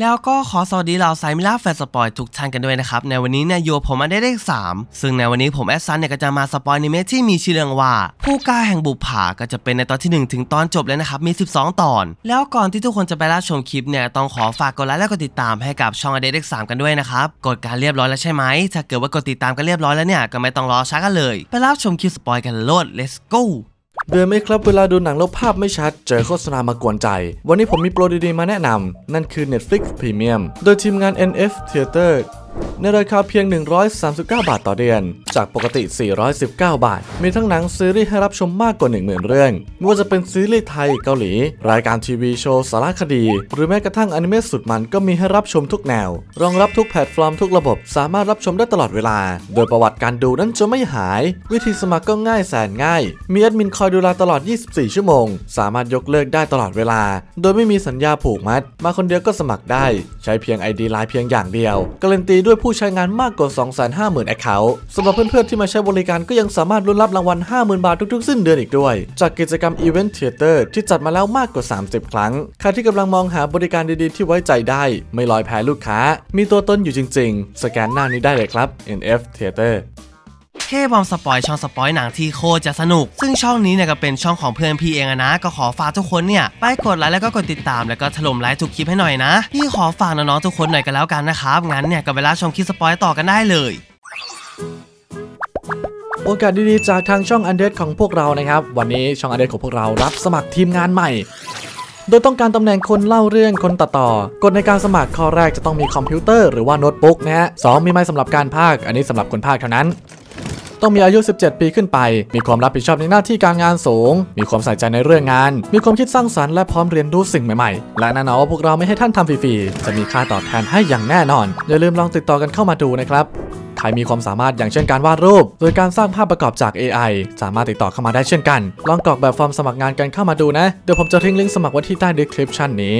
แล้วก็ขอสวัสดีเหล่าสายมิล่าแฟนสปอยทุกท่านกันด้วยนะครับ ในวันนี้เนี่ยโยผมมาได้เลขมซึ่งในวันนี้ผมแอดซันเนี่ยก็จะมาสปอยนิเมะที่มีชื่อเรื่องว่า ผู้กล้าแห่งบุปผาก็จะเป็นในตอนที่ 1 ถึงตอนจบเลยนะครับ มี 12 ตอน แล้วก่อนที่ทุกคนจะไปรับชมคลิปเนี่ย ต้องขอฝากกดไลค์และกดติดตามให้กับช่องอเดเลขสามกันด้วยนะครับกดการเรียบร้อยแล้วใช่ไหมถ้าเกิดว่ากดติดตามกันเรียบร้อยแล้วเนี่ยก็ไม่ต้องรอช้ากันเลย ไปรับชมคลิปสปอยกันโลด let's go เดือนไหมครับเวลาดูหนังแล้วภาพไม่ชัดเจอโฆษณามากวนใจ วันนี้ผมมีโปรดีๆมาแนะนำนั่นคือ Netflix Premium โดยทีมงาน NF Theater ในราคาเพียง 139 บาทต่อเดือน จากปกติ 419 บาท มีทั้งหนังซีรีส์ให้รับชมมากกว่า10,000เรื่องไม่ว่าจะเป็นซีรีส์ไทยเกาหลี รายการทีวีโชว์สารคดี หรือแม้กระทั่งอนิเมะสุดมันก็มีให้รับชมทุกแนว รองรับทุกแพลตฟอร์มทุกระบบสามารถรับชมได้ตลอดเวลา โดยประวัติการดูนั้นจะไม่หาย วิธีสมัครก็ง่ายแสนง่าย มีแอดมินคอยดูแลตลอด 24 ชั่วโมง สามารถยกเลิกได้ตลอดเวลา โดยไม่มีสัญญาผูกมัด มาคนเดียวก็สมัครได้ ใช้เพียง ID ไลน์เพียงอย่างเดียวการันตีด้วยผู้ใช้งานมากกว่า 250,000 Account สำหรับเพื่อนๆ ที่มาใช้บริการก็ยังสามารถลุ้นรับรางวัล 50,000 บาททุกๆ สิ้นเดือนอีกด้วย จากกิจกรรม Event Theater ที่จัดมาแล้วมากกว่า 30 ครั้ง ใครที่กำลังมองหาบริการดีๆ ที่ไว้ใจได้ ไม่ลอยแพ้ลูกค้า มีตัวตนอยู่จริงๆ สแกนหน้านี้ได้เลยครับ NF Theater เคบอมสปอยช่องสปอยหนังที่โคจะสนุก ซึ่งช่องนี้เนี่ยก็เป็นช่องของเพื่อนพี่เองนะ ก็ขอฝากทุกคนเนี่ยไปกดไลค์แล้วก็กดติดตามแล้วก็ถล่มไลค์ทุกคลิปให้หน่อยนะ พี่ขอฝากน้องๆทุกคนหน่อยกันแล้วกันนะครับ งั้นเนี่ยก็เวลาชมคลิปสปอย ต่อกันได้เลย โอกาสดีๆจากทางช่องอันเดรของพวกเรานะครับ วันนี้ช่องอันเดรของพวกเรารับ สมัครทีมงานใหม่ โดยต้องการตำแหน่งคนเล่าเรื่องคนตัดต่อกฎในการสมัครข้อแรกจะต้องมีคอมพิวเตอร์หรือว่าโน้ตบุ๊กนะฮะสมีไม้สำหรับการภาคอันนี้สำหรับคนภาคเท่านั้นต้องมีอายุ 17 ปีขึ้นไป มีความรับผิดชอบในหน้าที่การงานสูง มีความใส่ใจในเรื่องงาน มีความคิดสร้างสรรค์และพร้อมเรียนรู้สิ่งใหม่ๆ และแน่นอนว่าพวกเราไม่ให้ท่านทำฟรีๆ จะมีค่าตอบแทนให้อย่างแน่นอน อย่าลืมลองติดต่อกันเข้ามาดูนะครับใครมีความสามารถอย่างเช่นการวาดรูป โดยการสร้างภาพประกอบจาก AI สามารถติดต่อเข้ามาได้เช่นกัน ลองกรอกแบบฟอร์มสมัครงานกันเข้ามาดูนะ เดี๋ยวผมจะทิ้งลิงก์สมัครไว้ที่ใต้ดีสคริปชันนี้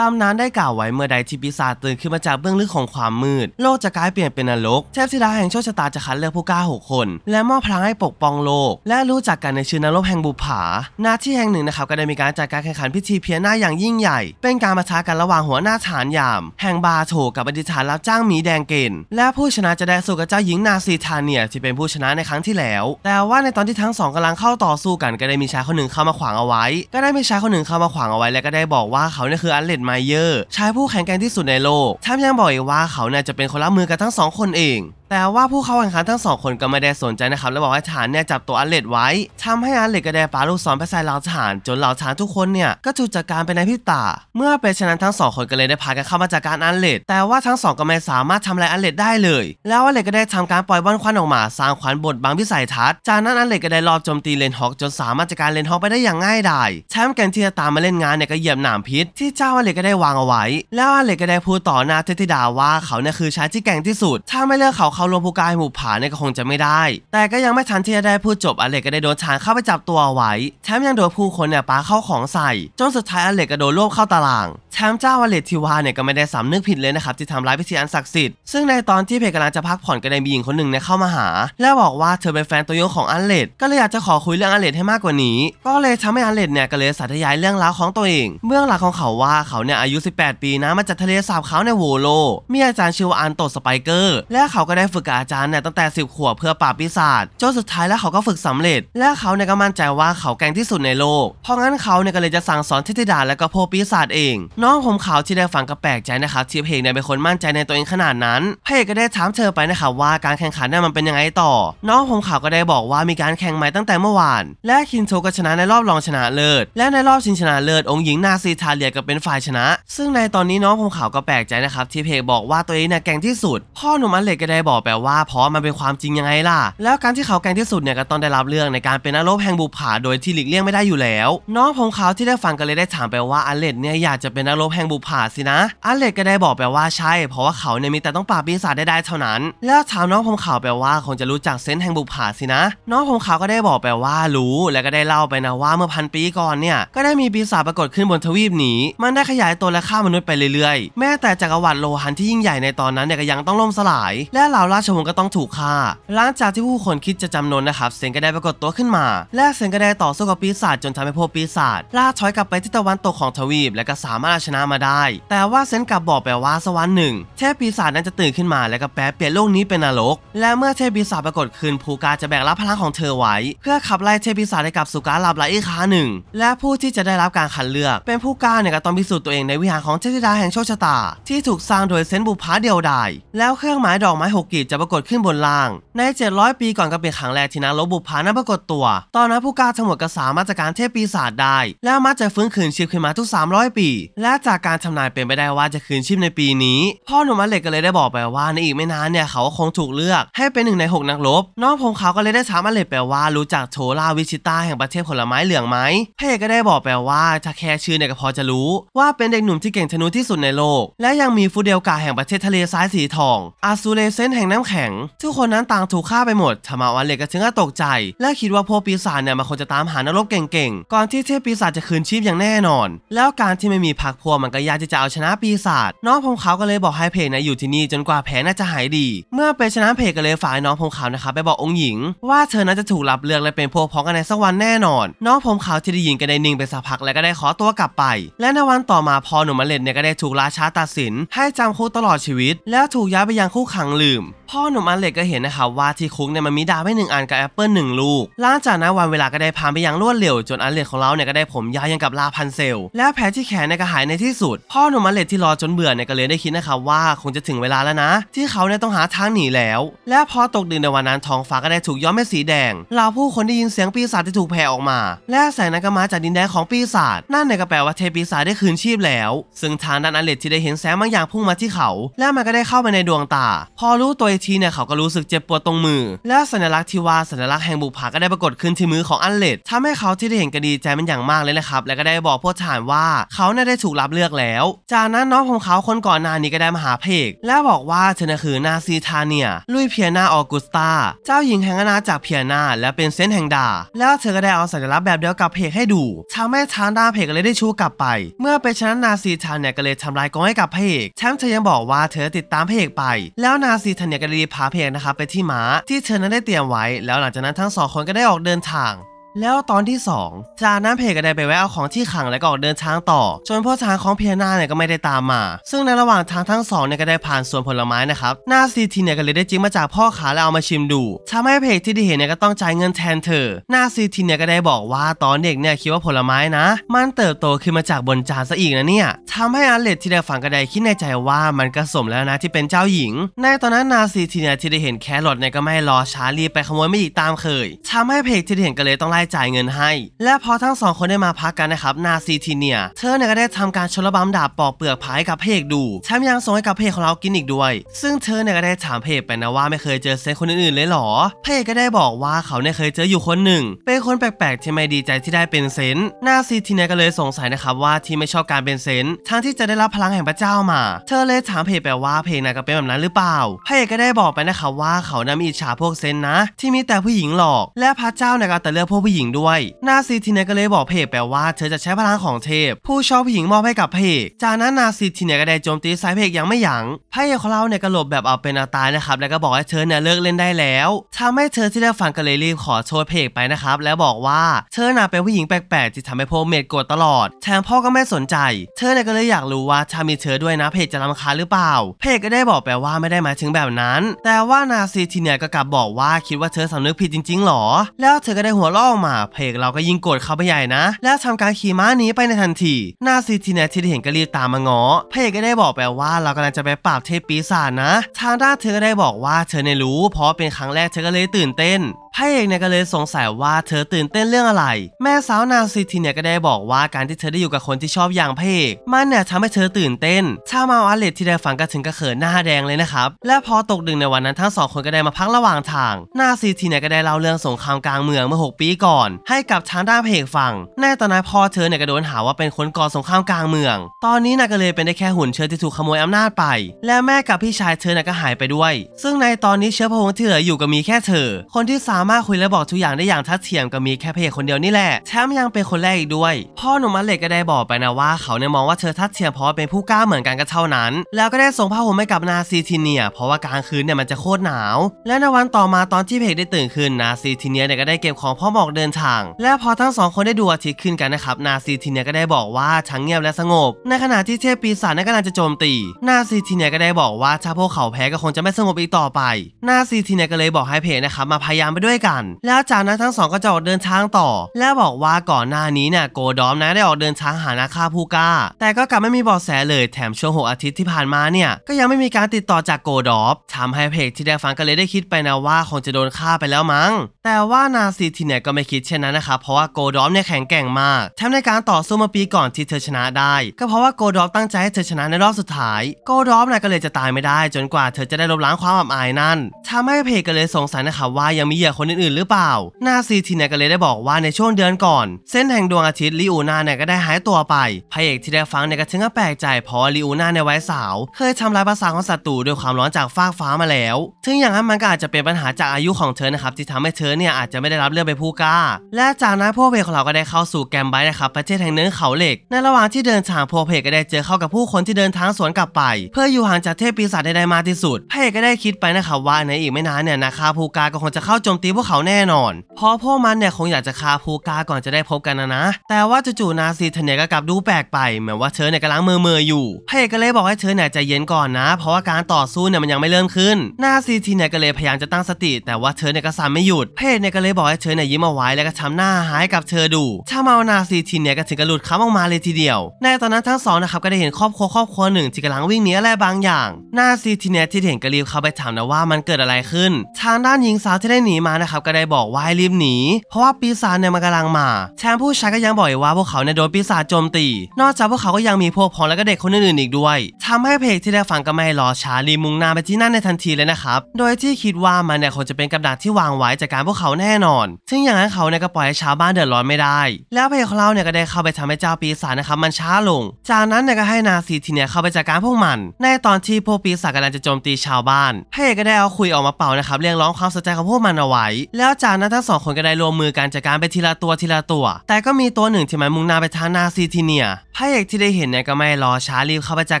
ตามนั้นได้กล่าวไว้เมื่อใดที่ปีศาจตื่นขึ้นมาจากเบื้องลึกของความมืดโลกจะกลายเปลี่ยนเป็นนรกเทพธิดาแห่งโชคชะตาจะคัดเลือกผู้กล้าหกคน และมอบพลังให้ปกป้องโลก และรู้จักกันในชื่อนรกแห่งบุผาหน้าที่แห่งหนึ่งนะครับก็ได้มีการจัดการแข่งขันพิธีเพียหน้าอย่างยิ่งใหญ่ เป็นการประชากันระหว่างหัวหน้าฐานยาม แห่งบาโถกับอดีตฐานรับจ้างหมีแดงเกณฑ์และผู้ชนะจะได้สู่กับเจ้าหญิงนาซีทาเนียที่เป็นผู้ชนะในครั้งที่แล้ว แต่ว่าในตอนที่ทั้งสองกำลังเข้าต่อสู้กัน ก็ได้มีชายคนหนึ่งเข้ามาขวางเอาไว้ ก็ได้มีชายคนหนึ่งเข้ามาขวางเอาไว้และก็ได้บอกว่าเขาเนี่ยคืออัลเลดายเยอร์ชายผู้แข็งแกร่งที่สุดในโลกท่ามยังบอกอีกว่าเขาเนี่ยจะเป็นคนละมือกับทั้งสองคนเองแต่ว่าผู้เข้าแข่งขันทั้งสองคนก็ไม่ได้สนใจนะครับและบอกให้ทหารเนี่ยจับตัวอัลเลดไว้ ทำให้อัลเลดกระเดปาลูกศรไปใส่เหล่าทหารจนเหล่าทหารทุกคนเนี่ยก็ถูกจัดการไปในพิตา เมื่อเป็นฉะนั้นทั้งสองคนก็เลยได้พากันเข้ามาจัดการอัลเลดแต่ว่าทั้งสองก็ไม่สามารถทำอะไรอลเลดได้เลยแล้วอัลเลดก็ได้ทำการปล่อยบอลควันออกมาสร้างขวัญบทบางพิสัยทัศน์จากนั้นอัลเลดก็ได้ลอบโจมตีเลนฮอกจนสามารถจัดการเลนฮอกไปได้อย่างง่ายดายแชมป์แกนที่จะตามมาเล่นงานเนี่ยก็เหยียบหนามพิษ ที่เจ้าอลเลดก็ได้วางเอาไว้ แล้วอลเลดก็ได้พูดต่อหน้าเทติดาว่าเขาเนี่ยคือชายที่แก่งที่สุดถ้าไม่เลือกเขาเขาาร่วมผู้กายหมู่ผาเนี่ยก็คงจะไม่ได้ แต่ก็ยังไม่ทันที่จะได้พูดจบอเล็กก็ได้โดนช้างเข้าไปจับตัวไว้แถมยังโดนผู้คนเนี่ยปาเข้าของใส่ จนสุดท้ายอเล็กก็โดนรวบเข้าตารางแถมเจ้าอเล็กทิวาเนี่ยก็ไม่ได้สำนึกผิดเลยนะครับที่ทำร้ายพิธีอันศักดิ์สิทธิ์ ซึ่งในตอนที่เพกกำลังจะพักผ่อนก็ได้มีหญิงคนหนึ่งเนี่ยเข้ามาหา แล้วบอกว่าเธอเป็นแฟนตัวยงของอันเล็ก็เลยอยากจะขอคุยเรื่องอันเลกให้มากกว่านี้ ก็เลยทำให้อันเลกเนี่ยก็เลยสาธยายเรื่องราวของตัวเองเบื้องหลังของเขาว่าเขาเนี่ยอายุ 18 ปีนะมาจากทะเลสาบเขาในโวโล มีอาจารย์ชื่อว่าอันโตสไปเกอร์ และเขาก็ได้ฝึกกับอาจารย์เนี่ยตั้งแต่สิบขวบเพื่อปราบปีศาจจนสุดท้ายแล้วเขาก็ฝึกสำเร็จ และเขาเนี่ยก็มั่นใจว่าเขาแก่งที่สุดในโลกเพราะงั้นเขาเนี่ยก็เลยจะสั่งสอนเทติดาและก็พปีศาจเอง น้องผมขาวที่ได้ฟังก็แปลกใจนะครับ ที่เพลงเนี่ยเป็นคนมั่นใจในตัวเองขนาดนั้นพเพกก็ได้ถามเธอไปนะครับ ว่าการแข่งขันเนี่ยมันเป็นยังไงต่อ น้องผมขาวก็ได้บอกว่ามีการแข่งใหม่ตั้งแต่เมื่อวาน และคินโชก็ชนะในรอบรองชนะเลิศ และในรอบชิงชนะเลิศองค์หญิงนาซีทาเลียก็เป็นฝ่ายชนะ ซึ่งในตอนนี้น้องผมขาวก็แปลกใจนะครับที่เพลงบอกว่าตัวเองเนี่ยแก่งที่สุดพ่อหนุ่มอเล็กก็ได้บบอกแปลว่าเพราะมันเป็นความจริงยังไงล่ะ แล้วการที่เขาแกงที่สุดเนี่ยก็ต้องได้รับเรื่องในการเป็นนักรบแห่งบุปผาโดยที่หลีกเลี่ยงไม่ได้อยู่แล้ว น้องผมเขาที่ได้ฟังก็เลยได้ถามไปว่าอาเลดเนี่ยอยากจะเป็นนักรบแห่งบุปผาสินะอาเลดก็ได้บอกไปว่าใช่ เพราะว่าเขาเนี่ยมีแต่ต้องปราบปีศาจได้เท่านั้น แล้วถามน้องผมเขาไปว่าคงจะรู้จักเซนแห่งบุปผาสินะ น้องผมเขาก็ได้บอกไปว่ารู้ และก็ได้เล่าไปนะว่าเมื่อพันปีก่อนเนี่ยก็ได้มีปีศาจปรากฏขึ้นบนทวีปนี้ มันได้ขยายตัวและฆ่ามนุษย์ไปเรื่อยๆแม้แต่จักรวรรดิโลหันที่ยิ่งใหญ่ในตอนนั้นเนี่ยก็ยังต้องล่มสลาย และเหล่าาวราชวงศ์ก็ต้องถูกฆ่า หลังจากที่ผู้คนคิดจะจำนนนะครับ เซนก็ได้ปรากฏตัวขึ้นมา และเซนก็ได้ต่อสู้กับปีศาจจนทำให้พวกปีศาจล่าถอยกลับไปที่ตะวันตกของทวีป และก็สามารถชนะมาได้ แต่ว่าเซนกลับบอกไปว่าสวรรค์หนึ่งเทพปีศาจนั้นจะตื่นขึ้นมา และก็แปลเปลี่ยนโลกนี้เป็นนรก และเมื่อเทพปีศาจปรากฏขึ้นภูกาจะแบกรับพลังของเธอไว้ เพื่อขับไล่เทพปีศาจให้กลับสู่การหลับไหลอีกครั้งหนึ่ง และผู้ที่จะได้รับการคัดเลือก เป็นผู้กล้าเนี่ยก็ต้องพิสูจน์ตัวเองในวิหารของเทพธิดาแห่งโชคชะตา ที่ถูกสร้างโดยเซนบุพาเดียวดายแล้วเครื่องหมายดอกไม้หกกิจจะปรากฏขึ้นบนล่างใน 700 ปีก่อนกับเป็นครั้งแรกที่นักลบบุพานั้นปรากฏตัว ตอนนั้นผู้กล้าทั้งหมดก็สามารถจัดการเทพปีศาจได้ แล้วมักจะฟื้นคืนชีพขึ้นมาทุก 300 ปี และจากการทำนายเป็นไปได้ว่าจะคืนชีพในปีนี้ พ่อหนุ่มอเล็กก็เลยได้บอกไปว่าในอีกไม่นานเนี่ยเขาคงถูกเลือกให้เป็นหนึ่งใน 6 นักลบน้องผมเขาก็เลยได้ถามอเล็กไปว่า รู้จักโชลาวิชิตาแห่งประเทศผลไม้เหลืองไหมเพ่ก็ได้บอกไปว่าถ้าแค่ชื่อเนี่ยก็พอจะรู้ ว่าเป็นเด็กหนุ่มที่เก่งทะนุที่สุดในโลก และยังมีฟูเดลกาแห่งประเทศทะเลทรายสีทองอาซูเลเซนแงงน้ำแข็ง ทุกคนนั้นต่างถูกฆ่าไปหมด ธรรมาวันเล็กก็ถึงกับตกใจ และคิดว่าพวกปีศาจเนี่ยมันคงจะตามหานรกเก่งๆ ก่อนที่เทพปีศาจจะคืนชีพอย่างแน่นอน แล้วการที่ไม่มีพักพวกมันก็ยากจะเอาชนะปีศาจน้องพงขาวก็เลยบอกให้เพกนะอยู่ที่นี่จนกว่าแผลน่าจะหายดี เมื่อไปชนะเพกก็เลยฝ่ายน้องพงขาวนะครับไปบอกองค์หญิง ว่าเธอนั้นจะถูกรับเลือกและเป็นพวกพ้องกันในสักวันแน่นอน น้องพงขาวที่ได้ยินก็ได้นิ่งไปสักพักแล้วก็ได้ขอตัวกลับไป และในวันต่อมาพอหนุ่มเมล็ดเนี่ยก็ได้ถูกราชาตัดสิน ให้จำคุกตลอดชีวิต แลวถูกย้ายไปยังคู่ขังลืมพ่อหนุ่มอเล็กก็เห็นนะครับว่าที่คุกเนี่ยมันมีดาบให้หนึ่งอันกับแอปเปิลหนึ่งลูกหลังจากนั้นวันเวลาก็ได้ผ่านไปอย่างรวดเร็วจนอเล็กของเราเนี่ยก็ได้ผมยาวยังกับลาพันเซล และแผลที่แขนเนี่ยก็หายในที่สุดพ่อหนุ่มอเล็กที่รอจนเบื่อเนี่ยก็เลยได้คิดนะครับว่าคงจะถึงเวลาแล้วนะ ที่เขาเนี่ยต้องหาทางหนีแล้ว และพอตกดึกในวันนั้นท้องฟ้าก็ได้ถูกย้อมเป็นสีแดง เราผู้คนได้ยินเสียงปีศาจที่ถูกแผ่ออกมา และแสงนั้นก็มาจากดินแดนของปีศาจนั่นเนี่ยก็แปลว่าเทพปีศาจได้คืนชีพแล้ว ซึ่งทางด้านอเล็กที่ได้เห็นแสงบางอย่างพุ่งมาที่เขา และมันก็ได้เข้าไปในดวงตา พอรู้ตวเอทีเนี่ยเขาก็รู้สึกเจ็บปวดตรงมือ และสัญลักษณ์ที่ว่าสัญลักษณ์แห่งบุพผาก็ได้ปรากฏขึ้นที่มือของอันเลดทำให้เขาที่ได้เห็นก็ดีใจมันอย่างมากเลยนะครับ และก็ได้บอกพวกหานว่าเขาเนี่ยได้ถูกรับเลือกแล้ว จากนั้นน้องของเขาคนก่อนหน้านี้ก็ได้มาหาเพกและบอกว่าเธอคือนาซีทาเนียลุยเพียนาออกุสตา เจ้าหญิงแห่งอาณาจักรเพียนาและเป็นเซนแห่งดา แล้วเธอก็ได้เอาสัญลักษณ์แบบเดียวกับเพกให้ดูทำให้ทางด้านเพกเลยได้ชูกลับไป เมื่อไปชนะนาซีทาเนียก็เลยทำลายกองให้กับเพกแถมเธอยังบอกว่าเธอติดตามเพกไป แล้วนาซีทาเนเนี่ยก็รีบพาเพงนะครับไปที่ม้าที่เธอนั้นได้เตรียมไว้ แล้วหลังจากนั้นทั้งสองคนก็ได้ออกเดินทาง แล้วตอนที่ 2 จากนั้นเพกก็ได้ไปแวะเอาของที่ขังแล้วก็ออกเดินทางต่อ จนพ่อช้างของเพียนาเนี่ยก็ไม่ได้ตามมา ซึ่งในระหว่างทางทั้งสองเนี่ยก็ได้ผ่านสวนผลไม้นะครับนาซีทีเนี่ยก็เลยได้จิ้มมาจากพ่อขาแล้วเอามาชิมดูทำให้เพกที่ได้เห็นเนี่ยก็ต้องจ่ายเงินแทนเธอนาซีทีเนี่ยก็ได้บอกว่าตอนเด็กเนี่ยคิดว่าผลไม้นะ มันเติบโตขึ้นมาจากบนจานซะอีกนะเนี่ยทำให้อาเลตที่ได้ฝังกระไดคิดในใจว่ามันก็สมแล้วนะที่เป็นเจ้าหญิง ในตอนนั้นนาซีทีเนียที่ได้เห็นแครอทเนี่ยก็ไม่รอช้ารีบไปขโมยไม่ดีตามเคย ทำให้เพกที่ได้เห็นก็เลยต้องไล่จ่ายเงินให้ และพอทั้งสองคนได้มาพักกันนะครับนาซีทีเนียเธอเนี่ยก็ได้ทำการชลบัมดาบปอกเปลือกผายกับเพกดูแถมยังส่งให้กับเพกของเรากินอีกด้วย ซึ่งเธอเนี่ยก็ได้ถามเพกไปนะว่าไม่เคยเจอเซนคนอื่นๆเลยหรอ เพกก็ได้บอกว่าเขาเนี่ยเคยเจออยู่คนหนึ่งเป็นคนแปลกๆที่ไม่ดีใจที่ได้เป็นเซนนาซีทีเนียก็เลยสงสัยนะครับว่าที่ไม่ชอบการเป็นเซนทั้งที่จะได้รับพลังแห่งพระเจ้ามา เธอเลยถามเพจไปว่าเพจนันก็เป็นแบบนั้นหรือเปล่าพระเอกก็ได้บอกไปนะคะว่า เขานำอิจฉาพวกเซนนะ ที่มีแต่ผู้หญิงหลอก และพระเจ้าเนี่ยก็แต่เลือกพวกผู้หญิงด้วย นาซีทีเน่ก็เลยบอกเพจไปว่าเธอจะใช้พลังของเทพ ผู้ชอบผู้หญิงมอบให้กับเพจจากนั้นนาซีทีเน่ก็ได้โจมตีสายเพอยังไม่หยัง้งพระเอกของเราเนี่ยก็หลบแบบเอาเป็นเอาตายนะครับแล้วก็บอกให้เธอเนี่ยเลิกเล่นได้แล้วทำให้เธอที่ได้ฟังก็เลยรีบขอโทษเพจไปนะครับแล้วบอกว่าเธอน่ะเป็นผู้หญิงแปลกๆที่ทำให้พวกเมดโกรธตลอดแถมพ่อก็ไม่สนใจ เธอเนี่ยก็ลยอยากรู้ว่าถ้ามีเ้อด้วยนะเพจจะรำคาญหรือเปล่า เพจก็ได้บอกไปว่าไม่ได้หมายถึงแบบนั้น แต่ว่านาซีทีเนี่ยก็กลับบอกว่าคิดว่าเธอสำนึกผิดจริงๆหรอแล้วเธอก็ได้หัวล่อมาเพจเราก็ยิงโกรธเขาไปใหญ่นะ แล้วทำการขี่ม้าหนีไปในทันที นาซีทีเนี่ยที่เห็นก็รีบตามมาง้อเพจก็ได้บอกไปว่าเรากำลังจะไปปราบเทพปีศาจนะทางด้านเธอก็ได้บอกว่าเธอในรู้เพราะเป็นครั้งแรกเธอก็เลยตื่นเต้นพระเอกเนี่ยก็เลยสงสัยว่าเธอตื่นเต้นเรื่องอะไร แม่สาวนาซีทีเนี่ยก็ได้บอกว่าการที่เธอได้อยู่กับคนที่ชอบอย่างพระเอกมันเนี่ยทำให้เธอตื่นเต้น ชาวมาอาเลตที่ได้ฟังก็ถึงกระเขินหน้าแดงเลยนะครับและพอตกดึกในวันนั้นทั้งสองคนก็ได้มาพักระหว่างทาง นาซีทีเนี่ยก็ได้เล่าเรื่องสงครามกลางเมืองเมื่อ6ปีก่อน ให้กับทางด้านพระเอกฟังแน่ตอนนั้นพ่อเธอเนี่ยก็โดนหาว่าเป็นคนก่อสงครามกลางเมือง ตอนนี้นาก็เลยเป็นได้แค่หุ่นเชิดที่ถูกขโมยอำนาจไป และแม่กับพี่ชายเธอนยก็หายไปด้วย ซึ่งในตอนนี้เชื้อพระวงที่เหลืออยู่ก็มีแค่เธอคนที่สาม่ถคุยและบอกทุกอย่างได้อย่างทัดเทียมกับมีแค่เพยคนเดียวนี่แหละแถมยังเป็นคนแรกอีกด้วย พ่อหนุ่มมเล็กก็ได้บอกไปนะว่าเขาเนี่ยมองว่าเธอทัดเทียมเพราะเป็นผู้กล้าเหมือนกันก็เท่านั้น แล้วก็ได้ส่งผ้าห่มให้กับนาซีทีเนีย เพราะว่ากลางคืนเนี่ยมันจะโคตรหนาวและในวันต่อมาตอนที่เพกได้ตื่นขึ้น นาซีทีเนียเนี่ยก็ได้เก็บของพ่อหมอกเดินทาง และพอทั้งสองคนได้ดูอาทิตย์ขึ้นกันนะครับนาซีทีเนียก็ได้บอกว่าทั้งเงียบและสงบในขณะที่เทพปีศาจนั้นกำลังจะโจมตีนาซีทีเนียก็ได้บอกว่าถ้าพวกเขาแพ้ก็คงจะไม่สงบอีกต่อไป นาซีทีเนียก็เลยบอกให้เพกนะครับมาพยายามไปด้วยด้วยกันแล้วจากนั้นทั้งสองก็จะออกเดินทางต่อและบอกว่าก่อนหน้านี้เนี่ยโกดอมนะได้ออกเดินทางหานาคาพูก้า แต่ก็กลับไม่มีเบาะแสเลย แถมช่วงหกอาทิตย์ที่ผ่านมาเนี่ยก็ยังไม่มีการติดต่อจากโกดอมทำให้เพกที่ได้ฟังก็เลยได้คิดไปนะว่าคงจะโดนฆ่าไปแล้วมั้งแต่ว่านาซีทีเนี่ยก็ไม่คิดเช่นนั้นนะครับเพราะว่าโกดอมเนี่ยแข็งแกร่งมากแถมในการต่อสู้มาปีก่อนที่เธอชนะได้ ก็เพราะว่าโกดอมตั้งใจให้เธอชนะในรอบสุดท้ายโกดอมนะก็เลยจะตายไม่ได้ จนกว่าเธอจะได้ลบล้างความอับอายนั่นทำให้เพกก็เลยสงสัยนะครับว่ายังมีเหยื่อคคนอื่นๆหรือเปล่าน้าซีทีเนี่ยก็เลยได้บอกว่าในช่วงเดือนก่อน เส้นแห่งดวงอาทิตย์ลิอูนาเนี่ยก็ได้ หายตัวไปพระเอกที่ได้ฟังเนี่ยก็ถึงกับแปลก ใจ เพราะลิอูนาในวัยสาว เคยทำลายภาษาของศัตรูด้วยความร้อนจากฟากฟ้ามาแล้วถึงอย่างนั้นมันก็อาจจะเป็นปัญหาจากอายุของเธอนะครับที่ทำให้เธอเนี่ยอาจจะไม่ได้รับเลือกไปผู้กล้า และจากนั้นพวกเพกของเราก็ได้เข้าสู่แกมไบนะครับประเทศแห่งเนื้อเขาเหล็กในระหว่างที่เดินทางพวกเพกก็ได้เจอเข้ากับผู้คนที่เดินทางสวนกลับไป เพื่ออยู่ห่างจากเทพปีศาจได้มากที่สุดเพกก็ได้คิดไปนะครับว่าในอีกไม่นานเนี่ยนาคาผูกาก็คงจะเข้าโจมตีพวกเขาแน่นอนเพราะพวกมันเนี่ยคงอยากจะคาภูกาก่อนจะได้พบกันนะนะ แต่ว่าจู่ๆนาซีเธอเนี่ยก็กลับดูแปลกไป เหมือนว่าเธอเนี่ยกำลังเมื่อเมืออยู่พระเอกก็เลยบอกให้เธอเนี่ยใจเย็นก่อนนะ เพราะว่าการต่อสู้เนี่ยมันยังไม่เริ่มขึ้นนาซีทีเนี่ยก็เลยพยายามจะตั้งสติแต่ว่าเธอเนี่ยก็สั่นไม่หยุดพระเอกเนี่ยก็เลยบอกให้เธอเนี่ยยิ้มเอาไว้แล้วก็ทำหน้าหายกับเธอดูช้าเมานาซีทีเนี่ยก็ถึงกระหลุดคำออกมาเลยทีเดียว ในตอนนั้นทั้งสองนะครับก็ได้เห็นครอบครัวครอบครัวหนึ่งที่กำลังวิ่งหนีอะไรบางอย่างนาซีทีเนี่ยที่เห็นก็รีบเข้าไปถามนะว่ามันเกิดอะไรขึ้นทางด้านหญิงสาวที่ได้หนีมานะครับ ก็ได้บอกว่าให้รีบหนีเพราะว่าปีศาจเนี่ยมันกำลังมาแถมผู้ชายก็ยังบอกว่าพวกเขาเนี่ยโดนปีศาจโจมตี นอกจากพวกเขาก็ยังมีพวกพ้องและก็เด็กคนอื่นๆอีกด้วย ทำให้เพลที่ได้ฟังก็ไม่รอช้ารีมุ่งหน้าไปที่นั่นในทันทีเลยนะครับโดยที่คิดว่ามันเนี่ยคงจะเป็นกระดัษที่วางไว้จากการพวกเขาแน่นอน ซึ่งอย่างนั้นเขาเนี่ยก็ปล่อยให้ชาวบ้านเดือดร้อนไม่ได้ แล้วเพลของเราเนี่ยก็ได้เข้าไปทำให้เจ้าปีศาจนะครับมันช้าลง จากนั้นเนี่ยก็ให้นาซีทีเนี่ยเข้าไปจัดการพวกมัน ในตอนที่พวกปีศาจกำลังจะโจมตีชาวบ้านเพลก็ได้เอาคุยออกมาเป่านะครับเรียกร้องความสนใจของพวกมันเอาไว้ต์แล้วจากนั้นทั้งสองคนก็ได้รวมมือ กันจัดการไปทีละตัวทีละตัว แต่ก็มีตัวหนึ่งที่มันมุ่งหน้าไปทางนาซีทีเนีย พระเอกที่ได้เห็นเนี่ยก็ไม่รอช้ารีบเข้าไปจัด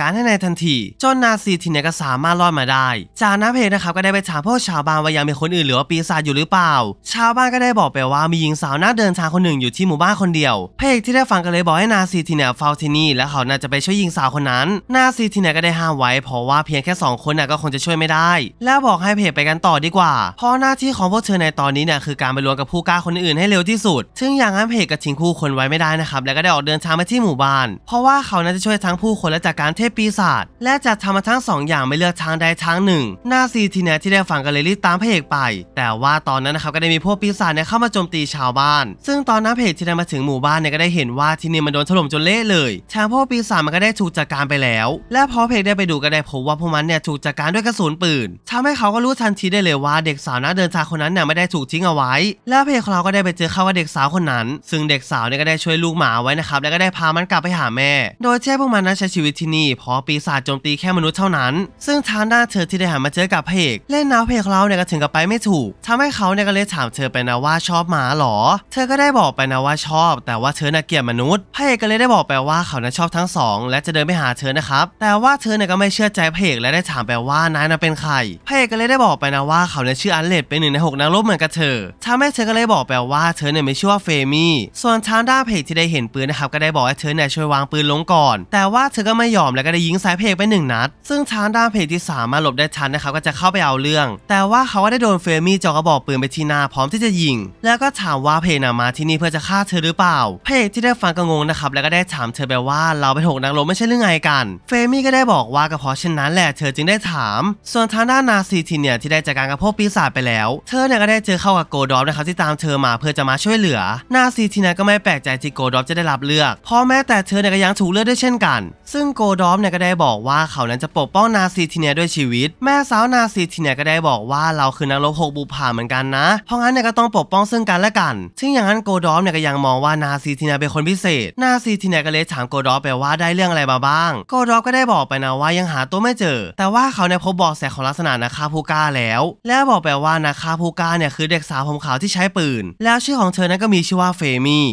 การให้ในทันที จนนาซีทีเนียก็สามารถรอดมาได้ จากนั้นพระเอกนะครับก็ได้ไป ถามพวก ชาวบ้านว่ายังมีคนอื่นหรือว่าปีศาจอยู่หรือเปล่า ชาวบ้านก็ได้บอกไปว่ามีหญิงสาวน่าเดินทางคนหนึ่งอยู่ที่หมู่บ้านคนเดียว พระเอกที่ได้ฟังก็เลยบอกให้นาซีทีเนียเฝ้าที่นี่และเขาน่าจะไปช่วยหญิงสาวคนนั้น นาซีทีเนียก็ได้ห้ามไว้เพราะว่าเพียงแค่2คนน่ะก็คงจะช่วยไม่ได้แล้วบอกให้เพจไปกันต่อดีกว่าเพราะหน้าที่ของพวกเชิญในตอนนี้เนี่ยคือการไปรวมกับผู้กล้าคนอื่นให้เร็วที่สุด ซึ่งอย่างนั้นเพจกับชิงคู่คนไว้ไม่ได้นะครับ แล้วก็ได้ออกเดินทางมาที่หมู่บ้าน เพราะว่าเขาน่าจะช่วยทั้งผู้คนและจากการเทพปีศาจ และจะทำมาทั้ง 2 อย่างไม่เลือกทางใดทางหนึ่ง นาซีทีเน่ที่ได้ฟังกันเลยรีบตามเพกไป แต่ว่าตอนนั้นนะครับก็ได้มีพวกปีศาจเนี่ยเข้ามาโจมตีชาวบ้าน ซึ่งตอนนั้นเพจที่ได้มาถึงหมู่บ้านเนี่ยก็ได้เห็นว่าที่นี่มันโดนถล่มจนเละเลยทางพวกปีศาจมันก็ได้ถูกจัดการไปแล้ว และพอเพจได้ไปดูก็ได้พบว่าพวกมันเนี่ยถูกจัดการด้วยกระสุนปืนทำให้เขาก็รู้ทันทีได้เลยว่าเด็กสาวนักเดินทางคนนั้นน่ะไม่ได้ถูกทิ้งเอาไว้ แล้วเพคลาวก็ได้ไปเจอเข้าว่าเด็กสาวคนนั้น ซึ่งเด็กสาวเนี่ยก็ได้ช่วยลูกหมาไว้นะครับ แล้วก็ได้พามันกลับไปหาแม่ โดยแช่พวกมันนั้นใช้ชีวิตที่นี่ เพราะปีศาจโจมตีแค่มนุษย์เท่านั้น ซึ่งทางด้านเธอที่ได้หันมาเจอกับเพกเล่นน้าเพคลาวเนี่ยก็ถึงกับไปไม่ถูก ทำให้เขาเนี่ยก็เลยถามเธอไปนะ ว่าชอบหมาหรอ เธอก็ได้บอกไปนะว่าชอบ แต่ว่าเธอน่ยเกลียดมนุษย์เพกก็เลยได้บอกไปว่าเขาน่ะชอบทั้งสองและจะเดินไปหาเธอนะครับ แต่ว่าเธอเนี่ยก็ไม่เชื่อใจเพกและได้ถามไปว่านายน่ะเป็นใครเพกก็เลยได้บอกไปนะว่าเขาเนี่ยชื่ออันเลดเป็นหนึ่งในหกนัางลบเหมือนกับเธอ ชาแม่เธอก็เลยบอกแปลว่าเธอเนี่ยไม่ชื่อว่าเฟมี่ ส่วนชานด้าเพกที่ได้เห็นปืนนะครับก็ได้บอกให้เธอเนี่ยช่วยวางปืนลงก่อน แต่ว่าเธอก็ไม่ยอมแล้วก็ได้ยิงสายเพกไปหนึ่งนัด ซึ่งชานด้าเพกที่สามารถหลบได้ทันนะครับก็จะเข้าไปเอาเรื่อง แต่ว่าเขาก็ได้โดนเฟมี่จอกระบอกปืนไปที่หน้าพร้อมที่จะยิง แล้วก็ถามว่าเพกนะมาที่นี่เพื่อจะฆ่าเธอหรือเปล่า เพกที่ได้ฟังก็งงนะครับแล้วก็ได้ถามเธอไปว่าเราไปถกนางลบไม่ใช่เรื่องไงกัน เฟมี่ก็ได้บอกว่าก็เพราะเช่นนั้นแหละเธอจึงได้ถาม ส่วนชาด้านนาซีทีเนี่ยที่ได้จัดการกับพวกปีศาจไปแล้ว เธอเนี่ยก็ได้เจอเข้ากับโกดอฟนะครับที่ตามเธอมาเพื่อจะมาช่วยเหลือ นาซีทีน่าก็ไม่แปลกใจที่โกดอฟจะได้รับเลือกเพราะแม้แต่เธอเนี่ยก็ยังถูกเลือกด้วยเช่นกัน ซึ่งโกดอฟเนี่ยก็ได้บอกว่าเขานั้นจะปกป้องนาซีทีน่าด้วยชีวิต แม่สาวนาซีทีน่าก็ได้บอกว่าเราคือนักรบหกบุพาเหมือนกันนะเพราะงั้นเนี่ยก็ต้องปกป้องซึ่งกันและกัน ซึ่งอย่างนั้นโกดอฟเนี่ยก็ยังมองว่านาซีทีน่าเป็นคนพิเศษนาซีทีน่าก็เลยถามโกดอฟไปว่าได้เรื่องอะไรมาบ้าง โกดอฟก็ได้บอกไปนะว่ายังหาตัวไม่เจอ แต่ว่าเขาเนี่ยพบบอกแสของลักษณะนาคาพูก้าแล้วแลวบอกไปว่านาคาพูก้าาเนี่ยคือเด็กสาวผมขาวที่ใช้ปืน แล้วชื่อของเธอนั้นก็มีชื่อว่าเฟมี่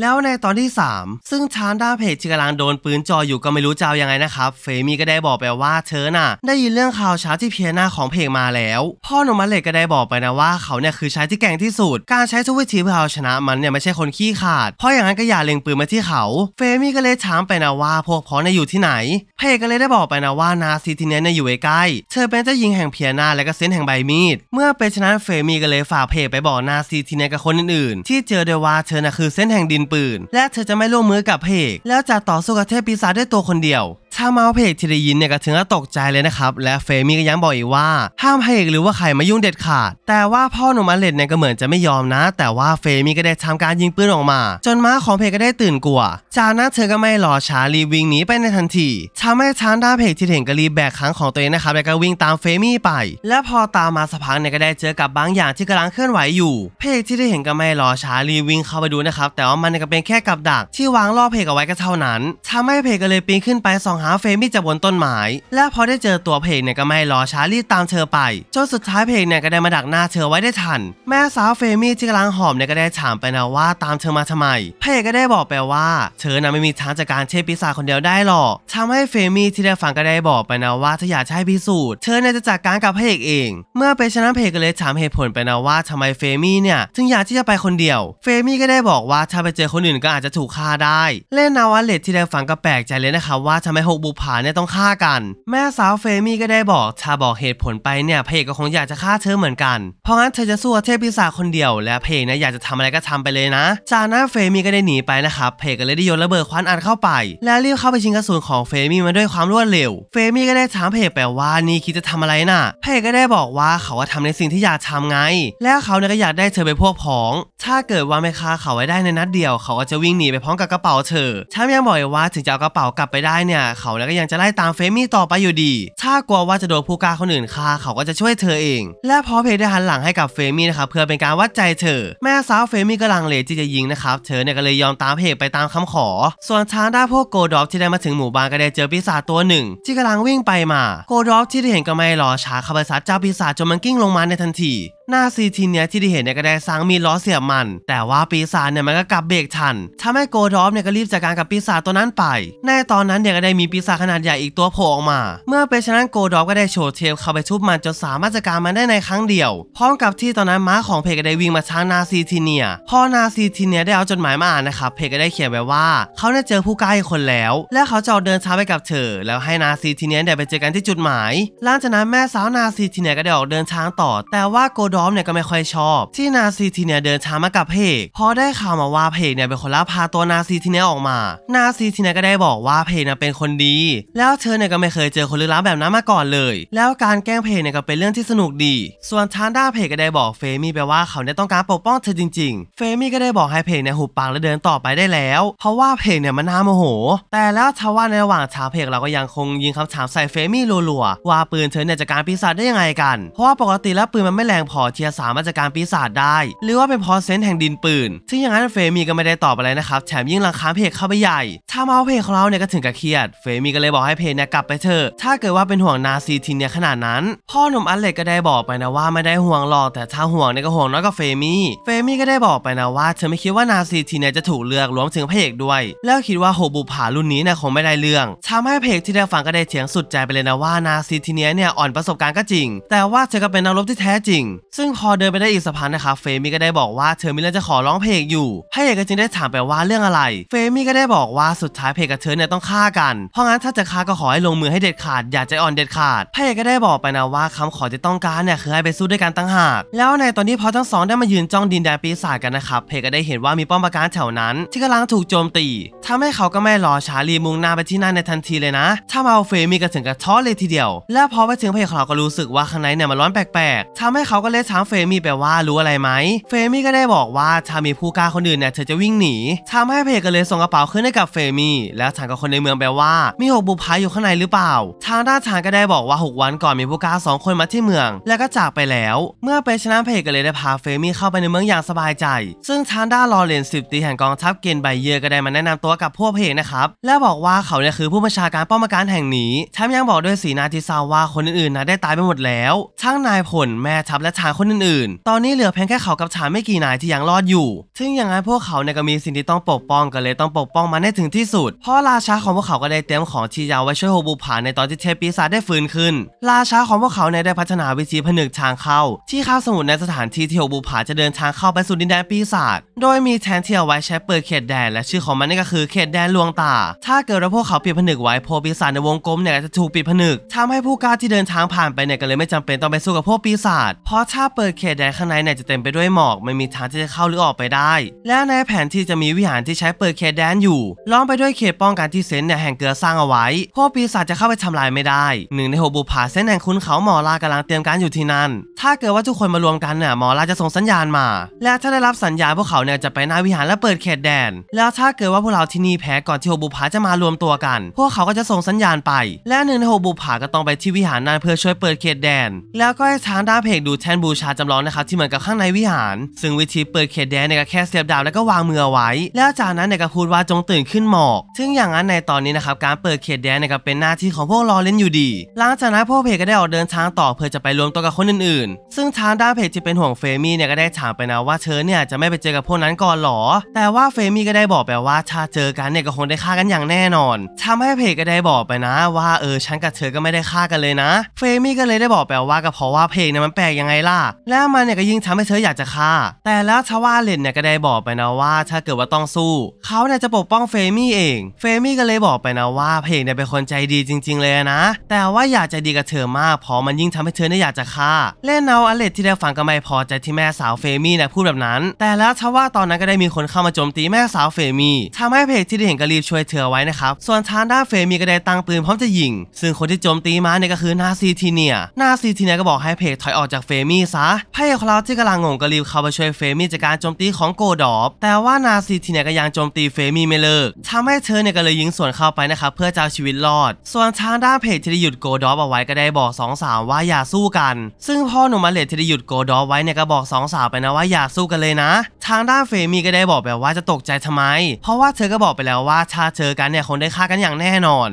แล้วในตอนที่ 3 ซึ่งชานด้าเพจกำลังโดนปืนจ่ออยู่ก็ไม่รู้จะเอายังไงนะครับ เฟมี่ก็ได้บอกไปว่าเธอน่ะได้ยินเรื่องข่าวชาที่เพียนาของเพจมาแล้ว พ่อหนุ่มมเลกก็ได้บอกไปนะว่าเขาเนี่ยคือชายที่แก่งที่สุด การใช้ทุกวิธีเพื่อเอาชนะมันเนี่ยไม่ใช่คนขี้ขาดเพราะอย่างนั้นก็อย่าเล็งปืนมาที่เขา เฟมี่ก็เลยถามไปนะว่าพวกพ้อเนี่ยอยู่ที่ไหน เพจก็เลยได้บอกไปนะว่านาซีทีเนียเนี่ยอยู่ใกล้เธอเป็นเจ้าหญิงแห่งเพียนาและก็เซนแห่งใบมีดเมื่อเป็นชนะเฟมี่ก็เลยฝากเพจไปบอกนาซีทีเนียกับคนอื่นๆ ที่เจอเดว่าเธอน่ะคือเซนแห่งดินปืนและเธอจะไม่ร่วมมือกับเพก แล้วจะต่อสู้กับเทพปีศาจด้วยตัวคนเดียวทางมาเพกที่ได้ยินเนี่ยก็ถึงกับตกใจเลยนะครับและเฟมี่ก็ย้ำบอกอีกว่าห้ามเพกหรือว่าใครมายุ่งเด็ดขาดแต่ว่าพ่อหนุ่มอเลดเนี่ยก็เหมือนจะไม่ยอมนะ แต่ว่าเฟมี่ก็ได้ทำการยิงปืนออกมา จนม้าของเพกก็ได้ตื่นกลัว จากนั้นเธอก็ไม่รอช้ารีวิ่งหนีไปในทันทีทำาให้ชางด้าเพกที่เห็นก็รีแบกขังของตัวเองนะครับแล้วก็วิ่งตามเฟมี่ไป และพอตามมาสักพักเนี่ยก็ได้เจอกับบางอย่างที่กำลังเคลื่อนไหวอยู่ เพกที่ได้เห็นก็ไม่รอช้ารีวิ่งเข้าไปดูนะครับแต่ว่ามันก็เป็นแค่กับดักที่วางล่อเพกเอาไว้ก็เท่านั้นทำให้เพกก็เลยปีนขึ้นไปส่องหาาเฟมที่จะบนต้นไม้และพอได้เจอตัวเพลงเนี่ยก็ไม่รอช้ารีบตามเธอไปจนสุดท้ายเพลงเนี่ยก็ได้มาดักหน้าเธอไว้ได้ทัน แม่สาวเฟมี่ที่กำลังหอมเนี่ยก็ได้ถามไปนะว่า ตามเธอมาทำไมเพลงก็ได้บอกไปว่า เธอนะไม่มีทางจัดการเชฟปีศาจคนเดียวได้หรอก ทำให้เฟมี่ที่ได้ฟังก็ได้บอกไปนะว่าถ้าอยากใช้พิสูจน์เธอเนี่ยจะจัดการกับเพลงเอง เมื่อไปชนะเพลงก็เลยถามเหตุผลไปนะว่าทำไมเฟมี่เนี่ยถึงอยากที่จะไปคนเดียวเฟมี่ก็ได้บอกว่าถ้าไปเจอคนอื่นก็อาจจะถูกฆ่าได้เล่นนาวาเลตที่ได้ฟังก็แปลกใจเลยนะคะว่าทำไมหกบุผาเนี่ยต้องฆ่ากัน แม่สาวเฟมี่ก็ได้บอก ถ้า บอกเหตุผลไปเนี่ยพระเอกก็คงอยากจะฆ่าเธอเหมือนกัน เพราะงั้นเธอจะ สู้เทพพีศาคนเดียวและพระเอกนะอยากจะทำอะไรก็ทำไปเลยนะ จากนั้นเฟมี่ก็ได้หนีไปนะครับพระเอกก็เลยได้โยนระเบิดควันอัดเข้าไป และรีบเข้าไปชิงกระสุนของเฟมี่มาด้วยความรวดเร็ว เฟมี่ก็ได้ถามพระเอกไปว่านี่คิดจะทำอะไรน่ะพระเอกก็ได้บอกว่าเขาว่าทำในสิ่งที่อยากทำไง และเขาเนี่ยก็อยากได้เธอไปพวกพ้อง ถ้าเกิดว่าไม่ฆ่าเขาไว้ได้ในนัดเดียว เขาก็จะวิ่งหนีไปพร้อมกับกระเป๋าเธอฉันยังบอกว่าถึงจะเอากระเป๋ากลับไปได้เนี่ยเขาแล้วก็ยังจะไล่ตามเฟมี่ต่อไปอยู่ดี ถ้ากลัวว่าจะโดนผู้กล้าคนอื่นฆ่าเขาก็จะช่วยเธอเอง และพอเพได้หันหลังให้กับเฟมี่นะครับเพื่อเป็นการวัดใจเธอ แม่สาวเฟมี่ก็ลังเลที่จะยิงนะครับ เธอเนี่ยก็เลยยอมตามเพไปตามคำขอ ส่วนทางด้านพวกโกดอฟที่ได้มาถึงหมู่บ้านก็ได้เจอปีศาจตัวหนึ่ง ที่กำลังวิ่งไปมา โกดอฟที่ได้เห็นก็ไม่รอช้าขับไปซัดเจ้าปีศาจจนมันกิ้งลงมาในทันทีหน้าซีทีเนี้ยที่ได้เห็นเนี่ยก็ได้สร้างมีล้อเสียบมัน แต่ว่าปีศาจเนี่ยมันก็กลับเบรกทัน ทำให้โกดอฟเนี่ยก็รีบจัดการกับปีศาจตัวนั้นไป ในตอนนั้นเนี่ยก็ได้มีปีศาจขนาดใหญ่อีกตัวโผล่ออกมา เมื่อเป็นฉะนั้นโกดอฟก็ได้โชว์เทลเข้าไปชุบมันจนสามารถจัดการมันได้ในครั้งเดียวพร้อมกับที่ตอนนั้นม้าของเพกก็ได้วิ่งมาช้างนาซีทีเนียพอนาซีทีเนียได้เอาจดหมายมาอ่านนะครับเพกก็ได้เขียนไว้ว่าเขาได้เจอผู้ใกล้คนแล้ว และเขาจะเดินช้าไปกับเธอ แล้วให้นาซีทีเนียได้ไปเจอกันที่จุดหมายหลังจากนั้นแม่สาวนาซีทีเนียก็ได้ออกเดินช้างต่อ แต่ว่าโกด้อมเนี่ยก็ไม่ค่อยชอบ ที่นาซีทีเนี่ย เดินชาามากับเพกพอได้ข่าวมาว่าเพกเนี่ยเป็นคนลักพาตัวนาซีทีเนี่ยออกมา นาซีทีเนี่ยก็ได้บอกว่าเพกเนี่ยเป็นคนดีแล้วเธอเนี่ยก็ไม่เคยเจอคนลึกลับแบบนั้นมาก่อนเลย แล้วการแกล้งเพกเนี่ยก็เป็นเรื่องที่สนุกดี ส่วนทานด้าเพกก็ได้บอกเฟมี่ไปว่าเขาเนี่ยต้องการปกป้องเธอจริงๆเฟมี่ก็ได้บอกให้เพกเนี่ยหุบปากและเดินต่อไปได้แล้ว เพราะว่าเพกเนี่ยมันน่าโมโห แต่แล้วทว่าในระหว่างชาเพกเราก็ยังคงยิงคำถามใส่เฟมี่รัวๆว่า ปืนเธอเนี่ยจะการปีศาจได้ยังไงกันเพราะว่าปกติแล้วปืนมันไม่แรงพอเทียสามาจากการปีศาจได้ หรือว่าเป็นพอเซนต์แห่งดินปืนซึ่งอย่างนั้นเฟมีก็ไม่ได้ตอบอะไรนะครับแถมยิ่งรังค้าเพจเข้าไปใหญ่ทำเอาเพจของเราเนี่ยก็ถึงกับเครียด เฟมีก็เลยบอกให้เพจเนี่ยกลับไปเถอะถ้าเกิดว่าเป็นห่วงนาซีทินเนี่ยขนาดนั้น พ่อหนุ่มอัลเล็กก็ได้บอกไปนะว่าไม่ได้ห่วงหรอก แต่ถ้าห่วงเนี่ยก็ห่วงน้อยกว่าเฟมีเฟมีก็ได้บอกไปนะว่าเธอไม่คิดว่านาซีทีเนี่ยจะถูกเลือกรวมถึงพเพกด้วย แล้วคิดว่าโฮบุผารุ่นนี้เนี่ยคงไม่ได้เรื่องทำให้เพกที่ได้ฟังก็ได้เถียงสุดใจไปเลยนะว่านาซีทินเนี่ยอ่อนประสบการณ์ก็จริง แต่ว่าเธอก็เป็นนักรบที่แท้จริงซึ่งพอเดินไปได้อีกสักพักนะครับเฟมี่ก็ได้บอกว่าเธอมิเล่จะขอร้องเพลงอยู่พห้เอกก็จึงได้ถามไปว่าเรื่องอะไร เฟมี่ก็ได้บอกว่าสุดท้ายเพลงกับเธอเนี่ยต้องฆ่ากัน เพราะงั้นถ้าจะฆ่าก็ขอให้ลงมือให้เด็ดขาด อย่าใจอ่อนเด็ดขาดพระเอกก็ได้บอกไปนะว่าคำขอที่ต้องการเนี่ยคือให้ไปสู้ด้วยกันตั้งหากแล้วในตอนนี้พอทั้งสอง ได้มายืนจ้องดินแดนปีศาจกันนะครับเพลงก็ได้เห็นว่ามีป้อมปราการแถวนั้น ที่กำลังถูกโจมตี ทำให้เขาก็ไม่รอช้ารีมุ่งหน้าไปที่นั่นในทันทีเลยนะถ้าเอาเฟมี่ก็ถึงกับท้อเลยทีเดียว แลวพอไปถึงเพลงเขาก็รู้สึกว่าข้างในเนี่ยมันร้อนแปลกๆทำให้เขาก็เลยถามเฟมี่ไปว่ารู้อะไรไหมเฟมี่ก็ได้บอกว่าถ้ามีผู้กล้าคนอื่นเนี่ยเธอจะวิ่งหนีทำให้เพกก็เลยส่งกระเป๋าขึ้นให้กับเฟมี่แล้วถามกับคนในเมืองไปว่ามีหกบุพายอยู่ข้างในหรือเปล่าทางด้านทางก็ได้บอกว่า 6 วันก่อนมีผู้กล้าสองคนมาที่เมืองแล้วก็จากไปแล้ว เมื่อไปชนะเพกก็เลยได้พาเฟมี่เข้าไปในเมืองอย่างสบายใจ ซึ่งทางด้านลอเรนสิบตีแห่งกองทัพเกนไบเยอร์ก็ได้มาแนะนำตัวกับพวกเพกนะครับและบอกว่าเขาเนี่ยคือผู้บัญชาการป้อมการแห่งนี้ทั้งยังบอกด้วยสีหน้าที่เศร้าว่าคนอื่นๆนะได้ตายไปหมดแล้วทั้งนายผลแม่ทัพและาคนอื่นๆ ตอนนี้เหลือเพียงแค่เขากับฉันไม่กี่นายที่ยังรอดอยู่ ซึ่งอย่างนั้นพวกเขาเนี่ยก็มีสิ่งที่ต้องปกป้องกันเลยต้องปกป้องมันให้ถึงที่สุดเพราะราชาของพวกเขาก็ได้เตรียมของที่ยาวไว้ช่วยโฮบูผาในตอนที่เทพปีศาจได้ฟื้นขึ้น ราชาของพวกเขาเนี่ยได้พัฒนาวิธีผนึกทางเข้า ที่ข้าวสมุทรในสถานที่ที่โฮบูผาจะเดินทางเข้าไปสู่ดินแดนปีศาจ โดยมีแทนที่เอาไว้ใช้เปิดเขตแดน และชื่อของมันนี่ก็คือเขตแดนลวงตา ถ้าเกิดว่าพวกเขาปิดผนึกไว้โพปีศาจในวงกลมเนี่ยจะถูกปิดผนึก ทำให้ผู้กล้าที่เดินทางผ่านไปเนี่ยก็เลยไม่จำเป็นต้องไปสู้กับพวกปีศาจเพราะถ้าถ้าเปิดเขตแดนข้างในเนี่ยจะเต็มไปด้วยหมอกไม่มีทางที่จะเข้าหรือออกไปได้ และในแผนที่จะมีวิหารที่ใช้เปิดเขตแดนอยู่ล้อมไปด้วยเขตป้องกันที่เซนเนี่ยแห่งเกลือสร้างเอาไว้พวกปีศาจจะเข้าไปทำลายไม่ได้ หนึ่ง ในหกบุผาเซนแห่งคุณเขาหมอลากำลังเตรียมการอยู่ที่นั่นถ้าเกิดว่าทุกคนมารวมกันเนี่ยหมอลาจะส่งสัญญาณมา และถ้าได้รับสัญญาณพวกเขาเนี่ยจะไปหน้าวิหารและเปิดเขตแดนแล้วถ้าเกิดว่าพวกเราที่นี่แพ้ก่อนที่หกบุผาจะมารวมตัวกัน พวกเขาก็จะส่งสัญญาณไป และหนึ่งในหกบุผาก็ต้องไปที่วิหารนั้นเพื่อช่วยเปิดเขตแดนแล้วก็ให้ทางดาเพกดูแทนบุูชาจำลองนะครับที่เหมือนกับข้างในวิหาร ซึ่งวิธีเปิดเขตแดนในการกแค่เสียบดาวแล้วก็วางมือเอาไว้ แล้วจากนั้นในการกพูดว่าจงตื่นขึ้นหมอก ซึ่งอย่างนั้นในตอนนี้นะครับการเปิดเขตแดนในี่รก็เป็นหน้าที่ของพวกรอเล่นอยู่ดีหลังจากนั้นพวกเพจก็ได้ออกเดินทางต่อเพื่อจะไปรวมตัวกับคนอื่นๆซึ่งทางด้านเพจที่เป็นห่วงเฟมี่เนี่ยก็ได้ถามไปนะว่าเธอเนี่ยจะไม่ไปเจอกับพวกนั้นก่อนหรอแต่ว่าเฟมี่ก็ได้บอกไปว่าถ้าเจอกันเนี่ยก็คงได้ฆ่ากันอย่างแน่นอน ทำให้เพจก็ได้บอกไปนะ ว่าเออฉันกับเธอก็ไม่ได้ฆ่ากันเลยนะเฟมี่ก็เลยได้บอกไปว่าก็เพราะว่าเพจเนี่ยมันแปลกยังไงล่ะแล้วมันเนี่ยก็ยิ่งทำให้เธออยากจะฆ่า แต่แล้วชาวาเลนเนี่ยก็ได้บอกไปนะว่า ถ้าเกิดว่าต้องสู้เขาเนี่ยจะปกป้องเฟมี่เอง เฟมี่ก็เลยบอกไปนะว่า เพลงเนี่ยเป็นคนใจดีจริงๆเลยนะ แต่ว่าอยากจะดีกับเธอมากเพราะมันยิ่งทำให้เธอเนี่ยอยากจะฆ่า เล่นเอาอเลตที่ได้ฟังก็ไม่พอใจที่แม่สาวเฟมี่เนี่ยพูดแบบนั้น แต่แล้วทว่าตอนนั้นก็ได้มีคนเข้ามาโจมตีแม่สาวเฟมี่ทำให้เพจที่ได้เห็นก็รีบช่วยเธอไว้นะครับ ส่วนทางด้านเฟมี่ก็ได้ตั้งปืนพร้อมจะยิง ซึ่งคนที่โจมตีมาเนี่ยก็คือนาซีทีเนียนาซีทีเนียก็บอกให้เพจถอยออกจากเฟมี่ซะพายเอกราที่กำลังงงก็รีบเข้าไปช่วยเฟมี่จากการโจมตีของโกดอบ แต่ว่านาซีทีเนี่ยก็ยังโจมตีเฟมี่ไม่เลิกทำให้เธอเนี่ยก็เลยยิงสวนเข้าไปนะครับเพื่อจะเอาชีวิตรอด ส่วนทางด้านเพจที่ได้หยุดโกดอบเอาไว้ก็ได้บอกสองสาวว่าอย่าสู้กัน ซึ่งพ่อหนุ่มมาเลทที่ได้หยุดโกดอบไว้เนี่ยก็บอกสองสาวไปนะว่าอย่าสู้กันเลยนะ ทางด้านเฟมี่ก็ได้บอกแบบว่าจะตกใจทำไม เพราะว่าเธอก็บอกไปแล้วว่าชาเจอกันเนี่ยคงได้ฆ่ากันอย่างแน่นอน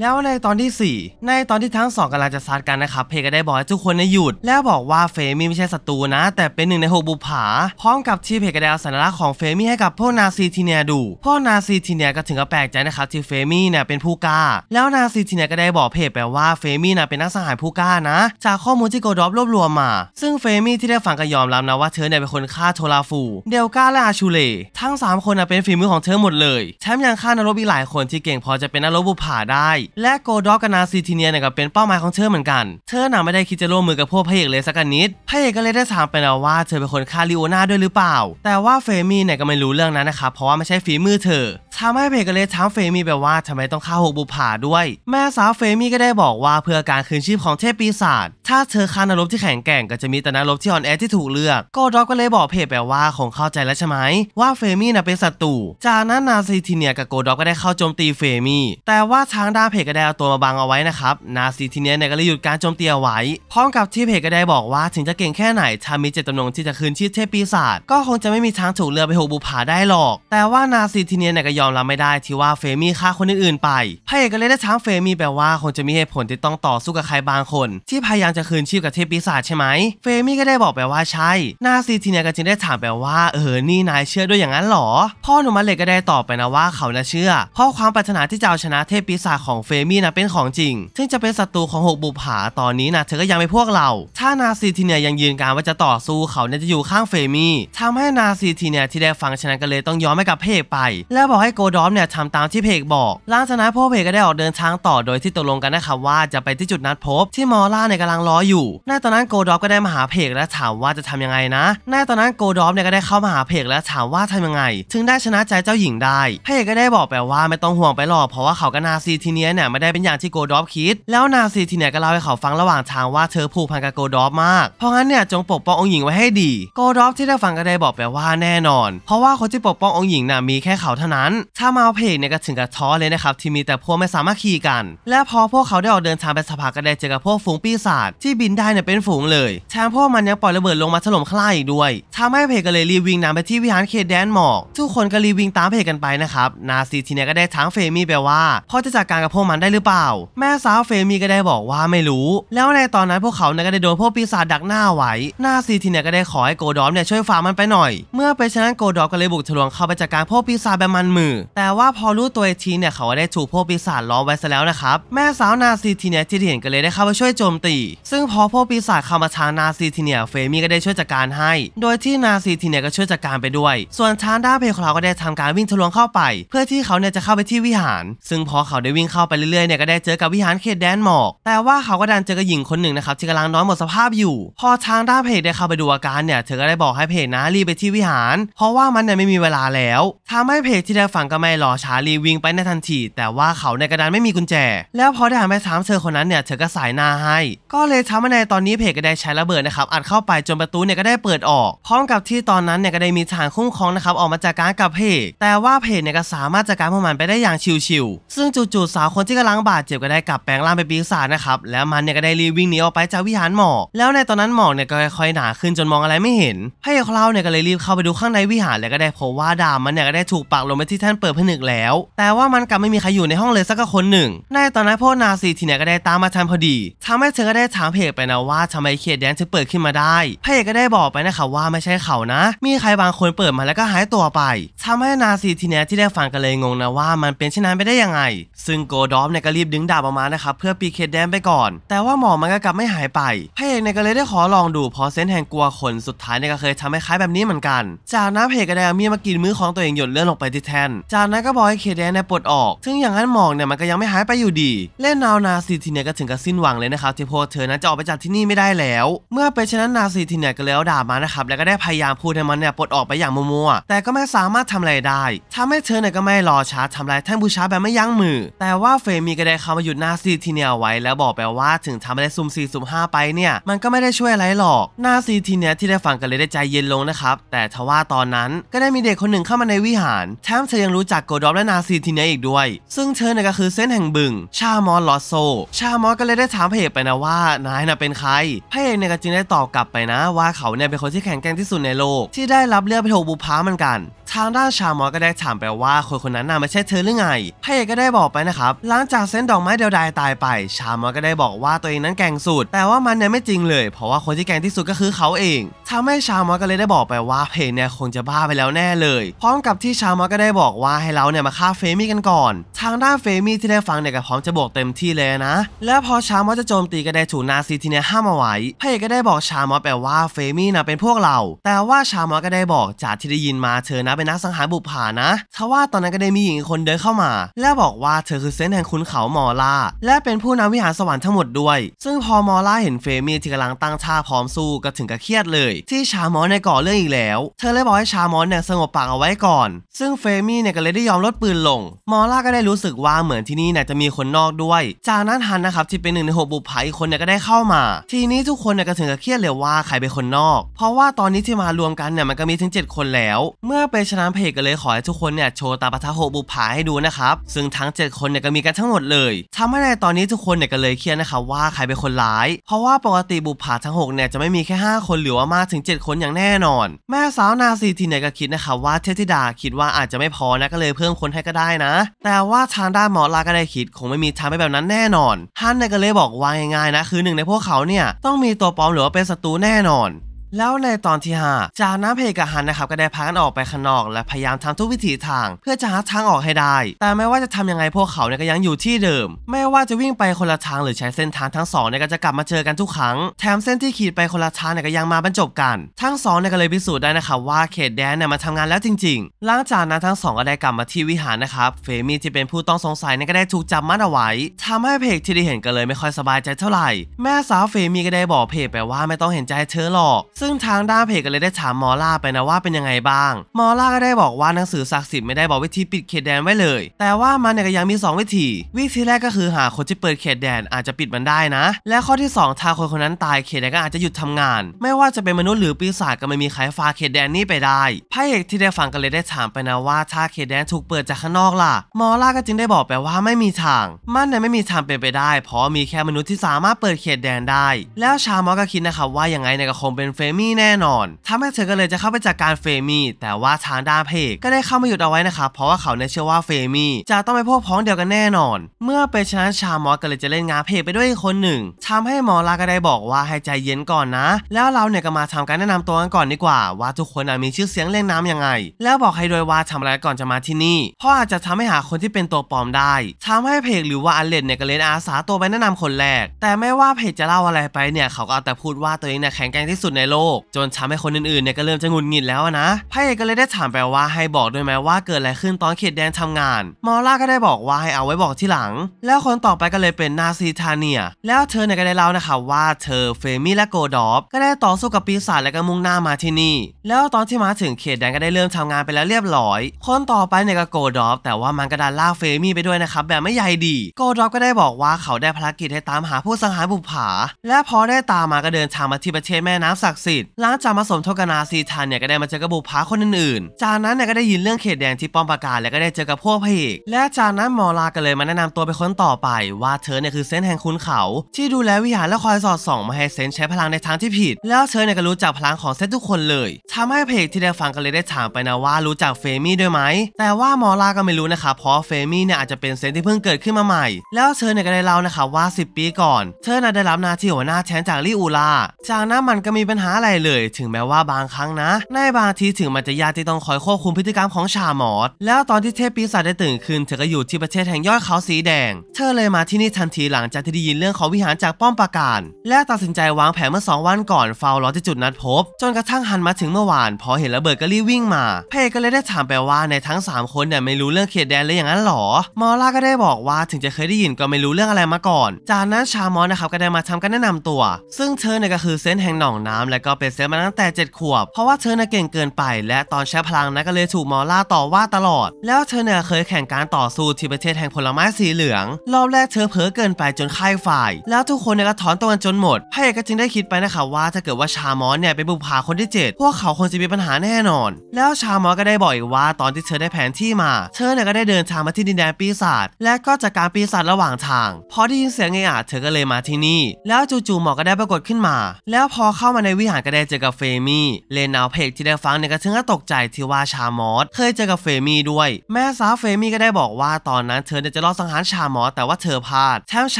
แล้วในตอนที่ 4 ในตอนที่ทั้งสองกำลังจะซัดกันนะครับเพก็ได้บอกให้ทุกคนนหยุด แล้วบอกว่าเฟมี่ไม่ใช่ศัตรูนะ แต่เป็นหนึ่งในหกบุปผา พร้อมกับที่เพก็ได้เอาสัญลักษณ์ของเฟมี่ให้กับพวกนาซีทีเนียดู พวกนาซีทีเนียก็ถึงกับแปลกใจนะครับ ที่เฟมี่เนี่ยเป็นผู้กล้า แล้วนาซีทีเนียก็ได้บอกเพกไปว่าเฟมี่น่ะเป็นนักสังหารผู้กล้านะ จากข้อมูลที่โกดอฟรวบรวมมา ซึ่งเฟมี่ที่ได้ฟังก็ยอมรับนะว่าเธอเนี่ยเป็นคนฆ่าโทราฟูเดลกาและอาชูเลทั้ง 3 คนน่ะเป็นฝีมือของเธอหมดเลยแถมยังฆ่านรกอีกหลายคนที่เก่งพอจะเป็นนรกบุปผาได้และโกด็อกกับนาซีทีเนียเนี่ยก็เป็น เป้าหมายของเธอเหมือนกัน เธอหน่ะไม่ ได้ คิด จะ ร่วม มือกับพวกพระเอกเลย สัก นิดพระเอกก็ เลย ได้ถามไปแล้วว่าเธอ เป็น คนฆ่าลิโอนาด้วยหรือเปล่า แต่ว่า เฟมี่เนี่ยก็ไม่รู้เรื่องนั้น นะครับ เพราะ ว่า ไม่ใช่ฝีมือเธอทำให้เพกก็เลยถามเฟมี่ไปว่าทำไมต้องฆ่าหกบุผาด้วย แม่สาวเฟมี่ก็ได้บอกว่าเพื่อการคืนชีพของเทพปีศาจ ถ้าเธอฆ่านรกที่แข็งแกร่งก็จะมีแต่นรกที่อ่อนแอที่ถูกเลือก โกด็อกก็เลยบอกเพกแปลว่าคงเข้าใจแล้วใช่ไหมว่าเฟมี่น่ะเป็นศัตรูจากนั้นนาซีทีเนียกับโกด็อกก็ได้เข้าโจมตีเฟมี่แต่ว่าทางด้าเพจก็ได้เอาตัวมาบังเอาไว้นะครับนาซีทีเนี้ยเนี่ยก็เลยหยุดการโจมตีเอาไว้พร้อมกับที่เพจก็ได้บอกว่าถึงจะเก่งแค่ไหนถ้ามีเจตจำนงที่จะคืนชีพเทพปีศาจก็คงจะไม่มีทางถูกเรือไปหกบุผาได้หรอก แต่ว่านาซีทีเนี้ยเนี่ยก็ยอมรับไม่ได้ที่ว่าเฟมี่ฆ่าคนอื่นๆไปเพจก็เลยได้ถามเฟมี่แปลว่าคงจะมีเหตุผลที่ต้องต่อสู้กับใครบางคน ที่พยายามจะคืนชีพกับเทพปีศาจใช่ไหมเฟมี่ก็ได้บอกแปลว่าใช่นาซีทีเนี้ยก็จึงได้ถามแปลว่า เออนี่นายเชื่อด้วยอย่างนั้นหรอพ่อหนุ่มมาเลกก็ได้ตอบไปนะว่าเขาน่ะเชื่อเพราะความปรารถนาที่จะเอาชนะเทพปีศาจของของเฟมี่นะเป็นของจริง ซึ่งจะเป็นศัตรูของ6บุปผาตอนนี้นะเธอก็ยังไม่พวกเรา ถ้านาซีทีเนียยังยืนการว่าจะต่อสู้เขาเนี่ยจะอยู่ข้างเฟมี่ทำให้นาซีทีเนียที่ได้ฟังชนะก็เลยต้องย้อนไปกับเพกไป แล้วบอกให้โกดอมเนี่ยทำตามที่เพกบอกหลังจากนั้นพวกเพกก็ได้ออกเดินทางต่อ โดยที่ตกลงกันนะครับว่าจะไปที่จุดนัดพบที่มอล่าเนี่ยกำลังรออยู่ ในตอนนั้นโกดอมก็ได้มาหาเพกและถามว่าจะทำยังไงนะ ในตอนนั้นโกดอมเนี่ยก็ได้เข้ามาหาเพกและถามว่าทำยังไงถึงได้ชนะใจเจ้าหญิงได้เพกก็ได้บอกไปว่าไม่ต้องห่วงไปหรอกเพราะว่าเขากบนาซีทีเนียี้เนี่ยไม่ได้เป็นอย่างที่โกดอฟคิด แล้วนาซีทีเนี่ยก็เล่าให้เขาฟังระหว่างทางว่าเธอผูกพันกับโกดอฟมากเพราะงั้นเนี่ยจงปกป้ององค์หญิงไว้ให้ดีโกดอฟที่ได้ฟังก็ได้บอกไปว่าแน่นอน เพราะว่าคนที่ปกป้ององค์หญิงน่ะมีแค่เขาเท่านั้น ถ้ามาเพกเนี่ยก็ถึงกับท้อเลยนะครับที่มีแต่พวกไม่สามารถขี่กัน และพอพวกเขาได้ออกเดินทางไปสภาก็ได้เจอกับพวกฝูงปีศาจที่บินได้เนี่ยเป็นฝูงเลยแถมพวกมันยังปล่อยระเบิดลงมาถล่มคล้ายอีกด้วยทำให้เพกก็เลยรีวิ่งนำไปที่วิหารเขตแดนหมอกทุกคนก็รีวิ่งตามเพกกันไปนะครับนาซีทีเนี่ยก็ได้ถามเฟมี่ไปว่าพอจะจัดการกับพวกวกมันได้หรือเปล่า แม่สาวเฟมีก็ได้บอกว่าไม่รู้ แล้วในตอนนั้นพวกเขาเนี่ยก็ได้โดนพวกปีศาจดักหน้าไว้หน้าซีทีเนี่ยก็ได้ขอให้โกดอมเนี่ยช่วยฝากมันไปหน่อย เมื่อไปชนั้นโกดอมก็เลยบุกทะลวงเข้าไปจัดการพวกปีศาจแบบมันมือ แต่ว่าพอรู้ตัวไอทีเนี่ยเขาได้ถูกพวกปีศาจล้อมไว้ซะแล้วนะครับแม่สาวนาซีทีเนี่ยที่เห็นก็เลยได้เข้าไปช่วยโจมตีซึ่งพอพวกปีศาจเข้ามาทางนาซีทีเนี่ยเฟมีก็ได้ช่วยจัดการให้ โดยที่นาซีทีเนี่ยก็ช่วยจัดการไปด้วย ส่วนชานด้าเพลคลาก็ได้ทำการวิ่งทะลวงเข้าไป เพื่อที่เขาเนี่ยจะเข้าไปที่วิหาร ซึ่งพอเขาได้วิ่งเข้าไปเรื่อยๆเนี่ยก็ได้เจอกับวิหารเขตแดนหมอกแต่ว่าเขาก็ดันเจอกับหญิงคนหนึ่งนะครับที่กำลังนอนหมดสภาพอยู่ พอทางด้าเพจได้เข้าไปดูอาการเนี่ยเธอก็ได้บอกให้เพจนะรีบไปที่วิหาร เพราะว่ามันเนี่ยไม่มีเวลาแล้ว ทำให้เพจที่ได้ฝังก็ไม่รอช้ารีวิ่งไปในทันที แต่ว่าเขาในกระดานไม่มีกุญแจ แล้วพอได้หันไปถามเธอคนนั้นเนี่ยเธอก็สายหน้าให้ ก็เลยทำให้ในตอนนี้เพจก็ได้ใช้ระเบิดนะครับอัดเข้าไปจนประตูเนี่ยก็ได้เปิดออก พร้อมกับที่ตอนนั้นเนี่ยก็ได้มีทางคุ้มครองนะครับออกมาจากการกับเพจแต่ว่าเพจเนี่ยก็สามารถจัดการพวกมันไปได้อย่างชิวๆซึ่งจู่ๆสาวคนที่กำลังบาดเจ็บก็ได้กลับแปลงร่างเป็นปีศาจนะครับแล้วมันเนี่ยก็ได้รีวิ่งหนีออกไปจากวิหารหมอกแล้วในตอนนั้นหมอกเนี่ยก็ค่อยๆหนาขึ้นจนมองอะไรไม่เห็นพระเอกเราเนี่ยก็เลยรีบเข้าไปดูข้างในวิหาร แล้วก็ได้พบว่าดาบมันเนี่ยก็ได้ถูกปักลงไปที่แท่นเปิดผนึกแล้ว แต่ว่ามันกลับไม่มีใครอยู่ในห้องเลยสักคนหนึ่ง ในตอนนั้นพวกนาซีทีเนี่ยก็ได้ตามมาทันพอดี ทำให้เธอก็ได้ถามพเพกไปนะว่าทำไมเขตแดนถึงเปิดขึ้นมาได้พระเอกก็ได้บอกไปนะครับว่าไม่ใช่เขานะ มีใครบางคนเปิดมาแล้วก็หายตัวไป ทำให้นาซีทีเนี่ยที่ได้ฟังกันเลยงงนะว่ามันเป็นเช่นนั้นไปได้ยังไงซึ่งโกดอฟเนี่ยก็รีบดึงดาบออกมานะครับเพื่อปีเคดแดมไปก่อน แต่ว่าหมอมันก็กลับไม่หายไปพระเอกเนี่ยก็เลยได้ขอลองดูพอเซนแห่งกลัวคนสุดท้ายเนี่ยก็เคยทำให้คล้ายแบบนี้เหมือนกัน จากนั้นพเอกก็ได้มีมากินมือของตัวเองหยดเลือดลงไปที่แทนจากนั้นก็บอกให้เคดแดนเนี่ยปลดออก ซึ่งอย่างนั้นหมอกเนี่ยมันก็ยังไม่หายไปอยู่ดีเล่นนาวนาซีทีเนี่ยก็ถึงกับสิ้นหวังเลยนะครับที่พวกเธอนั้นจะออกไปจากที่นี่ไม่ได้แล้ว เมื่อเป็นเช่นนั้นนาซีทีเนี่ยก็เลยเอาดาบมานะครับแล้วก็ได้พยายามพูดให้มันเนี่ยปลดออกไปอย่างมัวๆแต่ก็ไม่สามารถทำอะไรได้ทำให้เธอเนี่ยก็ไม่รอช้าทำลายแท่งบูชาแบบไม่ยั้งมือ แต่ว่าเฟมีก็ได้เข้ามาหยุดหน้าซีทีเนียไว้ แล้วบอกไปว่าถึงทำได้ซุ่มสี่ซุ่มห้าไปเนี่ย มันก็ไม่ได้ช่วยอะไรหรอก หน้าซีทีเนียที่ได้ฟังกันเลยได้ใจเย็นลงนะครับ แต่ทว่าตอนนั้นก็ได้มีเด็กคนหนึ่งเข้ามาในวิหารแถมเธอยังรู้จักโกดอฟและนาซีทีเนียอีกด้วย ซึ่งเธอเนี่ยก็คือเส้นแห่งบึงชามอนลอสโซชามอนก็เลยได้ถามพระเอกไปนะว่านายน่ะเป็นใครพระเอกเนี่ยก็จึงได้ตอบกลับไปนะ ว่าเขาเนี่ยเป็นคนที่แข็งแกร่งที่สุดในโลก ที่ได้รับเลือกไปถนโบุพพามันกันทางด้านชามอก็ได้ถามไปว่า คนคนนั้นน่ะไม่ใช่เธอหรือไงพระเอกก็ได้บอกไปนะครับหลังจากเส้นดอกไม้เดียวดายตายไป ชามอก็ได้บอกว่าตัวเองนั้นแก่งสุดแต่ว่ามันเนี่ยไม่จริงเลย เพราะว่าคนที่แก่งที่สุดก็คือเขาเอง ทำให้ชามอก็เลยได้บอกไปว่า เพเนี่ยคงจะบ้าไปแล้วแน่เลย พร้อมกับที่ชามอก็ได้บอกว่าให้เราเนี่ยมาฆ่าเฟมี่กันก่อน ทางด้านเฟมี่ที่ได้ฟังเนี่ยก็พร้อมจะบอกเต็มที่เลยนะ แล้วพอชามอจะโจมตีก็ได้ถูกนาซีทีเนี่ยห้ามเอาไว้พระเอกก็ได้บอกชามอไปว่าเฟมี่น่ะเป็นพวกเรา แต่ว่าชามอก็ได้บอกจากที่ได้ยินมาเธอนะเป็นนักสังหารบุปผานะ ทว่าตอนนั้นก็ได้มีหญิงคนเดินเข้ามา และบอกว่าเธอคือเซนแห่งคุณเขามอล่าและเป็นผู้นำวิหารสวรรค์ทั้งหมดด้วย ซึ่งพอมอล่าเห็นเฟมีที่กำลังตั้งท่าพร้อมสู้ก็ถึงกับเครียดเลย ที่ชามอนในก่อเรื่องอีกแล้ว เธอเลยบอกให้ชามอนเนี่ยสงบปากเอาไว้ก่อน ซึ่งเฟมี่เนี่ยก็เลยได้ยอมลดปืนลง มอล่าก็ได้รู้สึกว่าเหมือนที่นี่เนี่ยจะมีคนนอกด้วย จากนั้นฮันนะครับที่เป็นหนึ่งในหกบุปผาอีกคนเนี่ยก็ได้เข้ามา ทีนี้ทุกคนเนี่ยก็ถึงกับเครียดเลยว่าใครเป็นคนนอก เพราะว่าตอนนี้ที่มารวมกันเนี่ยมันก็มีถึง 7 คนแล้ว เมื่อไปเชนะเพกกันเลยขอให้ทุกคนเนี่ยโชว์ตาปะทะโหบุผาให้ดูนะครับซึ่งทั้ง 7 คนเนี่ยก็มีกันทั้งหมดเลย ทำให้ในตอนนี้ทุกคนเนี่ยก็เลยเครียดนะครับว่าใครเป็นคนร้าย เพราะว่าปกติบุผาทั้ง6เนี่ยจะไม่มีแค่ 5 คนหรือว่ามากถึง 7 คนอย่างแน่นอน แม่สาวนาซีทีเนี่ยก็คิดนะครับว่าเทธิดาคิดว่าอาจจะไม่พอนะก็เลยเพิ่มคนให้ก็ได้นะ แต่ว่าทางด้านหมอลาก็ได้คิดคงไม่มีทางไปแบบนั้นแน่นอน ท่านเนี่ยก็เลยบอกว่าง่ายๆนะคือหนึ่งในพวกเขาเนี่ยต้องมีตัวปลอมหรือว่าเป็นศัตรูแน่นอนแล้วในตอนที่5จากนั้นเพกับฮันนะครับก็ได้พากันออกไปข้างนอกและพยายามทำทุกวิถีทาง เพื่อจะหาทางออกให้ได้ แต่ไม่ว่าจะทำยังไงพวกเขาเนี่ยก็ยังอยู่ที่เดิม ไม่ว่าจะวิ่งไปคนละทางหรือใช้เส้นทางทั้งสองเนี่ยก็จะกลับมาเจอกันทุกครั้งแถมเส้นที่ขีดไปคนละทางเนี่ยก็ยังมาบรรจบกัน ทั้งสองเนี่ยก็เลยพิสูจน์ได้นะครับ ว่าเขตแดนเนี่ยมาทำงานแล้วจริง ๆ หลังจากนั้นทั้งสองก็ได้กลับมาที่วิหารนะครับเฟมี่ที่เป็นผู้ต้องสงสัยเนี่ยก็ได้ถูกจับมัดเอาไว้ทำให้เพกที่ได้เห็นก็เลยไม่ค่อยสบายใจเท่าไหร่ แม่สาวเฟมี่ก็ได้บอกเพกไปว่าไม่ต้องเห็นใจเธอหรอกซึ่งทางด้านเพจก็เลยได้ถามมอล่าไปนะว่าเป็นยังไงบ้าง มอล่าก็ได้บอกว่าหนังสือศักดิ์สิทธิ์ไม่ได้บอกวิธีปิดเขตแดนไว้เลย แต่ว่ามันก็ยังมี 2 วิธี วิธีแรกก็คือหาคนที่เปิดเขตแดนอาจจะปิดมันได้นะ และข้อที่2ถ้าคนคนนั้นตายเขตแดนก็อาจจะหยุดทำงาน ไม่ว่าจะเป็นมนุษย์หรือปีศาจก็ไม่มีใครฟ้าเขตแดนนี้ไปได้พระเอกที่ได้ฟังก็เลยได้ถามไปนะว่าถ้าเขตแดนถูกเปิดจากข้างนอกล่ะ มอล่าก็จึงได้บอกไปว่าไม่มีทาง มันเนี่ยไม่มีทางเป็นไปได้ เพราะมีแค่มนุษย์ที่สามารถเปิดเขตแดนได้ แล้วชา มอก็คิดนะครับว่ายังไงเนี่ยก็คงเป็นเฟมี่แน่นอน ทำให้เธอก็เลยจะเข้าไปจัดการเฟมี่ แต่ว่าทางด้านเพกก็ได้เข้ามาหยุดเอาไว้นะครับ เพราะว่าเขาเนี่ยเชื่อว่าเฟมี่จะต้องไปพบพ้องเดียวกันแน่นอน เมื่อเป็นะนชามอสก็เลยจะเล่นงานเพกไปด้วยคนหนึ่ง ทำให้หมอลาก็ได้บอกว่าให้ใจเย็นก่อนนะ แล้วเราเนี่ยก็มาทำการแนะนำตัวกันก่อนดีกว่าว่าทุกคนมีชื่อเสียงเล่นน้ํำยังไง แล้วบอกให้ด้วยว่าทำอะไรก่อนจะมาที่นี่ เพราะอาจจะทำให้หาคนที่เป็นตัวปลอมได้ ทำให้เพกหรือว่าอันเลดเนี่ยก็เล่นอาสาตัวไปแนะนำคนแรก แต่ไม่ว่าเพกจะเล่าอะไรไปเนี่ย เขาก็เอาแต่พูดว่าตัวเองเนี่ยแข็งแกร่งที่สุดในโลกจนทำให้คนอื่นๆเนี่ยก็เริ่มจะงุนงิดแล้วนะพระเอกก็เลยได้ ถาม ไปว่าให้บอกด้วยไหมว่าเกิดอะไรขึ้นตอนเขตแดนทำงานมอล่าก็ได้บอกว่าให้เอาไว้บอกที่หลัง แล้วคนต่อไปก็เลยเป็นนาซีทาเนียแล้วเธอเนี่ยก็ได้เล่านะคะว่าเธอเฟมี่และโกดอฟก็ได้ต่อสู้กับปีศาจและก็มุ่งหน้ามาที่นี่ แล้วตอนที่มาถึงเขตแดนก็ได้เริ่มทำงานไปแล้วเรียบร้อย คนต่อไปเนี่ยก็โกดอฟแต่ว่ามันก็ดันลากเฟมี่ไปด้วยนะครับแบบไม่ใหญ่ดี โกดอฟก็ได้บอกว่าเขาได้ภารกิจให้ตามหาผู้สังหารบุปผา และพอได้ตามมาก็เดินทางมาที่ประเทศแม่น้ำศักดิ์สิิทธิ์หลังจากมาสมทบกับนาซีทันเนี่ยก็ได้มาเจอกับบุพาคนอื่นๆ จากนั้นเนี่ยก็ได้ยินเรื่องเขตแดงที่ป้อมปราการแล้วก็ได้เจอกับพวกพระเอกและจากนั้นหมอลาก็เลยมาแนะนำตัวไปค้นต่อไป ว่าเธอเนี่ยคือเซนแห่งคุณเขาที่ดูแลวิหารและคอยสอดส่องมาให้เซนใช้พลังในทางที่ผิด แล้วเธอเนี่ยก็รู้จักพลังของเซนทุกคนเลย ทำให้พระเอกที่ได้ฟังก็เลยได้ถามไปนะว่ารู้จักเฟมี่ด้วยไหม แต่ว่าหมอลาก็ไม่รู้นะคะเพราะเฟมี่เนี่ยอาจจะเป็นเซนที่เพิ่งเกิดขึ้นมาใหม่ แล้วเธอเนี่ยก็ได้เล่านะคะว่า 10 ปีก่อน เธอน่ะได้รับหน้าที่หัวหน้าแทนจากลิอูลาจากนั้นมันก็มีปัญหาอะไรเลยถึงแม้ว่าบางครั้งนะในบางทีถึงมันจะยากที่ต้องคอยควบคุมพฤติกรรมของชาหมอด แล้วตอนที่เทพปีศาจได้ตื่นขึ้นเธอก็อยู่ที่ประเทศแห่งยอด เขาสีแดงเธอเลยมาที่นี่ทันทีหลังจากที่ได้ยินเรื่องของวิหารจากป้อมปราการและตัดสินใจวางแผนเมื่อ 2 วันก่อนเฝ้ารอที่จุดนัดพบ จนกระทั่งหันมาถึงเมื่อวาน พอเห็นระเบิดก็รีบวิ่งมา เพก็เลยได้ถามไปว่าในทั้ง 3 คนเนี่ยไม่รู้เรื่องเขตแดนเลยอย่างนั้นหรอมอล่าก็ได้บอกว่า ถึงจะเคยได้ยินก็ไม่รู้เรื่องอะไรมาก่อน จากนั้นชาหมอนนะครับก็ได้มาทำการแนะนำตัว ซึ่งเธอเนี่ยก็คือเซนแห่งหนองน้ำและก็เป็นเซลมาตั้งแต่ 7 ขวบเพราะว่าเธอเนี่ยเก่งเกินไปและตอนใช้พลังนะก็เลยถูกมอล่าต่อว่าตลอด แล้วเธอเนี่ยเคยแข่งการต่อสู้ที่ประเทศแห่งผลไม้สีเหลือง รอบแรกเธอเผลอเกินไปจนค่ายฝ่าย แล้วทุกคนเนี่ยก็ถอนตัวกันจนหมดพระเอกก็จึงได้คิดไปนะคะว่าถ้าเกิดว่าชามอนเนี่ยเป็นบุพาคนที่ 7 พวกเขาคงจะมีปัญหาแน่นอน แล้วชามอนก็ได้บอกอีกว่าตอนที่เธอได้แผนที่มา เธอเนี่ยก็ได้เดินทางมาที่ดินแดนปีศาจและก็จากการปีศาจระหว่างทาง พอได้ยินเสียงเงาเธอก็เลยมาที่นี่ แล้วจู่ๆหมอก็ได้ปรากฏขึ้นมา แล้วพอเข้ามาในวิหารก็ได้เจอกับเฟมี่เลนเอาเพกที่ได้ฟังเนี่ยก็ถึงกับตกใจที่ว่าชามอส เคยเจอกับเฟมี่ด้วย แม่สาวเฟมี่ก็ได้บอกว่าตอนนั้น เธอจะรอสังหารชามอสแต่ว่าเธอพลาด แถมช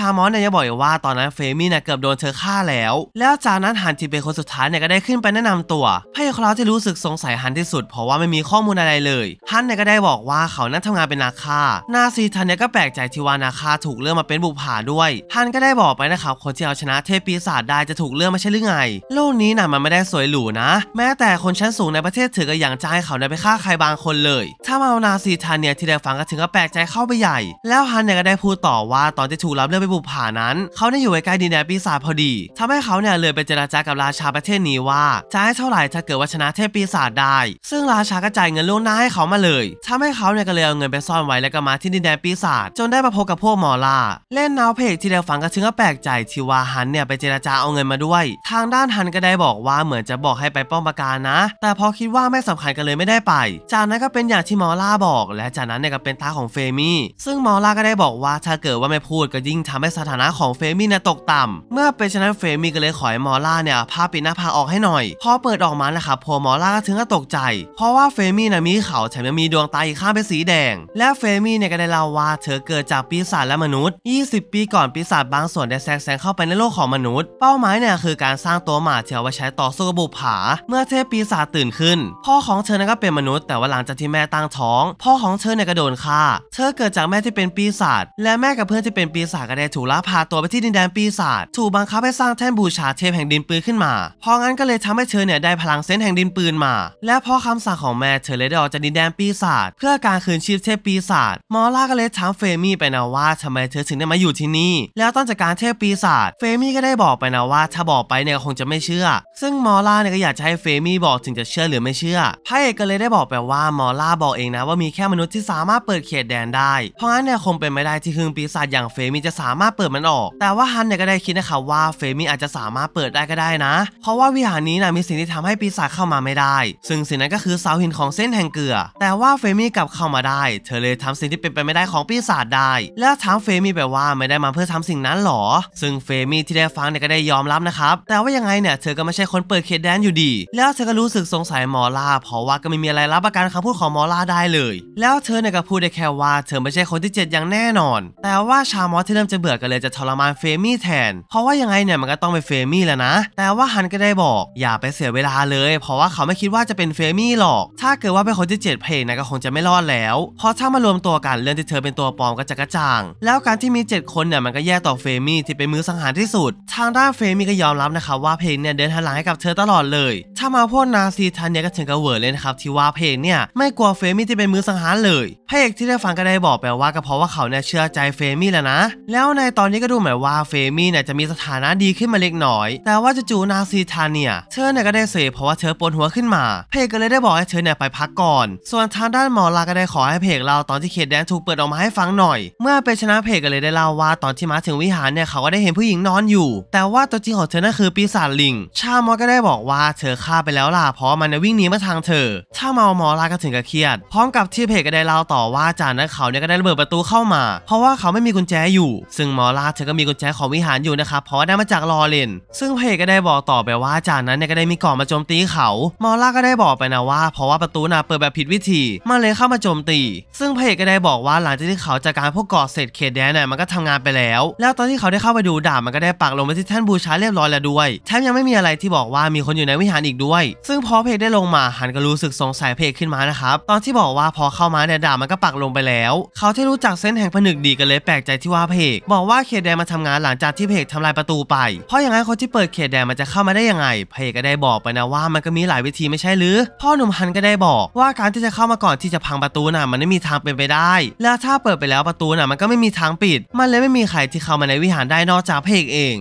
ามอสเนี่ยจะบอกว่าตอนนั้นเฟมี่เนี่ยเกือบโดนเธอฆ่าแล้ว แล้วจากนั้นฮันที่เป็นคนสุดท้ายเนี่ยก็ได้ขึ้นไปแนะนำตัว ให้คลาสที่รู้สึกสงสัยฮันที่สุด เพราะว่าไม่มีข้อมูลอะไรเลยฮันเนี่ยก็ได้บอกว่าเขานั้นทำงานเป็นนาคา นาซีทันเนี่ยก็แปลกใจที่ว่านาคาถูกเลือกมาเป็นบุปผาด้วยฮันก็ได้บอกไปนะครับคนที่เอาชนะเทพปีศาจได้จะถูกเลือกไม่ใช่หรือไง โลกนี้น่ะมันไม่ได้สวยหรูนะ แม้แต่คนชั้นสูงในประเทศถือก็อย่างจะให้เขาได้ไปฆ่าใครบางคนเลย ถ้ามาอนาซีทานเนี่ยที่ได้ฟังก็ถึงกับแปลกใจเข้าไปใหญ่ แล้วฮันเนี่ยก็ได้พูดต่อว่าตอนที่ถูกรับเลือกไปบุกผานั้น เขาได้อยู่ใกล้ดินแดนปีศาจพอดี ทำให้เขาเนี่ยเลยไปเจราจากับราชาประเทศนี้ว่า จะให้เท่าไหร่ถ้าเกิดว่าชนะเทพปีศาจได้ ซึ่งราชาก็จ่ายเงินล่วงหน้าให้เขามาเลยทำให้เขาเนี่ยก็เลยเอาเงินไปซ่อนไว้แล้วก็มาที่ดินแดนปีศาจจนได้มาพบกับพวกมอล่าเล่นนาวเพกที่ได้ฟังก็ถึงกับแปลกใจที่ว่าฮันเนี่ยไปเจราจาเอาเงินมาด้วย ทางด้านฮันก็ได้บอกบอกว่าเหมือนจะบอกให้ไปป้องปาการนะ แต่พอคิดว่าไม่สำคัญกันเลยไม่ได้ไป จากนั้นก็เป็นอย่างที่มอล่าบอก และจากนั้นเนี่ยก็เป็นตาของเฟมี่ ซึ่งมอล่าก็ได้บอกว่าถ้าเกิดว่าไม่พูดก็ยิ่งทำให้สถานะของเฟมี่เนี่ยตกต่ำ เมื่อเป็นฉะนั้นเฟมี่ก็เลยขอให้มอล่าเนี่ยพาปิดหน้าผาออกให้หน่อย พอเปิดออกมานะครับพอมอล่าก็ถึงกับตกใจ เพราะว่าเฟมี่น่ะมีเขาแถมยังมีดวงตาอีกข้างเป็นสีแดง และเฟมี่เนี่ยก็ได้เล่าว่า เธอเกิดจากปีศาจและมนุษย์ 20 ปีก่อนปีศาจบางส่วนได้แทรกแซงเข้าไปในโลกของมนุษย์เป้าหมายเนี่ยคือการสร้างตัวหมาเที่ยวไว้ช้ต่อสู้กับบุปผา เมื่อเทพปีศาจตื่นขึ้น พ่อของเธอนี่ยก็เป็นมนุษย์ แต่ว่าหลังจากที่แม่ตั้งท้อง พ่อของเธอเนี่ยก็โดนฆ่า เธอเกิดจากแม่ที่เป็นปีศาจ และแม่กับเพื่อนที่เป็นปีศาจก็ได้ถูกล่าพาตัวไปที่ดินแดนปีศาจ ถูกบังคับให้สร้างแท่นบูชาเทพแห่งดินปืนขึ้นมา พองั้นก็เลยทำให้เธอเนี่ยได้พลังเซนแห่งดินปืนมา และพอคำสั่งของแม่เธอเลยได้ออกจากดินแดนปีศาจเพื่อการคืนชีพเทพปีศาจมอล่าก็เลยถามเฟมี่ไปนะว่า ทำไมเธอถึงได้มาอยู่ที่นี่ แล้วต้องจากการเทพปีศาจเฟมี่ก็ได้บอกไปนะว่าถ้าบอกไปเนี่ยคงจะไม่เชื่อซึ่งมอล่าเนี่ยก็อยากจะให้เฟมี่บอกถึงจะเชื่อหรือไม่เชื่อพระเอกก็เลยได้บอกไปว่ามอล่าบอกเองนะ ว่ามีแค่มนุษย์ที่สามารถเปิดเขตแดนได้ เพราะงั้นเนี่ยคงเป็นไม่ได้ที่ครึ่งปีศาจอย่างเฟมี่จะสามารถเปิดมันออก แต่ว่าฮันเนี่ยก็ได้คิดนะครับว่าเฟมี่อาจจะสามารถเปิดได้ก็ได้นะ เพราะว่าวิหารนี้นะมีสิ่งที่ทำให้ปีศาจเข้ามาไม่ได้ ซึ่งสิ่งนั้นก็คือเสาหินของเส้นแห่งเกลือ แต่ว่าเฟมี่กลับเข้ามาได้ เธอเลยทำสิ่งที่เป็นไปไม่ได้ของปีศาจได้ แล้วถามเฟมี่ไปว่าไม่ได้มาเพื่อทำสิ่งนั้นหรอซึ่งเฟมี่ที่ได้ฟังเนี่ยก็ได้ยอมรับนะครับแต่ว่ายังไงเนี่ยเธอก็ไม่ใชช่คนเปิดเคสแดนอยู่ดี แล้วเธอก็รู้สึกสงสัยหมอลาเพราะว่าก็ไม่มีอะไรรับประกันคำพูดของหมอลาได้เลย แล้วเธอเนี่ยก็พูดได้แค่ว่าเธอไม่ใช่คนที่ 7 อย่างแน่นอน แต่ว่าชาวมอสที่เริ่มจะเบื่อกันเลยจะทรมานเฟมี่แทน เพราะว่ายังไงเนี่ยมันก็ต้องเป็นเฟมี่แหละนะ แต่ว่าฮันก็ได้บอกอย่าไปเสียเวลาเลย เพราะว่าเขาไม่คิดว่าจะเป็นเฟมี่หรอก ถ้าเกิดว่าเป็นคนที่ 7 เพลงนะก็คงจะไม่รอดแล้ว เพราะถ้ามารวมตัวกันเรื่องที่เธอเป็นตัวปลอมก็จะกระจ่าง แล้วการที่มี 7 คนเนี่ยมันก็แย่ต่อเฟมี่ที่เป็นมือสังหารที่สุด ทางด้านเฟมี่ก็ยอมรับนะคะว่าเพลงเนี่ยเดินหัหลลังให้กับเธอตลอดเลย ถ้ามาพ่นนาซีทันเนี่ยก็ถึงกับเวอร์เลยนะครับที่ว่าเพลงเนี่ย ไม่กลัวเฟมี่จะเป็นมือสังหารเลยพระเอกที่ได้ฟังก็ได้บอกไปว่าก็เพราะว่าเขาเนี่ยเชื่อใจเฟมี่แล้วนะ แล้วในตอนนี้ก็ดูเหมือนว่าเฟมี่เนี่ยจะมีสถานะดีขึ้นมาเล็กน้อย แต่ว่าจะจูนาซีทันเนี่ย เธอเนี่ยก็ได้เสยเพราะว่าเธอปวดหัวขึ้นมา เพกก็เลยได้บอกให้เธอเนี่ยไปพักก่อน ส่วนทางด้านหมอลา ก็ได้ขอให้เพกเราตอนที่เขตแดนถูกเปิดออกมาให้ฟังหน่อย เมื่อไปชนะเพกก็เลยได้เล่าว่า ตอนที่มาถึงวิหารเนี่ยเขาก็ได้เห็นผู้หญิงนอนอยู่ แต่ว่าตัวจริงของเธอนี่ยคือปีศาจลิงชาามอสก็ได้บอกว่าเธอฆ่าไปแล้วล่ะ เพราะมันวิ่งหนีมาทางเธอ ถ้าเมามอลาก็ถึงกับเครียด พร้อมกับที่เพจก็ได้เล่าต่อว่าจานักเขาเนี่ยก็ได้เปิดประตูเข้ามา เพราะว่าเขาไม่มีกุญแจอยู่ ซึ่งมอลาเธอก็มีกุญแจของวิหารอยู่นะครับ เพราะได้มาจากลอเรน ซึ่งเพจก็ได้บอกต่อไปว่าจานั้นเนี่ยก็ได้มีก่อมาโจมตีเขา มอลาก็ได้บอกไปนะว่าเพราะว่าประตูน่ะเปิดแบบผิดวิธี มันเลยเข้ามาโจมตี ซึ่งเพจก็ได้บอกว่าหลังจากที่เขาจัดการพวกก่อเสร็จเขตแดนเนี่ยมันก็ทำงานไปแล้วแล้วตอนที่เขาได้เข้าไปดูดาบมันก็ได้ปักลงไปที่แท่นบูชาเรียบร้อยแล้วด้วยแถมยังไม่มีอะไรที่ที่บอกว่ามีคนอยู่ในวิหารอีกด้วย ซึ่งพอเพจได้ลงมา หันก็รู้สึกสงสัยเพจขึ้นมานะครับ ตอนที่บอกว่าพอเข้ามาเนี่ยดาบมันก็ปักลงไปแล้ว เขาที่รู้จักเส้นแห่งผนึกดีกันเลยแปลกใจที่ว่าเพจบอกว่าเขตแดนมาทำงานหลังจากที่เพจทำลายประตูไป เพราะอย่างนั้นคนที่เปิดเขตแดนมันจะเข้ามาได้ยังไง เพจก็ได้บอกไปนะว่ามันก็มีหลายวิธีไม่ใช่หรือ พ่อหนุ่มฮันก็ได้บอกว่า การที่จะเข้ามาก่อนที่จะพังประตูน่ะมันไม่มีทางเป็นไปได้ แล้วถ้าเปิดไปแล้วประตูน่ะมันก็ไม่มีทางปิด มันเลยไม่มีใครที่เข้ามาในวิหารได้นอกจากเพจเอง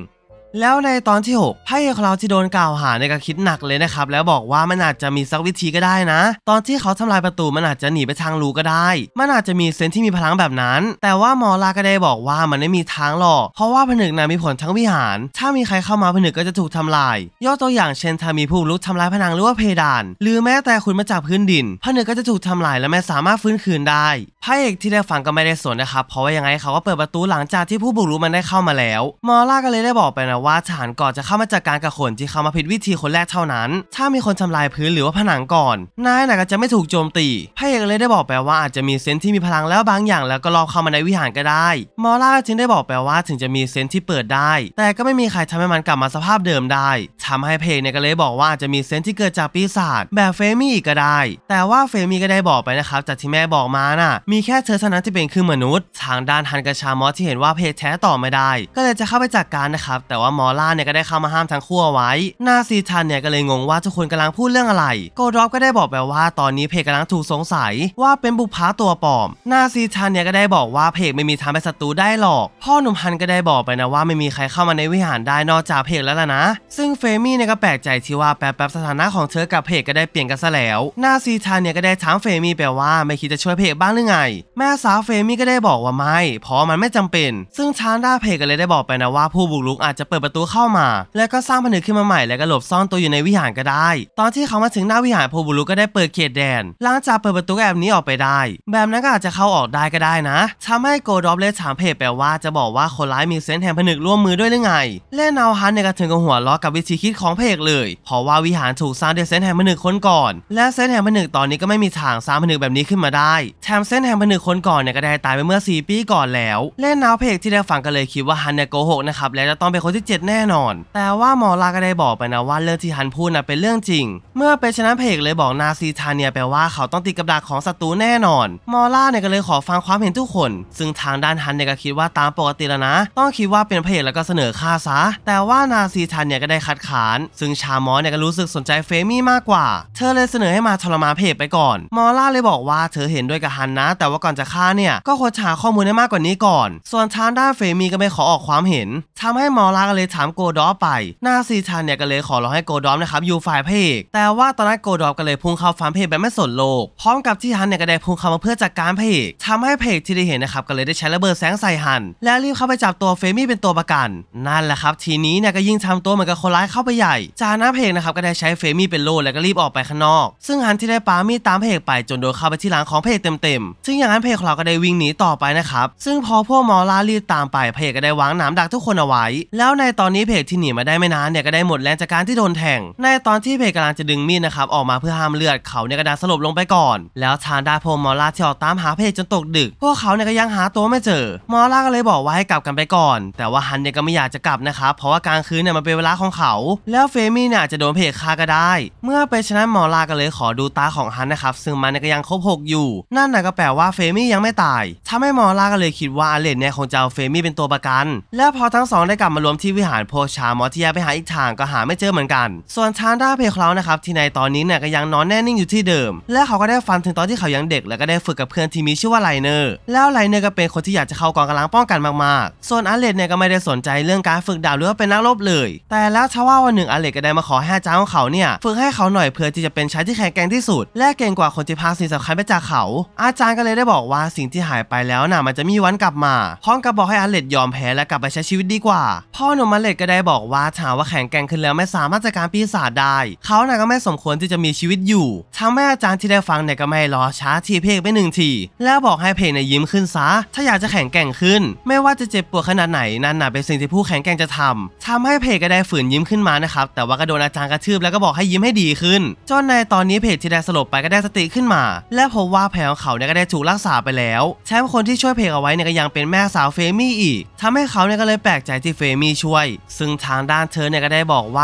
แล้วในตอนที่6ไพ่ของเราที่โดนกล่าวหาในกรคิดหนักเลยนะครับแล้วบอกว่ามันอาจจะมีสักวิธีก็ได้นะ ตอนที่เขาทำลายประตูมันอาจจะหนีไปทางรูก็ได้ มันอาจจะมีเซนที่มีพลังแบบนั้น แต่ว่าหมอลาก็ได้บอกว่ามันไม่มีทางหรอก เพราะว่าผนึกนะมีผลทั้งวิหาร ถ้ามีใครเข้ามาผนึกก็จะถูกทำลายยกตัวอย่างเช่น ถ้ามีผู้ลุกทำลายผนังหรือว่าเพดาน หรือแม้แต่คุณมาจากพื้นดิน ผนึกก็จะถูกทำลายและไม่สามารถฟื้นคืนได้ไพ่เอกที่ได้ฟังก็ไม่ได้สนนะครับ เพราะว่ายังไงเขาก็เปิดประตูหลังจากที่ผู้บุกรุกมันได้เข้ามาแล้วมอลาก็เลยได้บอกไปนะว่าทหารก่อนจะเข้ามาจัดกการกับคนที่เข้ามาผิดวิธีคนแรกเท่านั้น ถ้ามีคนทำลายพื้นหรือว่าผนังก่อน นายน่ะก็จะไม่ถูกโจมตีพระเอกเลยได้บอกไปว่าอาจจะมีเซนที่มีพลังแล้วบางอย่าง แล้วก็ลอบเข้ามาในวิหารก็ได้ มอร่าจึงได้บอกไปว่าถึงจะมีเซนที่เปิดได้ แต่ก็ไม่มีใครทำให้มันกลับมาสภาพเดิมได้ ทำให้เพลเนี่ยก็เลยบอกว่าอาจจะมีเซนที่เกิดจากปีศาจแบบเฟมี่ก็ได้แต่ว่าเฟมี่ก็ได้บอกไปนะครับจากที่แม่บอกมาน่ะมีแค่เธอเท่านั้นที่เป็นคือมนุษย์ ทางด้านฮันกระชามอสที่เห็นว่าเพกแท้ต่อไม่ได้ ก็เลยจะเข้าไปจัดกการนะครับแต่ว่าาหมอล่าเนี่ยก็ได้เข้ามาห้ามทั้งคู่เอาไว้ นาซีทันเนี่ยก็เลยงงว่าทุกคนกำลังพูดเรื่องอะไร โกดรอปก็ได้บอกไปว่าตอนนี้เพกกาลังถูกสงสัยว่าเป็นบุพาตัวปลอม นาซีทันเนี่ยก็ได้บอกว่าเพกไม่มีทางเป็นศัตรูได้หรอก พ่อหนุ่มฮันก็ได้บอกไปนะว่าไม่มีใครเข้ามาในวิหารได้นอกจากเพกแล้วล่ะนะ ซึ่งเฟมี่เนี่ยก็แปลกใจที่ว่าแป๊บๆสถานะของเธอกับเพกก็ได้เปลี่ยนกันซะแล้ว นาซีทันเนี่ยก็ได้ถามเฟมี่ไปว่าไม่คิดจะช่วยเพกบ้างหรือไง แม่สาวเฟมี่ก็ได้บอกว่าไม่ เพราะมันไม่จำเป็น ซึ่งชานด้าเพกก็เลยได้บอกไปนะว่าผู้บุกรุกอาจจะเปิดประตูเข้ามา แล้วก็สร้างผนึกขึ้นมาใหม่แล้วก็หลบซ่อนตัวอยู่ในวิหารก็ได้ ตอนที่เขามาถึงหน้าวิหารโพบุรุก็ได้เปิดเขตแดน หลังจากเปิดประตูแอบนี้ออกไปได้ แบบนั้นก็อาจจะเข้าออกได้ก็ได้นะทำให้โกดอบเลสถามเพจแปลว่าจะบอกว่าคนร้ายมีเซนแทนผนึกร่วมมือด้วยหรือไง และนาวฮันเนี่ยก็ถึงกับหัวล้อกับวิธีคิดของเพจเลยเพราะว่าวิหารถูกสร้างด้วยเซนแทนผนึกคนก่อนและเซนแทนผนึกตอนนี้ก็ไม่มีทางสร้างผนึกแบบนี้ขึ้นมาได้แถมเซนแทนผนึกคนก่อนเนี่ยก็ได้ตายไปเมื่อ 4 ปีก่อนแล้ว และนาวเพจที่ได้ฟังก็เลยคิดว่าฮันเนี่ยโกหกนะครับและจะต้องเป็นคนที่ดแน่นอน แต่ว่าหมอลาก็ได้บอกไปนะว่าเรื่องที่ฮันพูดนะเป็นเรื่องจริง เมื่อเป็นชนะเพกเลยบอกนาซีทาเนียแปลว่าเขาต้องติดกับดักของศัตรูแน่นอน มอลาเนี่ยก็เลยขอฟังความเห็นทุกคน ซึ่งทางด้านฮันเนี่ยก็คิดว่าตามปกติแล้วนะ ต้องคิดว่าเป็นเพกแล้วก็เสนอค่าซะ แต่ว่านาซีทาเนียก็ได้คัดขาน ซึ่งชา มอสเนี่ยก็รู้สึกสนใจเฟมี่มากกว่า เธอเลยเสนอให้มาทรมานเพกไปก่อน มอลาเลยบอกว่าเธอเห็นด้วยกับฮันนะ แต่ว่าก่อนจะฆ่าเนี่ยก็ควรหาข้อมูลให้มากกว่านี้ก่อน ส่วนทางด้านเฟมี่ก็ไม่ขอออกความเห็นทำให้มอลาก็เลยถามโกดอฟไปหน้าซีชานเนี่ยก็เลยขอร้องให้โกดอฟนะครับอยู่ฝ่ายพระเอกแต่ว่าตอนนั้นโกดอฟก็เลยพุ่งเข้าฟาร์มพรเกแบบไม่สนโลกพร้อมกับที่ฮันเนี่ยก็ได้พุ่งเข้ามาเพื่อจัดการพระเอกทำให้พระเอกที่ได้เห็นนะครับก็เลยได้ใช้ระเบิดแสงใส่ฮัน แล้วรีบเข้าไปจับตัวเฟมี่เป็นตัวประกัน นั่นแหละครับทีนี้เนี่ยก็ยิ่งทำตัวเหมือนกับคนร้ายเข้าไปใหญ่ จากนั้นพระเอกนะครับก็ได้ใช้เฟมี่เป็นโล่แล้วก็รีบออกไปข้างนอก ซึ่งฮันที่ได้ปามีตามพระเอกไปจนโดนเข้าไปที่หลังของพระเอกเต็ม ๆ ซึ่งอย่างนั้นพระเอกของเราก็ได้วิ่งหนีต่อไปนะครับซึ่งพอพวกมอลารีบตามไปพระเอกก็ได้วางหนามดักทุกคนเอาไว้ แล้วในตอนนี้เพจที่หนีมาได้ไม่นานเนี่ยก็ได้หมดแรงจากการที่โดนแทงในตอนที่เพจกำลังจะดึงมีดนะครับออกมาเพื่อห้ามเลือดเขาเนี่ยก็ดาสลบลงไปก่อน แล้วชานดาโพมอล่าที่ออกตามหาเพจจนตกดึก พวกเขาเนี่ยก็ยังหาตัวไม่เจอมอล่าก็เลยบอกว่าให้กลับกันไปก่อน แต่ว่าฮันเนี่ยก็ไม่อยากจะกลับนะครับเพราะว่ากลางคืนเนี่ยมันเป็นเวลาของเขา แล้วเฟมี่เนี่ยจะโดนเพจฆ่าก็ได้ เมื่อเป็นฉะนั้นมอล่าก็เลยขอดูตาของฮันนะครับซึ่งมันเนี่ยก็ยังครบหกอยู่ นั่นน่ะก็แปลว่าเฟมี่ยังไม่ตายทำให้มอล่าก็เลยคิดว่าอเลนเนี่ยคงจะเอาเฟมี่เป็นตัวประกัน แลวพอทั้งสองได้กลับมารวมที่ิหารโพชามอทยาไปหาอีกทางก็หาไม่เจอเหมือนกัน ส่วนชานด้าเพคลาวนะครับที่ในตอนนี้เนี่ยก็ยังนอนแน่นิ่งอยู่ที่เดิม และเขาก็ได้ฟันถึงตอนที่เขายังเด็กและก็ได้ฝึกกับเพื่อนที่มีชื่อว่าไลเนอร์ แล้วไลเนอร์ก็เป็นคนที่อยากจะเข้ากองกำลังป้องกันมากๆ ส่วนอาเลตเนี่ยก็ไม่ได้สนใจเรื่องการฝึกดาบหรือว่าเป็นนักรบเลย แต่แล้วาว่าวันหนึ่งอาเลตก็ได้มาขอให้อาจารย์ของเขาเนี่ยฝึกให้เขาหน่อยเพื่อที่จะเป็นชายที่แข็งแกร่งที่สุด และเก่งกว่าคนที่พาสิ่งสำคัญไปจากเขา อาจารย์ก็เลยได้บอกว่าสิ่งที่หายไปแล้วน่ะมันจะมีวันกลับมาพร้อมกับบอกให้อาเลตยอมแพ้และกลับไปใช้ชีวิตดีกว่าพ่อนุมาเลตก็ได้บอกว่าถามว่าแข็งแกร่งขึ้นแล้วไม่สามารถจัดการปีศาจได้เขาน่ะก็ไม่สมควรที่จะมีชีวิตอยู่ท้งให้อาจารย์ที่ได้ฟังเนี่ยก็ไม่รอช้าทีเพกไปหนึ่งทีแล้วบอกให้เพกเนี่ยยิ้มขึ้นซะถ้าอยากจะแข็งแกร่งขึ้น ไม่ว่าจะเจ็บปวดขนาดไหนนั่นน่ะเป็นสิ่งที่ผู้แข็งแกร่งจะทำ ทำให้เพกก็ได้ฝืนยิ้มขึ้นมานะครับแต่ว่าก็โดนอาจารย์กระชืบแล้วก็บอกให้ยิ้มให้ดีขึ้นจนในตอนนี้เพกที่ได้สลบไปก็ได้สติขึ้นมา และพบว่าแผลของเขาเนี่ยก็ได้ถูกรักษาไปแล้วแถมคนที่ช่วยเพกเอาไว้เนี่ยก็ยังเป็นแม่สาวเฟมี่อีก ทำให้เขาเนี่ยก็เลยแปลกใจที่เฟมี่ชวยซึ่งทางด้านเธอเนี่ยก็ได้บอกว่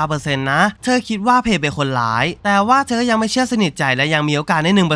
า 99%นะ เธอคิดว่าเพจเป็นคนร้าย แต่ว่าเธอยังไม่เชื่อสนิทใจและยังมีโอกาสได้หน่เป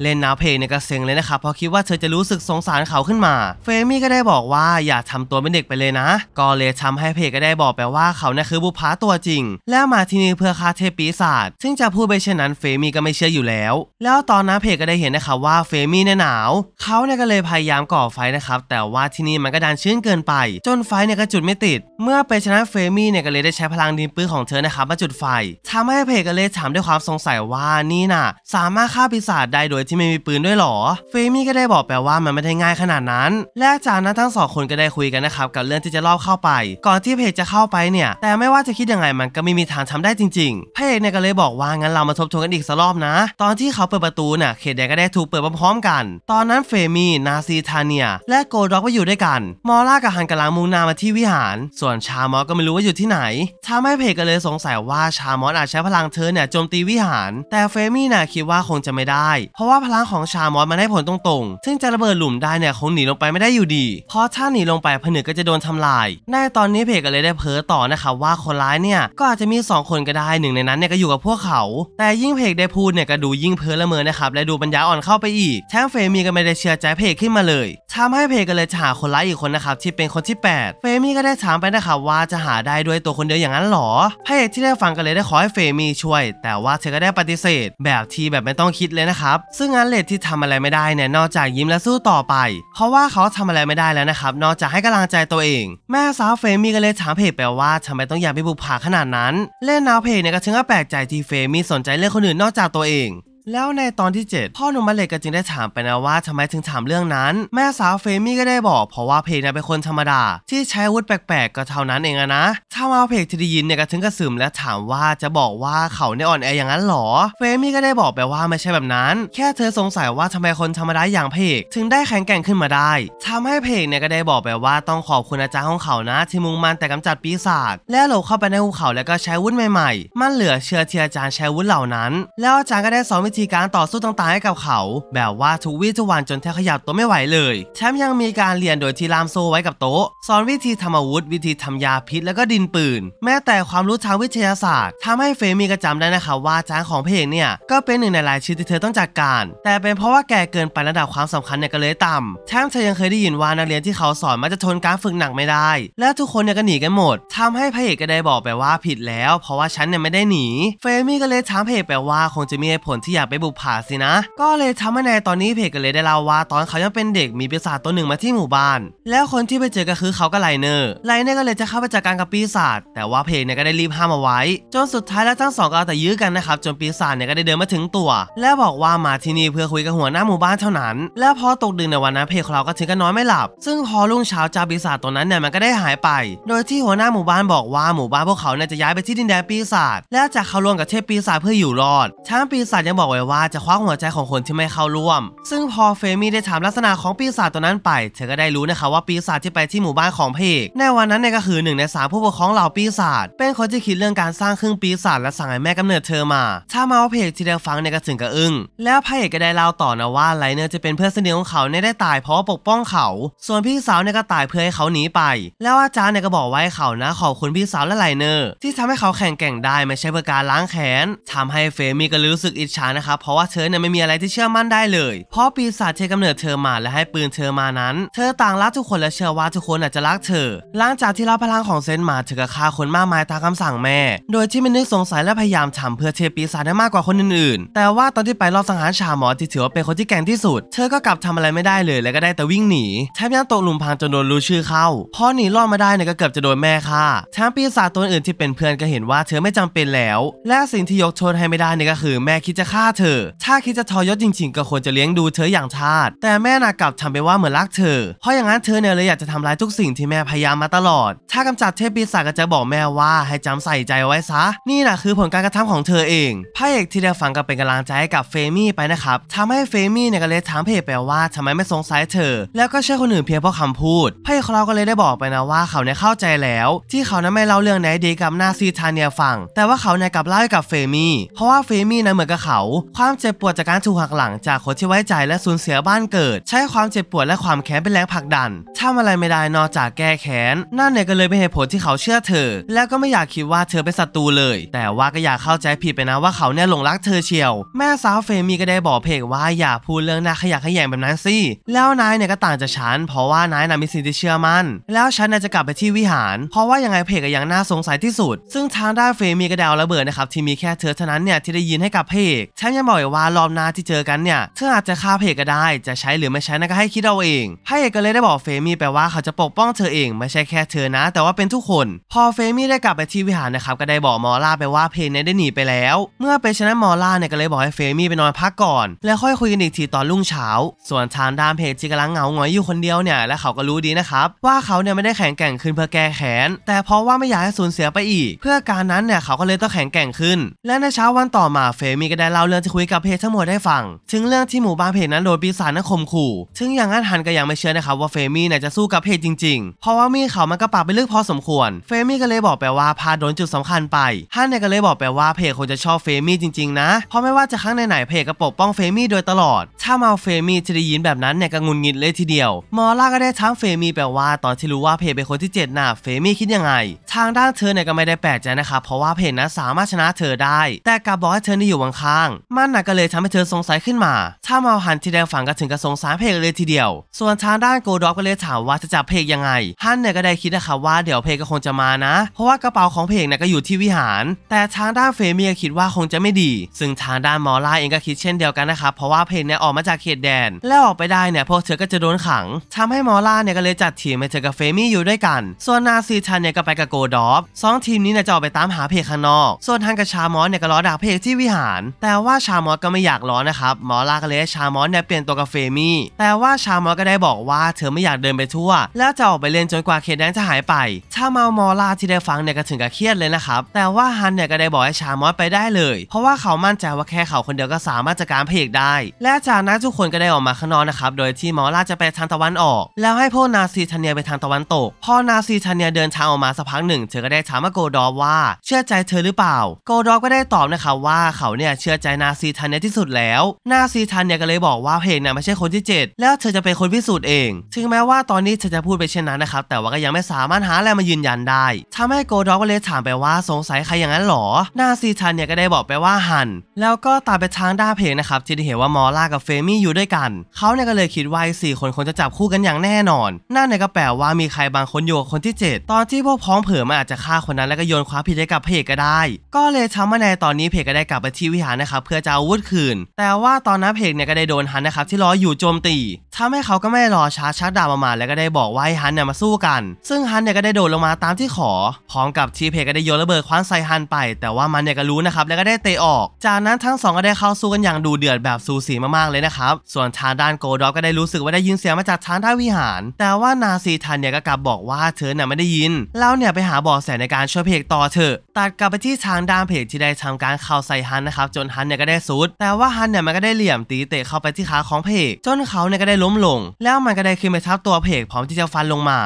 เนล่นนาเพจเนี่ยก็เซ็งเลยนะครับ เพราะคิดว่าเธอจะรู้สึกสงสารเขาขึ้นมา เฟมี่ก็ได้บอกว่าอย่าทำตัวเป็นเด็กไปเลยนะ ก็เลยทำให้เพจก็ได้บอกไปว่าเขาเนี่ยคือบุพาตัวจริง แล้วมาที่นี่เพื่อฆ่าเทพปีศาจ ซึ่งจะพูดไปเช่นนั้นเฟมี่ก็ไม่เชื่ออยู่แล้ว แล้วตอนนั้นเพจก็ได้เห็นนะครับว่าเฟมี่เนี่ยหนาว เขาเนี่ยก็เลยพยายามก่อไฟนะครับ แต่ว่าที่นี่มันก็ดันชื้นเกินไป จนไฟเนี่ยก็จุดไม่ติดเมื่อไปชนะเฟมี่เนี่ยกาเลได้ใช้พลังดินปื้อของเธอนะครับมาจุดไฟทำให้เพกาเลถามด้วยความสงสัยว่านี่น่ะสามารถฆ่าปีศาจได้โดยที่ไม่มีปืนด้วยหรอ เฟมี่ก็ได้บอกไปว่ามันไม่ได้ง่ายขนาดนั้น และจากนั้นทั้งสอง คนก็ได้คุยกันนะครับกับเรื่องที่จะเล่าเข้าไป ก่อนที่เพกจะเข้าไปเนี่ยแต่ไม่ว่าจะคิดยังไงมันก็ไม่มีทางทำได้จริงๆเพกเนี่ยก็เลยบอกว่างั้นเรามาทบทวนกันอีกสักรอบนะตอนที่เขาเปิดประตูน่ะเขตแดงก็ได้ถูกเปิดพร้อมกัน ตอนนั้นเฟมี่นาซีทาเนีย และโกด็อกไปอยู่ด้วยกัน มอล่ากับฮันกำลังมุ่งหน้ามาที่วิหารส่วนชามอสก็ไม่รู้ว่าอยู่ที่ไหนทาให้เพกก็เลยสงสัยว่าชามอสอาจใช้พลังเธอเนี่ยโจมตีวิหาร แต่เฟมี่น่ะคิดว่าคงจะไม่ได้ เพราะว่าพลังของชามอสมันให้ผลตรงๆ ซึ่งจะระเบิดหลุมได้เนี่ย คงหนีลงไปไม่ได้อยู่ดี เพราะถ้าหนีลงไปผนึกก็จะโดนทำลาย ในตอนนี้เพกก็เลยได้เพ้อต่อนะครับว่าคนร้ายเนี่ย ก็อาจจะมี 2 คนก็ได้หนึ่งในนั้นเนี่ยก็อยู่กับพวกเขา แต่ยิ่งเพกได้พูดเนี่ยก็ดูยิ่งเพ้อละเมอนะครับและดูปัญญาอ่อนเข้าไปอีกแถมเฟมี่ก็ไม่ได้เชื่อใจเพกขึ้นมาเลยทำให้เพกก็เลยหาคนร้ายอีกคนนะครับที่เป็นคนที่ 8 เฟมี่ก็ได้ถามไปนะครับว่าจะหาได้ด้วยตัวคนเดียวอย่างนั้นหรอพระเอกที่ได้ฟังกันเลยได้ขอให้เฟมีช่วย แต่ว่าเธอก็ได้ปฏิเสธแบบที่แบบไม่ต้องคิดเลยนะครับ ซึ่งงานเลดที่ทำอะไรไม่ได้เนี่ยนอกจากยิ้มและสู้ต่อไป เพราะว่าเขาทำอะไรไม่ได้แล้วนะครับ นอกจากให้กำลังใจตัวเอง แม่สาวเฟมีก็เลยถามเพจไปว่าทำไมต้องอยากไปบุกผาขนาดนั้น เล่นนาวเพจเนี่ยก็ถึงกับแปลกใจที่เฟมีสนใจเรื่องคนอื่นนอกจากตัวเองแล้วในตอนที่ 7 พ่อหนุ่มมาเลกก็จึงได้ถามไปนะว่าทำไมถึงถามเรื่องนั้นแม่สาวเฟมี่ก็ได้บอก เพราะว่าเพกเนี่ยเป็นคนธรรมดา ที่ใช้อาวุธแปลกๆก็เท่านั้นเองนะถ้ามาเพกที่ได้ยินเนี่ยก็ถึงกระสืมและถามว่าจะบอกว่าเขาเนี่ยอ่อนแออย่างนั้นหรอเฟมี่ก็ได้บอกไปว่าไม่ใช่แบบนั้น แค่เธอสงสัยว่าทำไมคนธรรมดาอย่างเพกถึงได้แข็งแกร่งขึ้นมาได้ ทำให้เพกเนี่ยก็ได้บอกไปว่าต้องขอบคุณอาจารย์ของเขานะ ที่มุ่งมั่นแต่กำจัดปีศาจและหลบเข้าไปในภูเขาแล้วก็ใช้วุฒิใหม่ๆ มันเหลือเชื่อที่อาจารย์ใช้วุฒิเหล่านั้น แล้วอาจารย์ก็ได้สอนวิธีการต่อสู้ต่างๆให้กับเขา แบบว่าทุกวิจทุวันจนแทบขยับตัวไม่ไหวเลย แถมยังมีการเรียนโดยที่ลามโซไว้กับโต๊ะ สอนวิธีทำอาวุธ วิธีทำยาพิษ แล้วก็ดินปืน แม้แต่ความรู้ทางวิทยาศาสตร์ทำให้เฟมีกระจำได้นะคะว่าจ้างของเพลงเนี่ยก็เป็นหนึ่งในหลายชื่อที่เธอต้องจัดการ แต่เป็นเพราะว่าแก่เกินไประดับความสำคัญเนี่ยก็เลยต่ำแถมเธอยังเคยได้ยินว่านักเรียนที่เขาสอนมักจะทนการฝึกหนักไม่ได้ และทุกคนเนี่ยก็หนีกันหมด ทำให้พระเอกก็ได้บอกไปว่าผิดแล้ว เพราะว่าฉันเนี่ยไม่ได้หนี เฟมี่ก็เลยถามพระเอกไปว่าคงจะมีผลที่อยากไปบุกผาสินะ ก็เลยทำให้ในตอนนี้เพกเลยได้เล่าว่า ตอนเขายังเป็นเด็กมีปีศาจตัวหนึ่งมาที่หมู่บ้าน แล้วคนที่ไปเจอก็คือเขากับไลเนอร์ไลเนอร์ก็เลยจะเข้าไปจัดการกับปีศาจ แต่ว่าเพกเนี่ยก็ได้รีบห้ามเอาไว้ จนสุดท้ายแล้วทั้งสองก็เอาแต่ยื้อกันนะครับ จนปีศาจเนี่ยก็ได้เดินมาถึงตัว แล้วบอกว่ามาที่นี่เพื่อคุยกับหัวหน้าหมู่บ้านเท่านั้น แล้วพอตกดึกในวันนั้นเพกเราก็ถึงก็นอนไม่หลับ ซึ่งพอรุ่งเช้าจาปีศาจตัวนั้นเนี่ยมันก็ได้หายไป โดยที่หัวหน้าหมู่บ้านบอกว่าหมู่บ้านพวกเขาเนี่ยจะย้ายไปที่ดินแดนปีศาจและจะเข้าร่วมกับเทพปีศาจเพื่ออยู่รอดช้างปีศาจยังบอกไว้ว่าจะคว้าหัวใจของคนที่ไม่เข้าร่วม ซึ่งพอเฟมี่ได้ถามลักษณะของปีศาจตัวนั้นไป เธอก็ได้รู้นะคะว่าปีศาจที่ไปที่หมู่บ้านของเพกในวันนั้นเนี่ยก็คือหนึ่งในสามผู้ปกครองเหล่าปีศาจ เป็นคนที่คิดเรื่องการสร้างเครื่องปีศาจและสั่งให้แม่กำเนิดเธอมา ถ้ามาว่าเพกที่ได้ฟังเนี่ยก็ถึงกับอึ้ง แล้วพเอกก็ได้เล่าต่อนะว่าไลเนอร์จะเป็นเพื่อนสนิทของเขาเนี่ยได้ตายเพราะปกป้องเขา ส่วนพี่สาวเนี่ยก็ตายเพื่อให้เขาหนีไป แล้วอาจารย์เนี่ยก็บอกไว้เขานะขอบคุณพี่สาวและไลเนอร์ที่ทำให้เขาแข่งแก่งได้ไม่ใช่เพื่อการล้างแค้นทำให้เฟมี่ก็รู้สึกอิจฉานะครับเพราะว่าเธอเนี่ยไม่มีอะไรที่เชื่อมั่นได้เลยเพราะปีศาจเทกำเนิดเธอมาและให้ปืนเธอมานั้น เธอต่างรักทุกคนและเชื่อว่าทุกคนอาจจะรักเธอ หลังจากที่รับพลังของเซนมา เธอก็ฆ่าคนมากมายตามคำสั่งแม่ โดยที่ไม่นึกสงสัยและพยายามทำเพื่อเทปีศาจได้มากกว่าคนอื่นๆ แต่ว่าตอนที่ไปรอบสังหารชาหมอที่ถือว่าเป็นคนที่แก่งที่สุด เธอก็กลับทำอะไรไม่ได้เลย และก็ได้แต่วิ่งหนีแถมยังตกหลุมพรางจนโดนรู้ชื่อเข้า พอหนีรอดมาได้เนี่ยก็เกือบจะโดนแม่ฆ่า แถมปีศาจตัวอื่นที่เป็นเพื่อนก็เห็นว่าเธอไม่จำเป็นแล้ว และสิ่งที่ยกโทษให้ไม่ได้เนี่ยก็คือแม่คิดจะฆ่าเธอถ้าคิด จะทอยศจริง ๆ ก็ควรจะเลี้ยงดูเธออย่างทาิแต่แม่นากลับทำไปว่า เหมือนรักเธอเพราะ อย่างนั้นเธอเนี่ยเลย อยาก จะทำลายทุกสิ่งที่แม่ พยายามมาตลอด ถ้ากำจัดเทพปีศาจก็จะบอกแม่ว่า ให้จำใส่ใจไว้ซะ นี่แหละคือผลการกระทำของเธอเองพระเอกที่ได้ฟังก็เป็นกำลังใจให้กับเฟมี่ไปนะครับทำให้เฟมี่เนี่ยก็เลยถามเพจไปว่าทำไมไม่สงสัยเธอ แล้วก็เชื่อคนอื่นเพียงเพราะคำพูดพระเอกเราก็เลยได้บอกไปนะว่าเขาเนี่ยเข้าใจแล้ว ที่เขานั้นไม่เล่าเรื่องไหนดีกับนาซีทาเนียฟัง แต่ว่าเขาเนี่ยกลับเล่าให้กับเฟมี่เพราะว่าเฟมี่นนเหมือนกับเขาความเจ็บปวดจากการถูกหักหลังจากคนที่ไว้ใจและสูญเสียบ้านเกิด ใช้ความเจ็บปวดและความแค้นเป็นแรงผลักดัน ทำอะไรไม่ได้นอกจากแก้แค้นนั่นเนี่ยก็เลยเป็นเหตุผลที่เขาเชื่อเธอ แล้วก็ไม่อยากคิดว่าเธอเป็นศัตรูเลย แต่ว่าก็อยากเข้าใจผิดไปนะว่าเขาเนี่ยหลงรักเธอเชียวแม่สาวเฟมีก็ได้บอกเพกว่าอย่าพูดเรื่องน่าขยะขยงแบบนั้นสิแล้วนายเนี่ยก็ต่างจากฉันเพราะว่านายน่ะมีสิ่งที่เชื่อมั่น แล้วฉันน่ะจะกลับไปที่วิหาร เพราะว่ายังไงเพกก็ยังน่าสงสัยที่สุด ซึ่งทางด้านเฟมีก็ดาวระเบิดนะครับที่มีแค่เธอเท่านั้นเนี่ยที่ได้ยินให้กับเพกฉันงยังบอกอีกว่ารอบหน้าที่เจอกันเนี่ย เธออาจจะฆ่าเพกก็ได้ จะใช้หรือไม่ใช้นั่นก็ให้คิดเอาเองพฮเอกก็เลยได้บอกเฟมี่ไปว่าเขาจะปกป้องเธอเอง ไม่ใช่แค่เธอนะ แต่ว่าเป็นทุกคน พอเฟมี่ได้กลับไปที่วิหารนะครับก็ได้บอกมอล่าไปว่าเพนเนี่ยได้หนีไปแล้ว เมื่อไปชนะมอล่าเนี่ยก็เลยบอกให้เฟมี่ไปนอนพักก่อนแล้วค่อยคุยกันอีกทีตอนรุ่งเช้า ส่วนทางดามเพจที่กำลังเหงาหงอยอยู่คนเดียวเนี่ยและเขาก็รู้ดีนะครับว่าเขาเนี่ยไม่ได้แข็งแกร่งขึ้นเพื่อแก้แค้นแต่เพราะว่าไม่อยากให้สูญเสียไปอีก เพื่อการนั้นเนี่ยเขาก็เลยต้องแข็งแกร่งขึ้นและในเช้าวันต่อมาเฟมี่ก็ได้เล่าเรื่องจะคุยกับเพจทั้งหมดได้ฟัง ถึงเรื่องที่หมู่บ้านเพจนั้นโดนปีศาจนักข่มขู่ถึงอย่างนั้นฮันก็ยังไม่เชื่อนะครับว่าเฟมี่เนี่ยจะสู้กับเพจจริงๆ เพราะว่ามีเขามันก็ปากไปลึกพอสมควร เฟมี่ก็เลยบอกไปว่าพาโดนจุดสำคัญไปฮันเนี่ยก็เลยบอกไปว่าเพจคงจะชอบเฟมี่จริงๆนะ เพราะไม่ว่าจะครั้งไหนๆเพจก็ปกป้องเฟมี่โดยตลอด ถ้ามาเฟมี่จะได้ยินแบบนั้นเนี่ยก็งุนงิดเลยทีเดียวมอล่าก็ได้ถามเฟมี่แปลว่า ตอนที่รู้ว่าเพจเป็นคนที่7น่ะเฟมี่คิดยังไง ทางด้านเธอเนี่ยก็ไม่ได้แปลกใจนะครับเพราะว่าเพจนนสามารถชนะเธอได้ แต่กลับบอกให้เธอได้อยู่ข้างมันน่ะก็เลยทำให้เธอสงสัยขึ้นมา ถ้ามาหันที่แดงฝังก็ถึงกับสงสารเพกเลยทีเดียว ส่วนทางด้านโกด็อกก็เลยถามว่าจะจับเพกยังไงฮันเนี่ยก็ได้คิดนะครับว่าเดี๋ยวเพกก็คงจะมานะ เพราะว่ากระเป๋าของเพกเนี่ยก็อยู่ที่วิหาร แต่ทางด้านเฟมีคิดว่าคงจะไม่ดี ซึ่งทางด้านมอล่าเองก็คิดเช่นเดียวกันนะครับ เพราะว่าเพกเนี่ยออกมาจากเขตแดน แล้วออกไปได้เนี่ยพวกเธอก็จะโดนขัง ทำให้มอล่าเนี่ยก็เลยจัดทีมให้เธอกับเฟมี่อยู่ด้วยกัน ส่วนนาซีชันเนี่ยก็ไปกับโกด็อกสองทีมนี้เนี่ยจะออกไปตามหาเพกข้างนอก ส่วนทางกระชามอนเนี่ยก็รอดักเพกที่วิหาร แต่ว่าชามอสก็ไม่อยากร้อนนะครับหมอลาก็เลยให้ชามอสเนี่ยเปลี่ยนตัวกับเฟมี่ แต่ว่าชามอสก็ได้บอกว่าเธอไม่อยากเดินไปทั่วแล้วจะออกไปเล่นจนกว่าเขตแดนจะหายไป ชาเมามอลาที่ได้ฟังเนี่ยก็ถึงกับเครียด เลยนะครับ แต่ว่าฮันเนี่ยก็ได้บอกให้ชามอสไปได้เลย เพราะว่าเขามั่นใจว่าแค่เขาคนเดียวก็สามารถจัดการพระเอกได้ และจากนั้นทุกคนก็ได้ออกมาข้างนอกนะครับ โดยที่หมอลาจะไปทางตะวันออก แล้วให้พวกนาซีทเนียไปทางตะวันตก พอนาซีทเนียเดินทางออกมาสักพักหนึ่งเธอก็ได้ถามว่าโกดอว่าเชื่อใจเธอหรือเปล่า โกดอก็ได้ตอบนะครับว่าเขาเนี่ยเชื่อใจนาาซีทันเนี่ยที่สุดแล้วนาซีทันเนี่ยก็เลยบอกว่าเพลงน่ะไม่ใช่คนที่ 7 แล้วเธอจะเป็นคนพิสูจน์เอง ถึงแม้ว่าตอนนี้เธอจะพูดไปเช่นนั้นนะครับแต่ว่าก็ยังไม่สามารถหาอะไรมายืนยันได้ ทำให้โกด็อกก็เลยถามไปว่าสงสัยใครอย่างนั้นหรอนาซีทันเนี่ยก็ได้บอกไปว่าหันแล้วก็ตามไปทางด้านเพลงนะครับที่ได้เห็นว่ามอล่ากับเฟมี่อยู่ด้วยกันเขาเนี่ยก็เลยคิดว่าสี่คนคงจะจับคู่กันอย่างแน่นอนนั่นเนี่ยก็แปลว่ามีใครบางคนอยู่คนที่ 7 ตอนที่พวกพ้องเผื่อมาอาจจะฆ่าคนนั้นแล้วก็โยนความผิดให้กับเพกก็ได้ ก็เลยทำให้ในตอนนี้เพกก็ได้กลับไปที่วิหารนะครับพื่อจะเอาวุธคืน แต่ว่าตอนนับเพกเนี่ยก็ได้โดนฮันนะครับที่ล้ออยู่โจมตีทำให้เขาก็ไม่รอช้าชักดาบออกมาแล้วก็ได้บอกว่าให้ฮันเนี่ยมาสู้กัน ซึ่งฮันเนี่ยก็ได้โดดลงมาตามที่ขอ พร้อมกับทีเพก็ได้โยนระเบิดคว้านใส่ฮันไป แต่ว่ามันเนี่ยก็รู้นะครับแล้วก็ได้เตะออก จากนั้นทั้งสองก็ได้เข้าสู้กันอย่างดูเดือดแบบสูสีมากๆเลยนะครับ ส่วนทางด้านโกดอฟก็ได้รู้สึกว่าได้ยินเสียงมาจากทางด้านวิหาร แต่ว่านาซีทันเนี่ยก็กลับบอกว่าเธอเนี่ยไม่ได้ยินเราเนี่ยไปหาบอกแสในการช่วยเพกต่อเถอะ ตัดกลับไปที่ทางด้านเพกที่ได้ทำการเข้าใส่ฮันนะครับจนฮันเนี่ยก็ได้สุดแต่ว่าฮันเนี่ยมันก็ได้เหลี่ยมตีเตะเข้าไปที่ขาของเพกจนเขาเนี่ยก็ได้ล้มลงแล้วมันก็ได้ขึ้นไปทับตัวเพกพร้อมที่จะฟันลงมา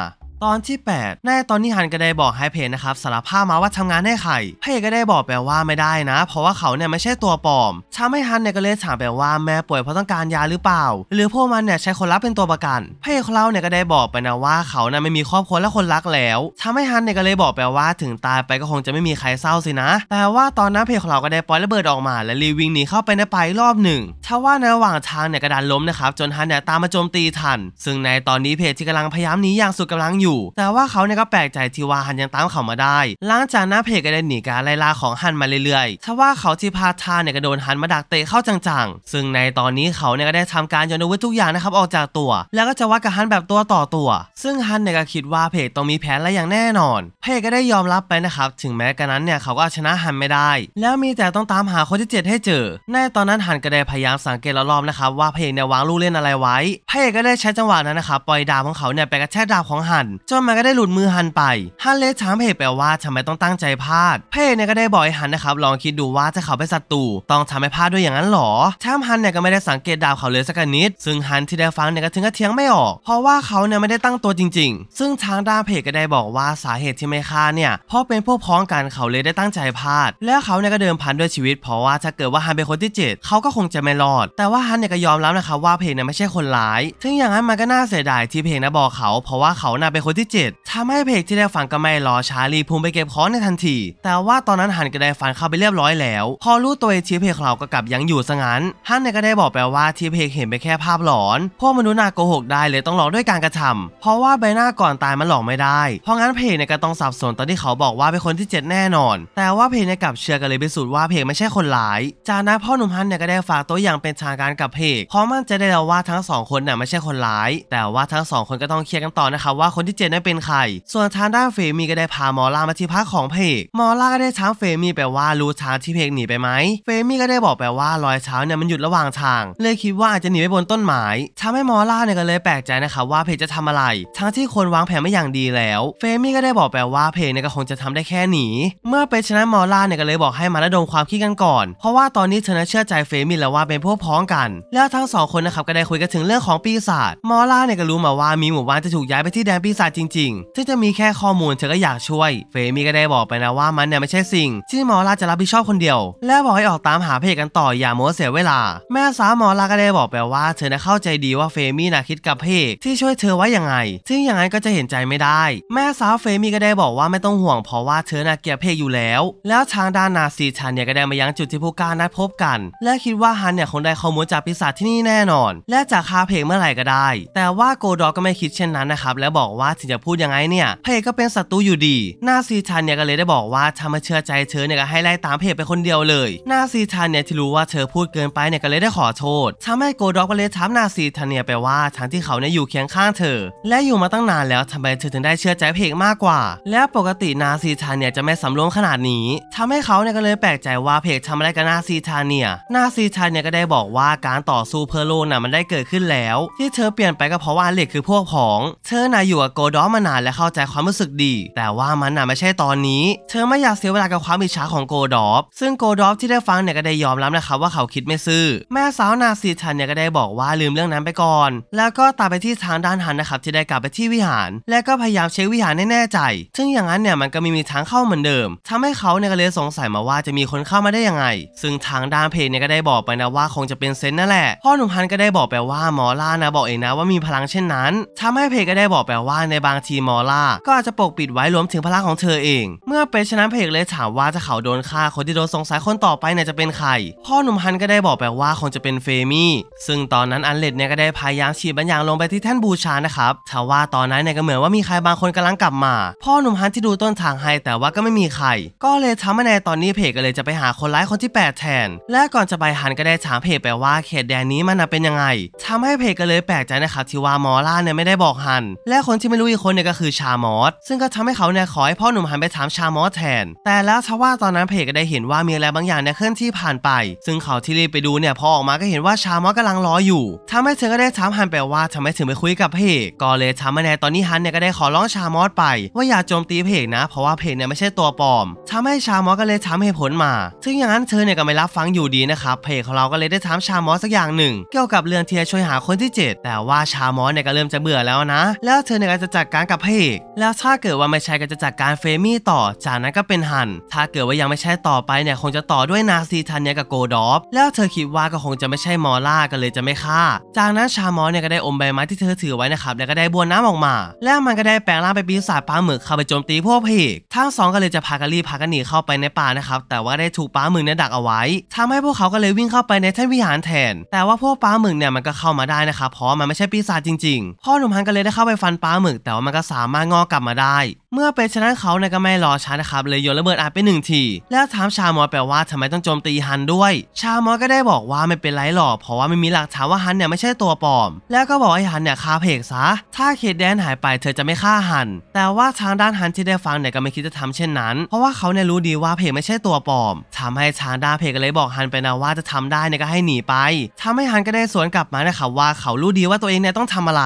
ตอนที่8แน่ตอนนี้ฮันก็ได้บอกไฮเพนนะครับสารภาพมาว่าทำงานให้ใครเพจก็ได้บอกแปลว่าไม่ได้นะ เพราะว่าเขาเนี่ยไม่ใช่ตัวปลอมทำให้ฮันเนี่ยก็เลยถามแปลว่าแม่ป่วยเพราะต้องการยาหรือเปล่า หรือพวกมันเนี่ยใช้คนรักเป็นตัวประกันเพจของเราเนี่ยก็ได้บอกไปนะว่าเขาเนี่ยไม่มีครอบครัวและคนรักแล้วทำให้ฮันเนี่ยก็เลยบอกแปลว่าถึงตายไปก็คงจะไม่มีใครเศร้าสินะแต่ว่าตอนนั้นเพจของเราก็ได้ปล่อยระเบิดออกมา และรีวิ่งหนีเข้าไปในป่ารอบหนึ่งทว่าในระหว่างทางเนี่ยกระดานล้มนะครับจนฮันเนี่ยตามมาโจมตีทัน ซึ่งในตอนนี้เพจที่กาลังพยายามหนีอย่างสุดกาลังอยู่อยู่แต่ว่าเขาเนี่ยก็แปลกใจที่ว่าฮันยังตามเขามาได้ หลังจากนั้นเพกก็ได้หนีการไล่ล่าของฮันมาเรื่อยๆทว่าเขาที่พาทาเนี่ยก็โดนฮันมาดักเตะเข้าจังๆ ซึ่งในตอนนี้เขาเนี่ยก็ได้ทำการโยนอาวุธทุกอย่างนะครับออกจากตัว แล้วก็จะวัดกับฮันแบบตัวต่อตัว ซึ่งฮันเนี่ยก็คิดว่าเพกต้องมีแผนอะไรอย่างแน่นอน เพกก็ได้ยอมรับไปนะครับ ถึงแม้กระนั้นเนี่ยเขาก็ชนะฮันไม่ได้ แล้วมีแต่ต้องตามหาคนที่เจ็ดให้เจอ ในตอนนั้นฮันก็ได้พยายามสังเกตรอบๆ นะครับว่าเพกเนี่ยวางลูกเล่นอะไรไว้เพกก็ได้ใช้จังหวะนั้นนะครับปล่อยดาบของเขาเนี่ยไปกระแทกดาบของฮันจนมันก็ได้หลุดมือฮันไป ฮันเลยถามเพ่ไปว่าทำไมต้องตั้งใจพลาด เพ่เนี่ยก็ได้บอก้ฮันนะครับลองคิดดูว่าจะเขาไปศัตรู ต้องทำให้พลาดด้วยอย่างนั้นหรอแถมฮันเนี่ยก็ไม่ได้สังเกตดาวเขาเลยสักนิด ซึ่งฮันที่ได้ฟังเนี่ยก็ถึงกับเถียงไม่ออก เพราะว่าเขาเนี่ยไม่ได้ตั้งตัวจริง ๆ ซึ่งทางด้านเพ่ก็ได้บอกว่าสาเหตุที่ไม่ฆ่าเนี่ย เพราะเป็นพวกพ้องกันเขาเลยได้ตั้งใจพลาด แล้วเขาเนี่ยก็เดิมพันด้วยชีวิตเพราะว่าถ้าเกิดว่าฮันเป็นคนที่7เขาก็คงจะไม่รอด แต่ว่าฮันเนี่ยก็ยอมรับนะครับว่าเพ่เนี่ยไม่ใช่คนร้ายถึงอย่างนั้นมันก็น่าเสียดายที่เพ่นะบอกเขา เพราะว่าเขาน่าเป็นคนที่ 7ทำให้เพกที่ได้ฝันก็ไม่รอช้ารีพุ่งไปเก็บ้อนในทันที แต่ว่าตอนนั้นหันก็ได้ฝันเข้าไปเรียบร้อยแล้ว พอรู้ตัวเอทีเพกเราก็กลับยังอยู่สงั้นฮันเนก็ได้บอกไปว่าทีเพกเห็นไปแค่ภาพหลอนพวกมนุษย์น่าโกหกได้เลยต้องหลอกด้วยการกระทำ เพราะว่าใบหน้าก่อนตายมันหลอกไม่ได้ เพราะงั้นเพกเนี่ยก็ต้องสับสนตอนที่เขาบอกว่าเป็นคนที่ 7 แน่นอน แต่ว่าเพกเนี่ยกลับเชื่อกันเลยไปสุดว่าเพกไม่ใช่คนร้าย จากนั้นพ่อหนุ่มฮันเนี่ยก็ได้ฝากตัวอย่างเป็นทางการกับเพกเพราะมั่นใจได้แล้ว่าทั้งสองคนน่ะไม่ใช่คนหลายแต่ว่าทั้งสองคนก็ต้องเคลียร์กันต่อนะครับว่าคนที่เจ่7นั้นเป็นใคร ส่วนทางด้านเฟมีก็ได้พามอล่ามาที่พักของเพกมอล่าก็ได้ถามเฟมีไปว่ารู้ทางที่เพกหนีไปไหม เฟมีก็ได้บอกไปว่ารอยเท้าเนี่ยมันหยุดระหว่างทาง เลยคิดว่าอาจจะหนีไปบนต้นไม้ทำให้มอล่าเนี่ยก็เลยแปลกใจนะครับว่าเพกจะทำอะไร ทั้งที่คนวางแผนไม่อย่างดีแล้ว เฟมีก็ได้บอกไปว่าเพกเนี่ยก็คงจะทำได้แค่หนี เมื่อเป็นชนะมอล่าเนี่ยก็เลยบอกให้มาระดมความคิดกันก่อน เพราะว่าตอนนี้เธอนเชื่อใจเฟมีแล้วว่าเป็นพวกพ้องกัน แล้วทั้งสองคนนะครับก็ได้คุยกันถึงเรื่องของปีศาจมอล่าเนี่ยก็รู้มาว่ามีหมู่บ้านจะถูกย้ายไปที่แดนปีศาจสตว์จริงๆถ้่จะมีแค่ข้อมูลเธอก็อยากช่วยเฟมี่ก็ได้บอกไปนะว่ามันเนี่ยไม่ใช่สิ่ง ที่หมอลาจะรับผิดชอบคนเดียว และบอกให้ออกตามหาเพจกันต่ออย่ามัวเสียเวลาแม่สาวหมอลาก็ได้บอกไปว่าเธอเข้าใจดีว่าเฟมี่นะคิดกับเพจที่ช่วยเธอไว้ยังไง ซึ่งอย่างนั้นก็จะเห็นใจไม่ได้ แม่สาวเฟมี่ก็ได้บอกว่าไม่ต้องห่วงเพราะว่าเธอนะเกลียดเพจอยู่แล้ว แล้วทางด้านนาซีชันเนี่ยก็ได้มายังจุดที่ผู้การนัดพบกันและคิดว่าฮันเนี่ยคงได้ข้อมูลจากปีศาจที่นี่แน่นอน และจะคาเพจเมื่อไหร่ก็ได้ แต่ว่าโกดอกก็ไม่คิดเช่นนั้นนะครับและบอกว่าถึงจะพูดยังไงเนี่ยพระเอกก็เป็นศัตรูอยู่ดี นาซีชันเนี่ยก็เลยได้บอกว่า ถ้ามาเชื่อใจเธอเนี่ยก็ให้ไล่ตามเพจไปคนเดียวเลย นาซีชันเนี่ยที่รู้ว่าเธอพูดเกินไปเนี่ยก็เลยได้ขอโทษ ทำให้โกด็อกก็เลยถามนาซีชันเนี่ยไปว่าทั้งที่เขาเนี่ยอยู่เคียงข้างเธอและอยู่มาตั้งนานแล้วทำไมเธอถึงได้เชื่อใจเพจมากกว่า และปกตินาซีชันเนี่ยจะไม่สำรวมขนาดนี้ ทำให้เขาเนี่ยก็เลยแปลกใจว่าเพจทำอะไรกับนาซีชันเนี่ยนาซีชันเนี่ยก็ได้บอกว่าการต่อสู้เพื่อโลกน่ะมันได้เกิดขึ้นแล้ว ที่เธอเปลี่ยนไปก็เพราะว่าเล็กคือพวกผองเธอน่ะอยู่กับโกดอมานานและเข้าใจความรู้สึกดี แต่ว่ามันน่ะไม่ใช่ตอนนี้ เธอไม่อยากเสียเวลากับความอิจฉาของโกดอฟซึ่งโกดอฟที่ได้ฟังเนี่ยก็ได้ยอมรับนะครับ ว่าเขาคิดไม่ซื่อ แม่สาวนาซีทันเนี่ยก็ได้บอกว่าลืมเรื่องนั้นไปก่อน แล้วก็ตามไปที่ทางด้านฮันนะครับที่ได้กลับไปที่วิหาร และก็พยายามเช็ควิหารแน่ใจ ซึ่งอย่างนั้นเนี่ยมันก็มีมีทางเข้าเหมือนเดิมทำให้เขาเนี่ยก็เลยสงสัยมาว่าจะมีคนเข้ามาได้ยังไงซึ่งทางด้านเพจเนี่ยก็ได้บอกไปนะว่าคงจะเป็นเซนนั่นแหละ พ่อหนุ่มฮันก็ได้บอกไปว่าหมอล่านะบอกเองนะว่า มีพลังเช่นนั้นทำให้เพจก็ได้บอกไปว่าในในบางทีมอล่าก็อาจจะปกปิดไว้รวมถึงพลังของเธอเอง เมื่อเปชนะนพระเอกเลย ถามว่าจะเขาโดนฆ่า คนที่โดนสงสัยคนต่อไปเนี่ยจะเป็นใคร พ่อหนุ่มฮันก็ได้บอกไปว่าคงจะเป็นเฟมี่ซึ่งตอนนั้นอันเลดเนี่ยก็ได้พยายามฉีดบางอย่างลงไปที่แท่นบูชานะครับทว่าตอนนั้นเนี่ยก็เหมือนว่ามีใครบางคนกำลังกลับมา พ่อหนุ่มฮันที่ดูต้นทางให้แต่ว่าก็ไม่มีใคร ก็เลยทำให้ในตอนนี้เพกก็เลยจะไปหาคนร้ายคนที่8แทนและก่อนจะไปฮันก็ได้ถามเพกไปว่าเขตแดนนี้มันเป็นยังไง ทำให้เพกก็เลยแปลกใจนะครับที่ว่ามอล่าเนี่ยไม่ได้บอกฮัน และคนที่ไม่รู้อีกคนเนี่ยก็คือชามอสซึ่งก็ทำให้เขาเนี่ยขอให้พ่อหนุ่มหันไปถามชามอสแทน แต่แล้วทว่าตอนนั้นเพจก็ได้เห็นว่ามีอะไรบางอย่างเนี่ยเคลื่อนที่ผ่านไป ซึ่งเขาที่รีบไปดูเนี่ยพอออกมาก็เห็นว่าชามอสกำลังรออยู่ ทำให้เธอก็ได้ถามหันไปว่าทำไมถึงไปคุยกับเพจก็เลยทาให้ในตอนนี้ฮันเนี่ยก็ได้ขอร้องชามอส ไป ว่าอย่าโจมตีเพจนะ เพราะว่าเพจเนี่ยไม่ใช่ตัวปลอม ทำให้ชามอสก็เลยถามเหตุผลมา ซึ่งอย่างนั้นเธอเนี่ยก็ไม่รับฟังอยู่ดีนะครับเพจของเราก็เลยได้ถามชามอสสักอย่างหนึ่ง เกี่ยวกับเรื่องทียช่วยหาคนที่ 7 แต่ว่าชามอสเนี่ยก็เริ่มจะเบื่อแล้วนะ แล้วเธอเนี่ยก็จจะจัดการกับพระเอกแล้วถ้าเกิดว่าไม่ใช่ก็จะจัดการเฟมี่ต่อ จากนั้นก็เป็นหัน ถ้าเกิดว่ายังไม่ใช่ต่อไปเนี่ยคงจะต่อด้วยนาซีทันเนี่ยกับโกดอฟแล้วเธอคิดว่าก็คงจะไม่ใช่มอล่ากันเลยจะไม่ฆ่าจากนั้นชามอสเนี่ยก็ได้อมใบไม้ที่เธอถือไว้นะครับ แล้วก็ได้บ้วนน้ำออกมา แล้วมันก็ได้แปลงร่างเป็นปีศาจปลาหมึกเข้าไปโจมตีพวกพระเอกทั้งสองก็เลยจะพากันรีพากันหนีเข้าไปในป่านะครับ แต่ว่าได้ถูกปลาหมึกเนี่ยดักเอาไว้ทำให้พวกเขาก็เลยวิ่งเข้าไปในท่านวิหารแทน แต่ว่าพวกปลาหมึกเนี่ยมันก็เข้ามาได้นะครับเพราะมันไม่ใช่ปีศาจจริงๆพ่อหนุ่มฮันก็เลยได้เข้าไปฟันปลาหมึกแต่ว่ามันก็สามารถงอกลับมาได้ เมื่อเป็นชนะเขาเนี่ยก็ไม่รอช้านะครับเลยโยนระเบิดอัดไปหนึ่งที แล้วถามชามอแปลว่าทำไมต้องโจมตีฮันด้วย ชามอก็ได้บอกว่าไม่เป็นไรหรอกเพราะว่าไม่มีหลักฐานว่าฮันเนี่ยไม่ใช่ตัวปลอม แล้วก็บอกให้ฮันเนี่ยฆ่าเพกซะ ถ้าเขตแดนหายไป เธอจะไม่ฆ่าฮัน แต่ว่าทางด้านฮันที่ได้ฟังเนี่ยก็ไม่คิดจะทำเช่นนั้น เพราะว่าเขาเนี่ยรู้ดีว่าเพกไม่ใช่ตัวปลอม ทำให้ทางด้านเพกเลยบอกฮันไปนะว่าจะทำได้เนี่ยก็ให้หนีไป ทำให้ฮันก็ได้สวนกลับมานะครับว่าเขารู้ดีว่าตัวเองเนี่ยต้องทำอะไร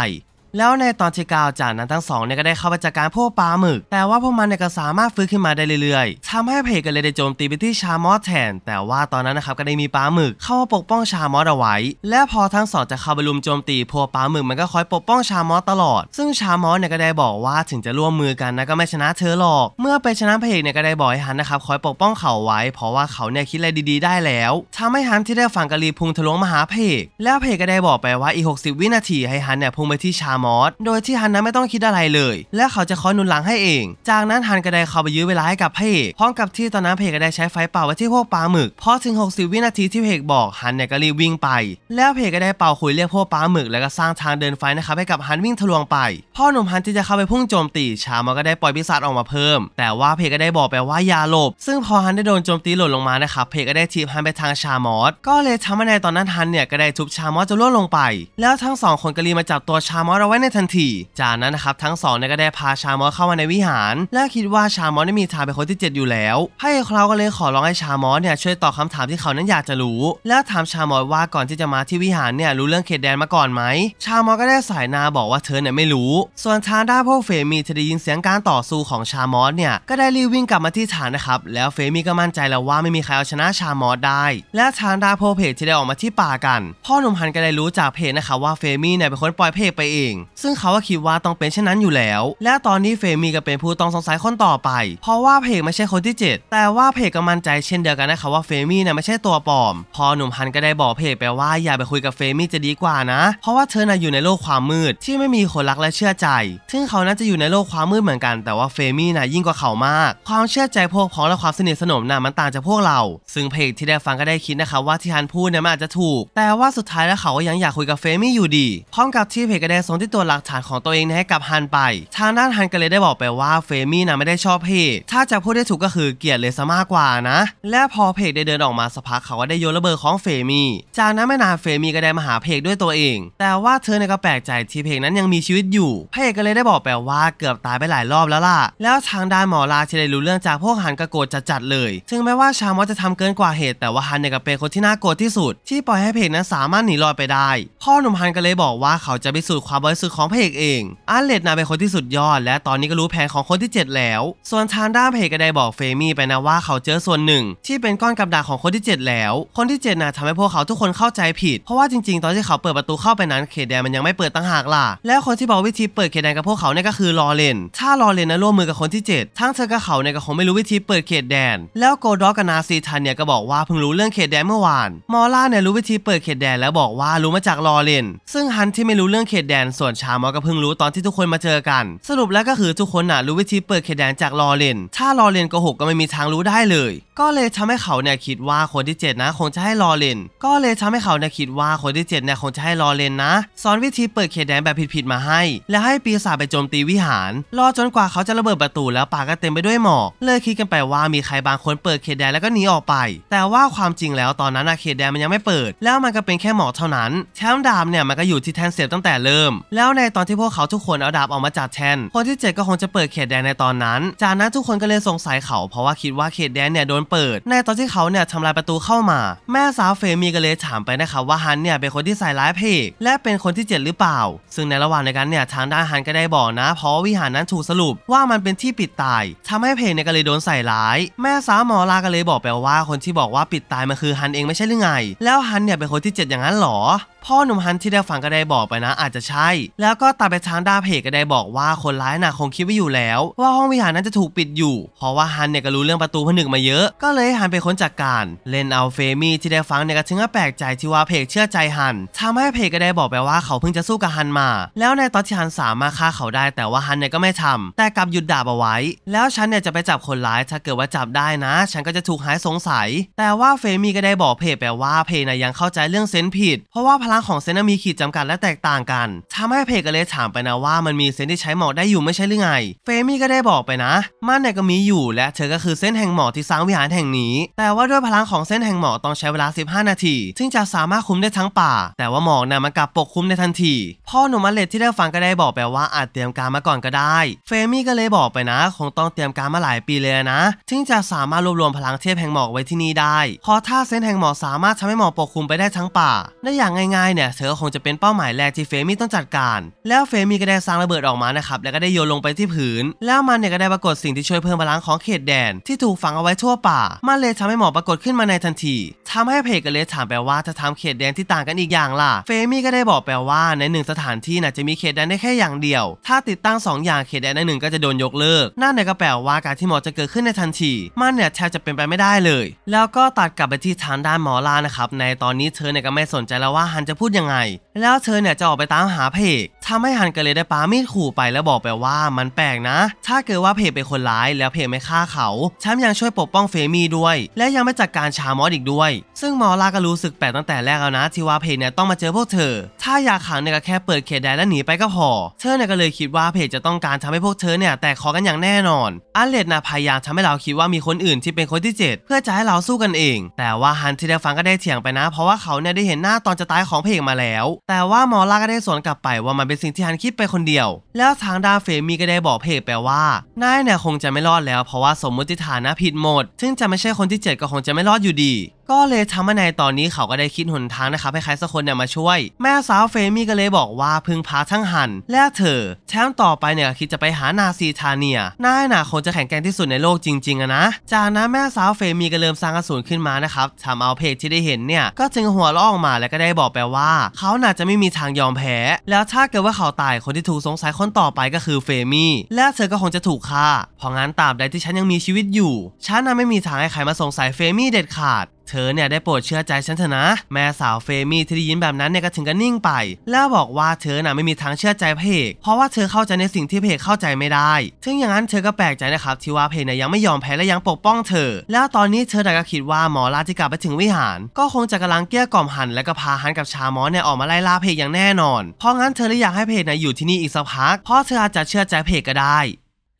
แล้วในตอนที่กวจากนั้นทั้งสองเนี่ยก็ได้เข้าไปจัดการพวกปลาหมึก แต่ว่าพวกมันเนี่ยก็สามารถฟื้นขึ้นมาได้เรื่อยๆ ทำให้เพกกนเลยได้โจมตีไปที่ชามอสแทน แต่ว่าตอนนั้นนะครับก็ได้มีปลาหมึก เข้ามาปกป้องชามอสเอาไว้ และพอทั้งสองจะเข้าไปลุมโจมตีพวกปลาหมึกมันก็คอยปกป้องชามอสตลอด ซึ่งชามอสเนี่ยก็ได้บอกว่าถึงจะร่วมมือกันนะก็ไม่ชนะเธอหรอก เมื่อไปชนะเพกเนี่ยก็ได้บอกให้ฮันนะครับคอยปกป้องเขาไว้ เพราะว่าเขาเนี่ยคิดอะไรดีๆ ได้แล้วทำให้ฮันที่ได้ฟังกะลีพุงทะลวงมาหาเพกแล้วเพกก็ได้บอกไปว่าอีก60วินาทีให้ฮันเนี่ยพุ่งไปที่ชาามอสโดยที่ฮันนั้นไม่ต้องคิดอะไรเลย และเขาจะคอยหนุนหลังให้เอง จากนั้นฮันก็ได้เข้าไปยื้อเวลาให้กับพระเอกพร้อมกับที่ตอนนั้นพระเอกก็ได้ใช้ไฟเป่าไว้ที่พวกปลาหมึกพอถึง 60 วินาทีที่พระเอกบอกฮันเนี่ยก็รีบวิ่งไป แล้วพระเอกก็ได้เป่าคุยเรียกพวกปลาหมึกแล้วก็สร้างทางเดินไฟนะครับให้กับฮันวิ่งทะลวงไปพ่อหนุ่มฮันที่จะเข้าไปพุ่งโจมตี ชามอสก็ได้ปล่อยปีศาจออกมาเพิ่ม แต่ว่าเพกก็ได้บอกไปว่าอย่าหลบ ซึ่งพอฮันได้โดนโจมตีหล่นลงมานะครับเพกก็ได้ทีบฮันไปทางชามอสก็เลยทำให้ในตอนนั้นฮันเนี่ยก็ได้ทุบชามอสจนล่วงลงไป แล้วทั้งสองคนก็รีบมาจับตัวชามอสเอาไว้ในทันที จากนั้นนะครับทั้งสองเนี่ยก็ได้พาชามอสเข้ามาในวิหาร และคิดว่าชามอสได้มีทาเป็นคนที่7อยู่แล้ว ให้คราวก็เลยขอร้องให้ชามอสเนี่ยช่วยตอบคาถามที่เขานั้นอยากจะรู้ แล้วถามชามอสว่าก่อนที่จะมาที่วิหารเนี่ยรู้เรื่องเขตแดนมาก่อนไหมชามอสก็ได้สายนาบอกว่าเธอเนี่ยไม่รู้ ส่วนทางด้านพวกเฟมีเธอได้ยินเสียงการต่อสู้ของชามอสเนี่ยก็ได้รีวิ่งกลับมาที่ฐานนะครับแล้วเฟมีก็มั่นใจแล้วว่าไม่มีใครเอาชนะชามอสได้ และทางด้านพวกเพจที่ได้ออกมาที่ป่ากันพ่อหนุ่มฮันก็ได้รู้จากเพจนะคะว่าเฟมี่เนี่ยเป็นคนปล่อยเพจไปเองซึ่งเขาก็คิดว่าต้องเป็นเช่นนั้นอยู่แล้ว และตอนนี้เฟมีก็เป็นผู้ต้องสงสัยคนต่อไป เพราะว่าเพกไม่ใช่คนที่ 7 แต่ว่าเพกก็มั่นใจเช่นเดียวกันนะคะว่าเฟมี่เนี่ยไม่ใช่ตัวปลอม พอหนุ่มฮันก็ได้บอกเพกไปว่าอย่าไปคุยกับเฟมี่จะดีกว่านะ เพราะว่าเธอน่ะอยู่ในโลกความมืดที่ไม่มีคนรักและเชื่อใจ ซึ่งเขาน่าจะอยู่ในโลกความมืดเหมือนกัน แต่ว่าเฟมี่น่ะยิ่งกว่าเขามาก ความเชื่อใจพวกพ้องและความสนิทสนมน่ะมันต่างจากพวกเรา ซึ่งเพกที่ได้ฟังก็ได้คิดนะคะว่าที่ฮันพูดเนี่ยมันอาจจะถูก แต่ว่าสุดท้ายแล้วเขาก็ยังอยากคุยกับเฟมี่อยู่ดี พร้อมกับที่เพกก็ได้ส่งตี่ตัวหลักฐานของตัวเองให้กับฮันไป ทางด้านฮันก็เลยได้บอกไปว่าเฟมี่นะไม่ได้ชอบเพกถ้าจะพูดได้ถูกก็คือเกลียดเลยซะมากกว่านะ และพอเพกได้เดินออกมาสักพักเขาก็ได้โยนระเบิดของเฟมี่ จากนั้นไม่นานเฟมี่ก็ได้มาหาเพกด้วยตัวเอง แต่ว่าเธอเนี่ยก็แปลกใจที่เพกนั้นยังมีชีวิตอยู่ เพกก็เลยได้บอกไปว่า เกือบตายไปหลายรอบแล้วล่ะ แล้วทางด้านหมอลาที่ได้รู้เรื่องจากพวกฮันก็โกรธจัดๆเลยถึงแม้ว่าชามว่าจะทำเกินกว่าเหตุ แต่ว่าฮันเนี่ยก็เป็นคนที่น่าโกรธที่สุด ที่ปล่อยให้เพกนั้นสามารถหนีรอดไปได้พ่อหนุ่มฮันก็เลยบอกว่าเขาจะไปสูจความบริสุดของพระเอกเองอาร์เลดนาเป็นคนที่สุดยอด และตอนนี้ก็รู้แผนของคนที่ 7 แล้ว ส่วนทานด้าพกก็ได้บอกเฟมี่ไปนะว่าเขาเจอส่วนหนึ่ง ที่เป็นก้อนกับดักของคนที่ 7 แล้วคนที่ 7นะทำให้พวกเขาทุกคนเข้าใจผิด เพราะว่าจริงๆ ตอนที่เขาเปิดประตูเข้าไปนั้นเขตแดนมันยังไม่เปิดตั้งหากล่ะแล้วคนที่บอกวิธีเปิดเขตแดนกับพวกเขาเนี่ยก็คือลอเรนถ้าลอเรนนะร่วมมือกับคนที่7ทั้งเธอกับเขาเนี่ยก็คงไม่รู้วิธีเปิดเขตแดนแล้วโกดอกกับนาซีทันเนี่ยก็บอกว่าเพิ่งรู้เรื่องเขตแดนเมื่อวาน มอล่าเนี่ยรู้วิธีเปิดเขตแดนแล้วบอกว่ารู้มาจากลอเรนซึ่งฮันที่ไม่รู้เรื่องเขตแดนส่วนชามอก็เพิ่งรู้ตอนที่ทุกคนมาเจอกัน สรุปแล้วก็คือทุกคนน่ะรู้วิธีเปิดเขตแดนจากลอเรนถ้าลอเรนโกหกก็ไม่มีทางรู้ได้เลยก็เลยทำให้เขาเนี่ยคิดว่าคนที่ 7 นะคงจะให้รอเลนก็เลยทำให้เขาเนี่ยคิดว่าคนที่7เนี่ยคงจะให้รอเลนนะ สอนวิธีเปิดเขตแดนแบบผิดๆมาให้ และให้ปีศาจไปโจมตีวิหาร รอจนกว่าเขาจะระเบิดประตูแล้วปากก็เต็มไปด้วยหมอกเลยคิดกันไปว่ามีใครบางคนเปิดเขตแดนแล้วก็หนีออกไป แต่ว่าความจริงแล้วตอนนั้นเขตแดนมันยังไม่เปิด แล้วมันก็เป็นแค่หมอกเท่านั้น แชมดามเนี่ยมันก็อยู่ที่แทนเสียตั้งแต่เริ่ม แล้วในตอนที่พวกเขาทุกคนเอาดาบออกมาจากแทนคนที่ 7 ก็คงจะเปิดเขตแดนในตอนนั้น จากนั้นทุกคนก็เลยสงสัยเขาเพราะว่าคิดว่าเขตแดนเนี่ยโดนเปิดในตอนที่เขาเนี่ยทำลายประตูเข้ามา แม่สาวเฟมีก็เลยถามไปนะครับว่าฮันเนี่ยเป็นคนที่ใส่ร้ายเพกและเป็นคนที่เจ็ดหรือเปล่า ซึ่งในระหว่างในการเนี่ยทางด้านฮันก็ได้บอกนะ เพราะวิหารนั้นถูกสรุปว่ามันเป็นที่ปิดตาย ทำให้เพกเนี่ยก็เลยโดนใส่ร้าย แม่สาวมอลาก็เลยบอกไปว่าคนที่บอกว่าปิดตายมันคือฮันเองไม่ใช่หรือไง แล้วฮันเนี่ยเป็นคนที่เจ็ดอย่างนั้นหรอพ่อหนุ่มฮันที่ได้ฟังก็ได้บอกไปนะ อาจจะใช่ แล้วก็ตาไปทางดาเพกก็ได้บอกว่าคนร้ายน่ะคงคิดไว้อยู่แล้ว ว่าห้องวิหารนั้นจะถูกปิดอยู่เพราะว่าฮันเนี่ยก็รู้เรื่องประตูผนึกมาเยอะก็เลยหันไปค้นจากการ เล่นเอาเฟมี่ที่ได้ฟังเนี่ยก็ถึงกับแปลกใจที่ว่าเพกเชื่อใจฮัน ทำให้เพกก็ได้บอกไปว่าเขาเพิ่งจะสู้กับฮันมา แล้วในตอนที่ฮันสามารถฆ่าเขาได้ แต่ว่าฮันเนี่ยก็ไม่ทำ แต่กลับหยุดด่าเอาไว้ แล้วฉันเนี่ยจะไปจับคนร้ายถ้าเกิดว่าจับได้นะ ฉันก็จะถูกหายสงสัย แต่ว่าเฟมี่ก็ได้บอกเพกไปว่าเพกน่ยยังเข้าใจเรื่องเซนผิด เพราะว่าพลังของเซนตมีขีดจำกัดและแตกต่างกัน ทำให้เพกเลยถามไปนะว่ามันมีเซนที่ใช้หมอกได้อยู่ไม่ใช่หรือไง เฟมี่ก็ได้บอกไปนะมันเนี่ยก็มีอยู่และเธอก็คือเส้นแห่งหมอกที่สร้างวิหารแห่งนี้ แต่ว่าด้วยพลังของเส้นแห่งหมอกต้องใช้เวลา 15 นาที ซึ่งจะสามารถคุมได้ทั้งป่า แต่ว่าหมอกนะ่ะมันกลับปกคลุมในทันที พ่อหนุ่มอเลตที่ได้ฟังก็ได้บอกไปว่าอาจเตรียมการมาก่อนก็ได้ เฟมี่ก็เลยบอกไปนะคงต้องเตรียมการมาหลายปีเลยนะ ซึ่งจะสามารถรวบรวมพลังเทพแห่งหมอกไว้ที่นี่ได้ เพราะถ้าเส้นแห่งหมอกสามารถทำให้หมอกปกคุมไปได้ทั้งป่า ได้อย่างง่ายเนี่ยเธอคงจะเป็นเป้าหมายแรกที่เฟมี่ต้องจัดการ แล้วเฟมี่ก็ได้สร้างระเบิดออกมานะครับ แล้วก็ได้โยนลงไปที่ผืน แล้วมันเนี่ยก็ได้ปรากฏสิ่งที่ช่วยเพิ่มพลังของเขตแดนที่ถูกฝังเอาไว้ทั่วป่า มันเลยทำให้หมอกปรากฏขึ้นมาในทันที ทำให้เพกกเลสถามแปลว่าจะทำเขตแดนที่ต่างกันอีกอย่างล่ะ เฟมี่ก็ได้บอกแปลว่า ในหนึ่งสถานที่น่ะจะมีเขตแดนได้แค่อย่างเดียว ถ้าติดตั้ง2อย่างเขตแดนในหนึ่งก็จะโดนยกเลิก นั่นเนี่ยก็แปลว่าการที่หมอจะเกิดขึ้นในทันที มันเนี่ยแทบจะเป็นไปไม่ได้เลย แล้วก็ตัดกลับไปที่ฐานด้านหมอลานะครับในตอนนี้เธอเนี่ยก็ไม่สนใจแล้วว่าฮันจะพูดยังไง แล้วเธอเนี่ยจะออกไปตามหาเพกทำให้ฮันก็เลยได้ปามีดขู่ไปแล้วบอกไปว่ามันแปลกนะ ถ้าเกิดว่าเพกเป็นคนร้ายแล้วเพกไม่ฆ่าเขา ฉันยังช่วยปกป้องเฟมี่ด้วยและยังไม่จัดการชามอสอีกด้วย ซึ่งมอลาก็รู้สึกแปลกตั้งแต่แรกแล้วนะ ที่ว่าเพกเนี่ยต้องมาเจอพวกเธอ ถ้าอยากขังเนี่ยก็แค่เปิดเขตแดนและหนีไปก็พอเธอเนี่ยก็เลยคิดว่าเพกจะต้องการทำให้พวกเธอเนี่ยแตกคอกันอย่างแน่นอนอาเลตนะพยายามทำให้เราคิดว่ามีคนอื่นที่เป็นคนที่ 7 เพื่อจะให้เราสู้กันเอง แต่ว่าฮันที่ได้ฟังก็ได้เถียงไปนะ เพราะว่าเขาเนี่ยได้เห็นหน้าตอนจะตายของของพระเอกมาแล้ว แต่ว่าหมอลาก็ได้สวนกลับไปว่ามันเป็นสิ่งที่ฮันคิดไปคนเดียว แล้วทางดาเฟมีก็ได้บอกพระเอกไปว่า นายเนี่ยคงจะไม่รอดแล้วเพราะว่าสมมติฐานนะผิดหมด ซึ่งจะไม่ใช่คนที่7ก็คงจะไม่รอดอยู่ดีก็เลยทำให้นายตอนนี้เขาก็ได้คิดหนทางนะครับให้ใครสักคนเนี่ยมาช่วย แม่สาวเฟมี่ก็เลยบอกว่าพึ่งพาทั้งหัน และเธอแถมต่อไปเนี่ยคิดจะไปหานาซีทาเนียนายหนาคนจะแข่งแกร่งที่สุดในโลกจริงๆอะนะจากนั้นแม่สาวเฟมี่ก็เริ่มสร้างกระสุนขึ้นมานะครับทำเอาเพจที่ได้เห็นเนี่ยก็จึงหัวล่ออกมาแล้วก็ได้บอกไปว่าเขาน่าจะไม่มีทางยอมแพ้แล้วถ้าเกิดว่าเขาตายคนที่ถูกสงสัยคนต่อไปก็คือเฟมี่และเธอก็คงจะถูกฆ่าเพราะงั้นตราบใดที่ฉันยังมีชีวิตอยู่ ฉันน่าไม่มีทางให้ใครมาสงสัยเฟมี่เด็ดขาดเธอเนี่ยได้โปรดเชื่อใจฉันเถอะนะ แม่สาวเฟมี่ที่ได้ยินแบบนั้นเนี่ยก็ถึงกับนิ่งไป แล้วบอกว่าเธอน่ะไม่มีทางเชื่อใจพระเอกเพราะว่าเธอเข้าใจในสิ่งที่พระเอกเข้าใจไม่ได้ถึงอย่างนั้นเธอก็แปลกใจนะครับที่ว่าเพนเนี่ยยังไม่ยอมแพ้และยังปกป้องเธอแล้วตอนนี้เธอแต่ก็คิดว่าหมอลาที่กลับไปถึงวิหาร ก็คงจะกำลังเกลี้ยกล่อมหันและก็พาหันกับชามอเนี่ยออกมาไล่ล่าเพกอย่างแน่นอนเพราะงั้นเธอเลยอยากให้เพกเนี่ยอยู่ที่นี่อีกสักพักเพราะเธออาจจะเชื่อใจเพกก็ได้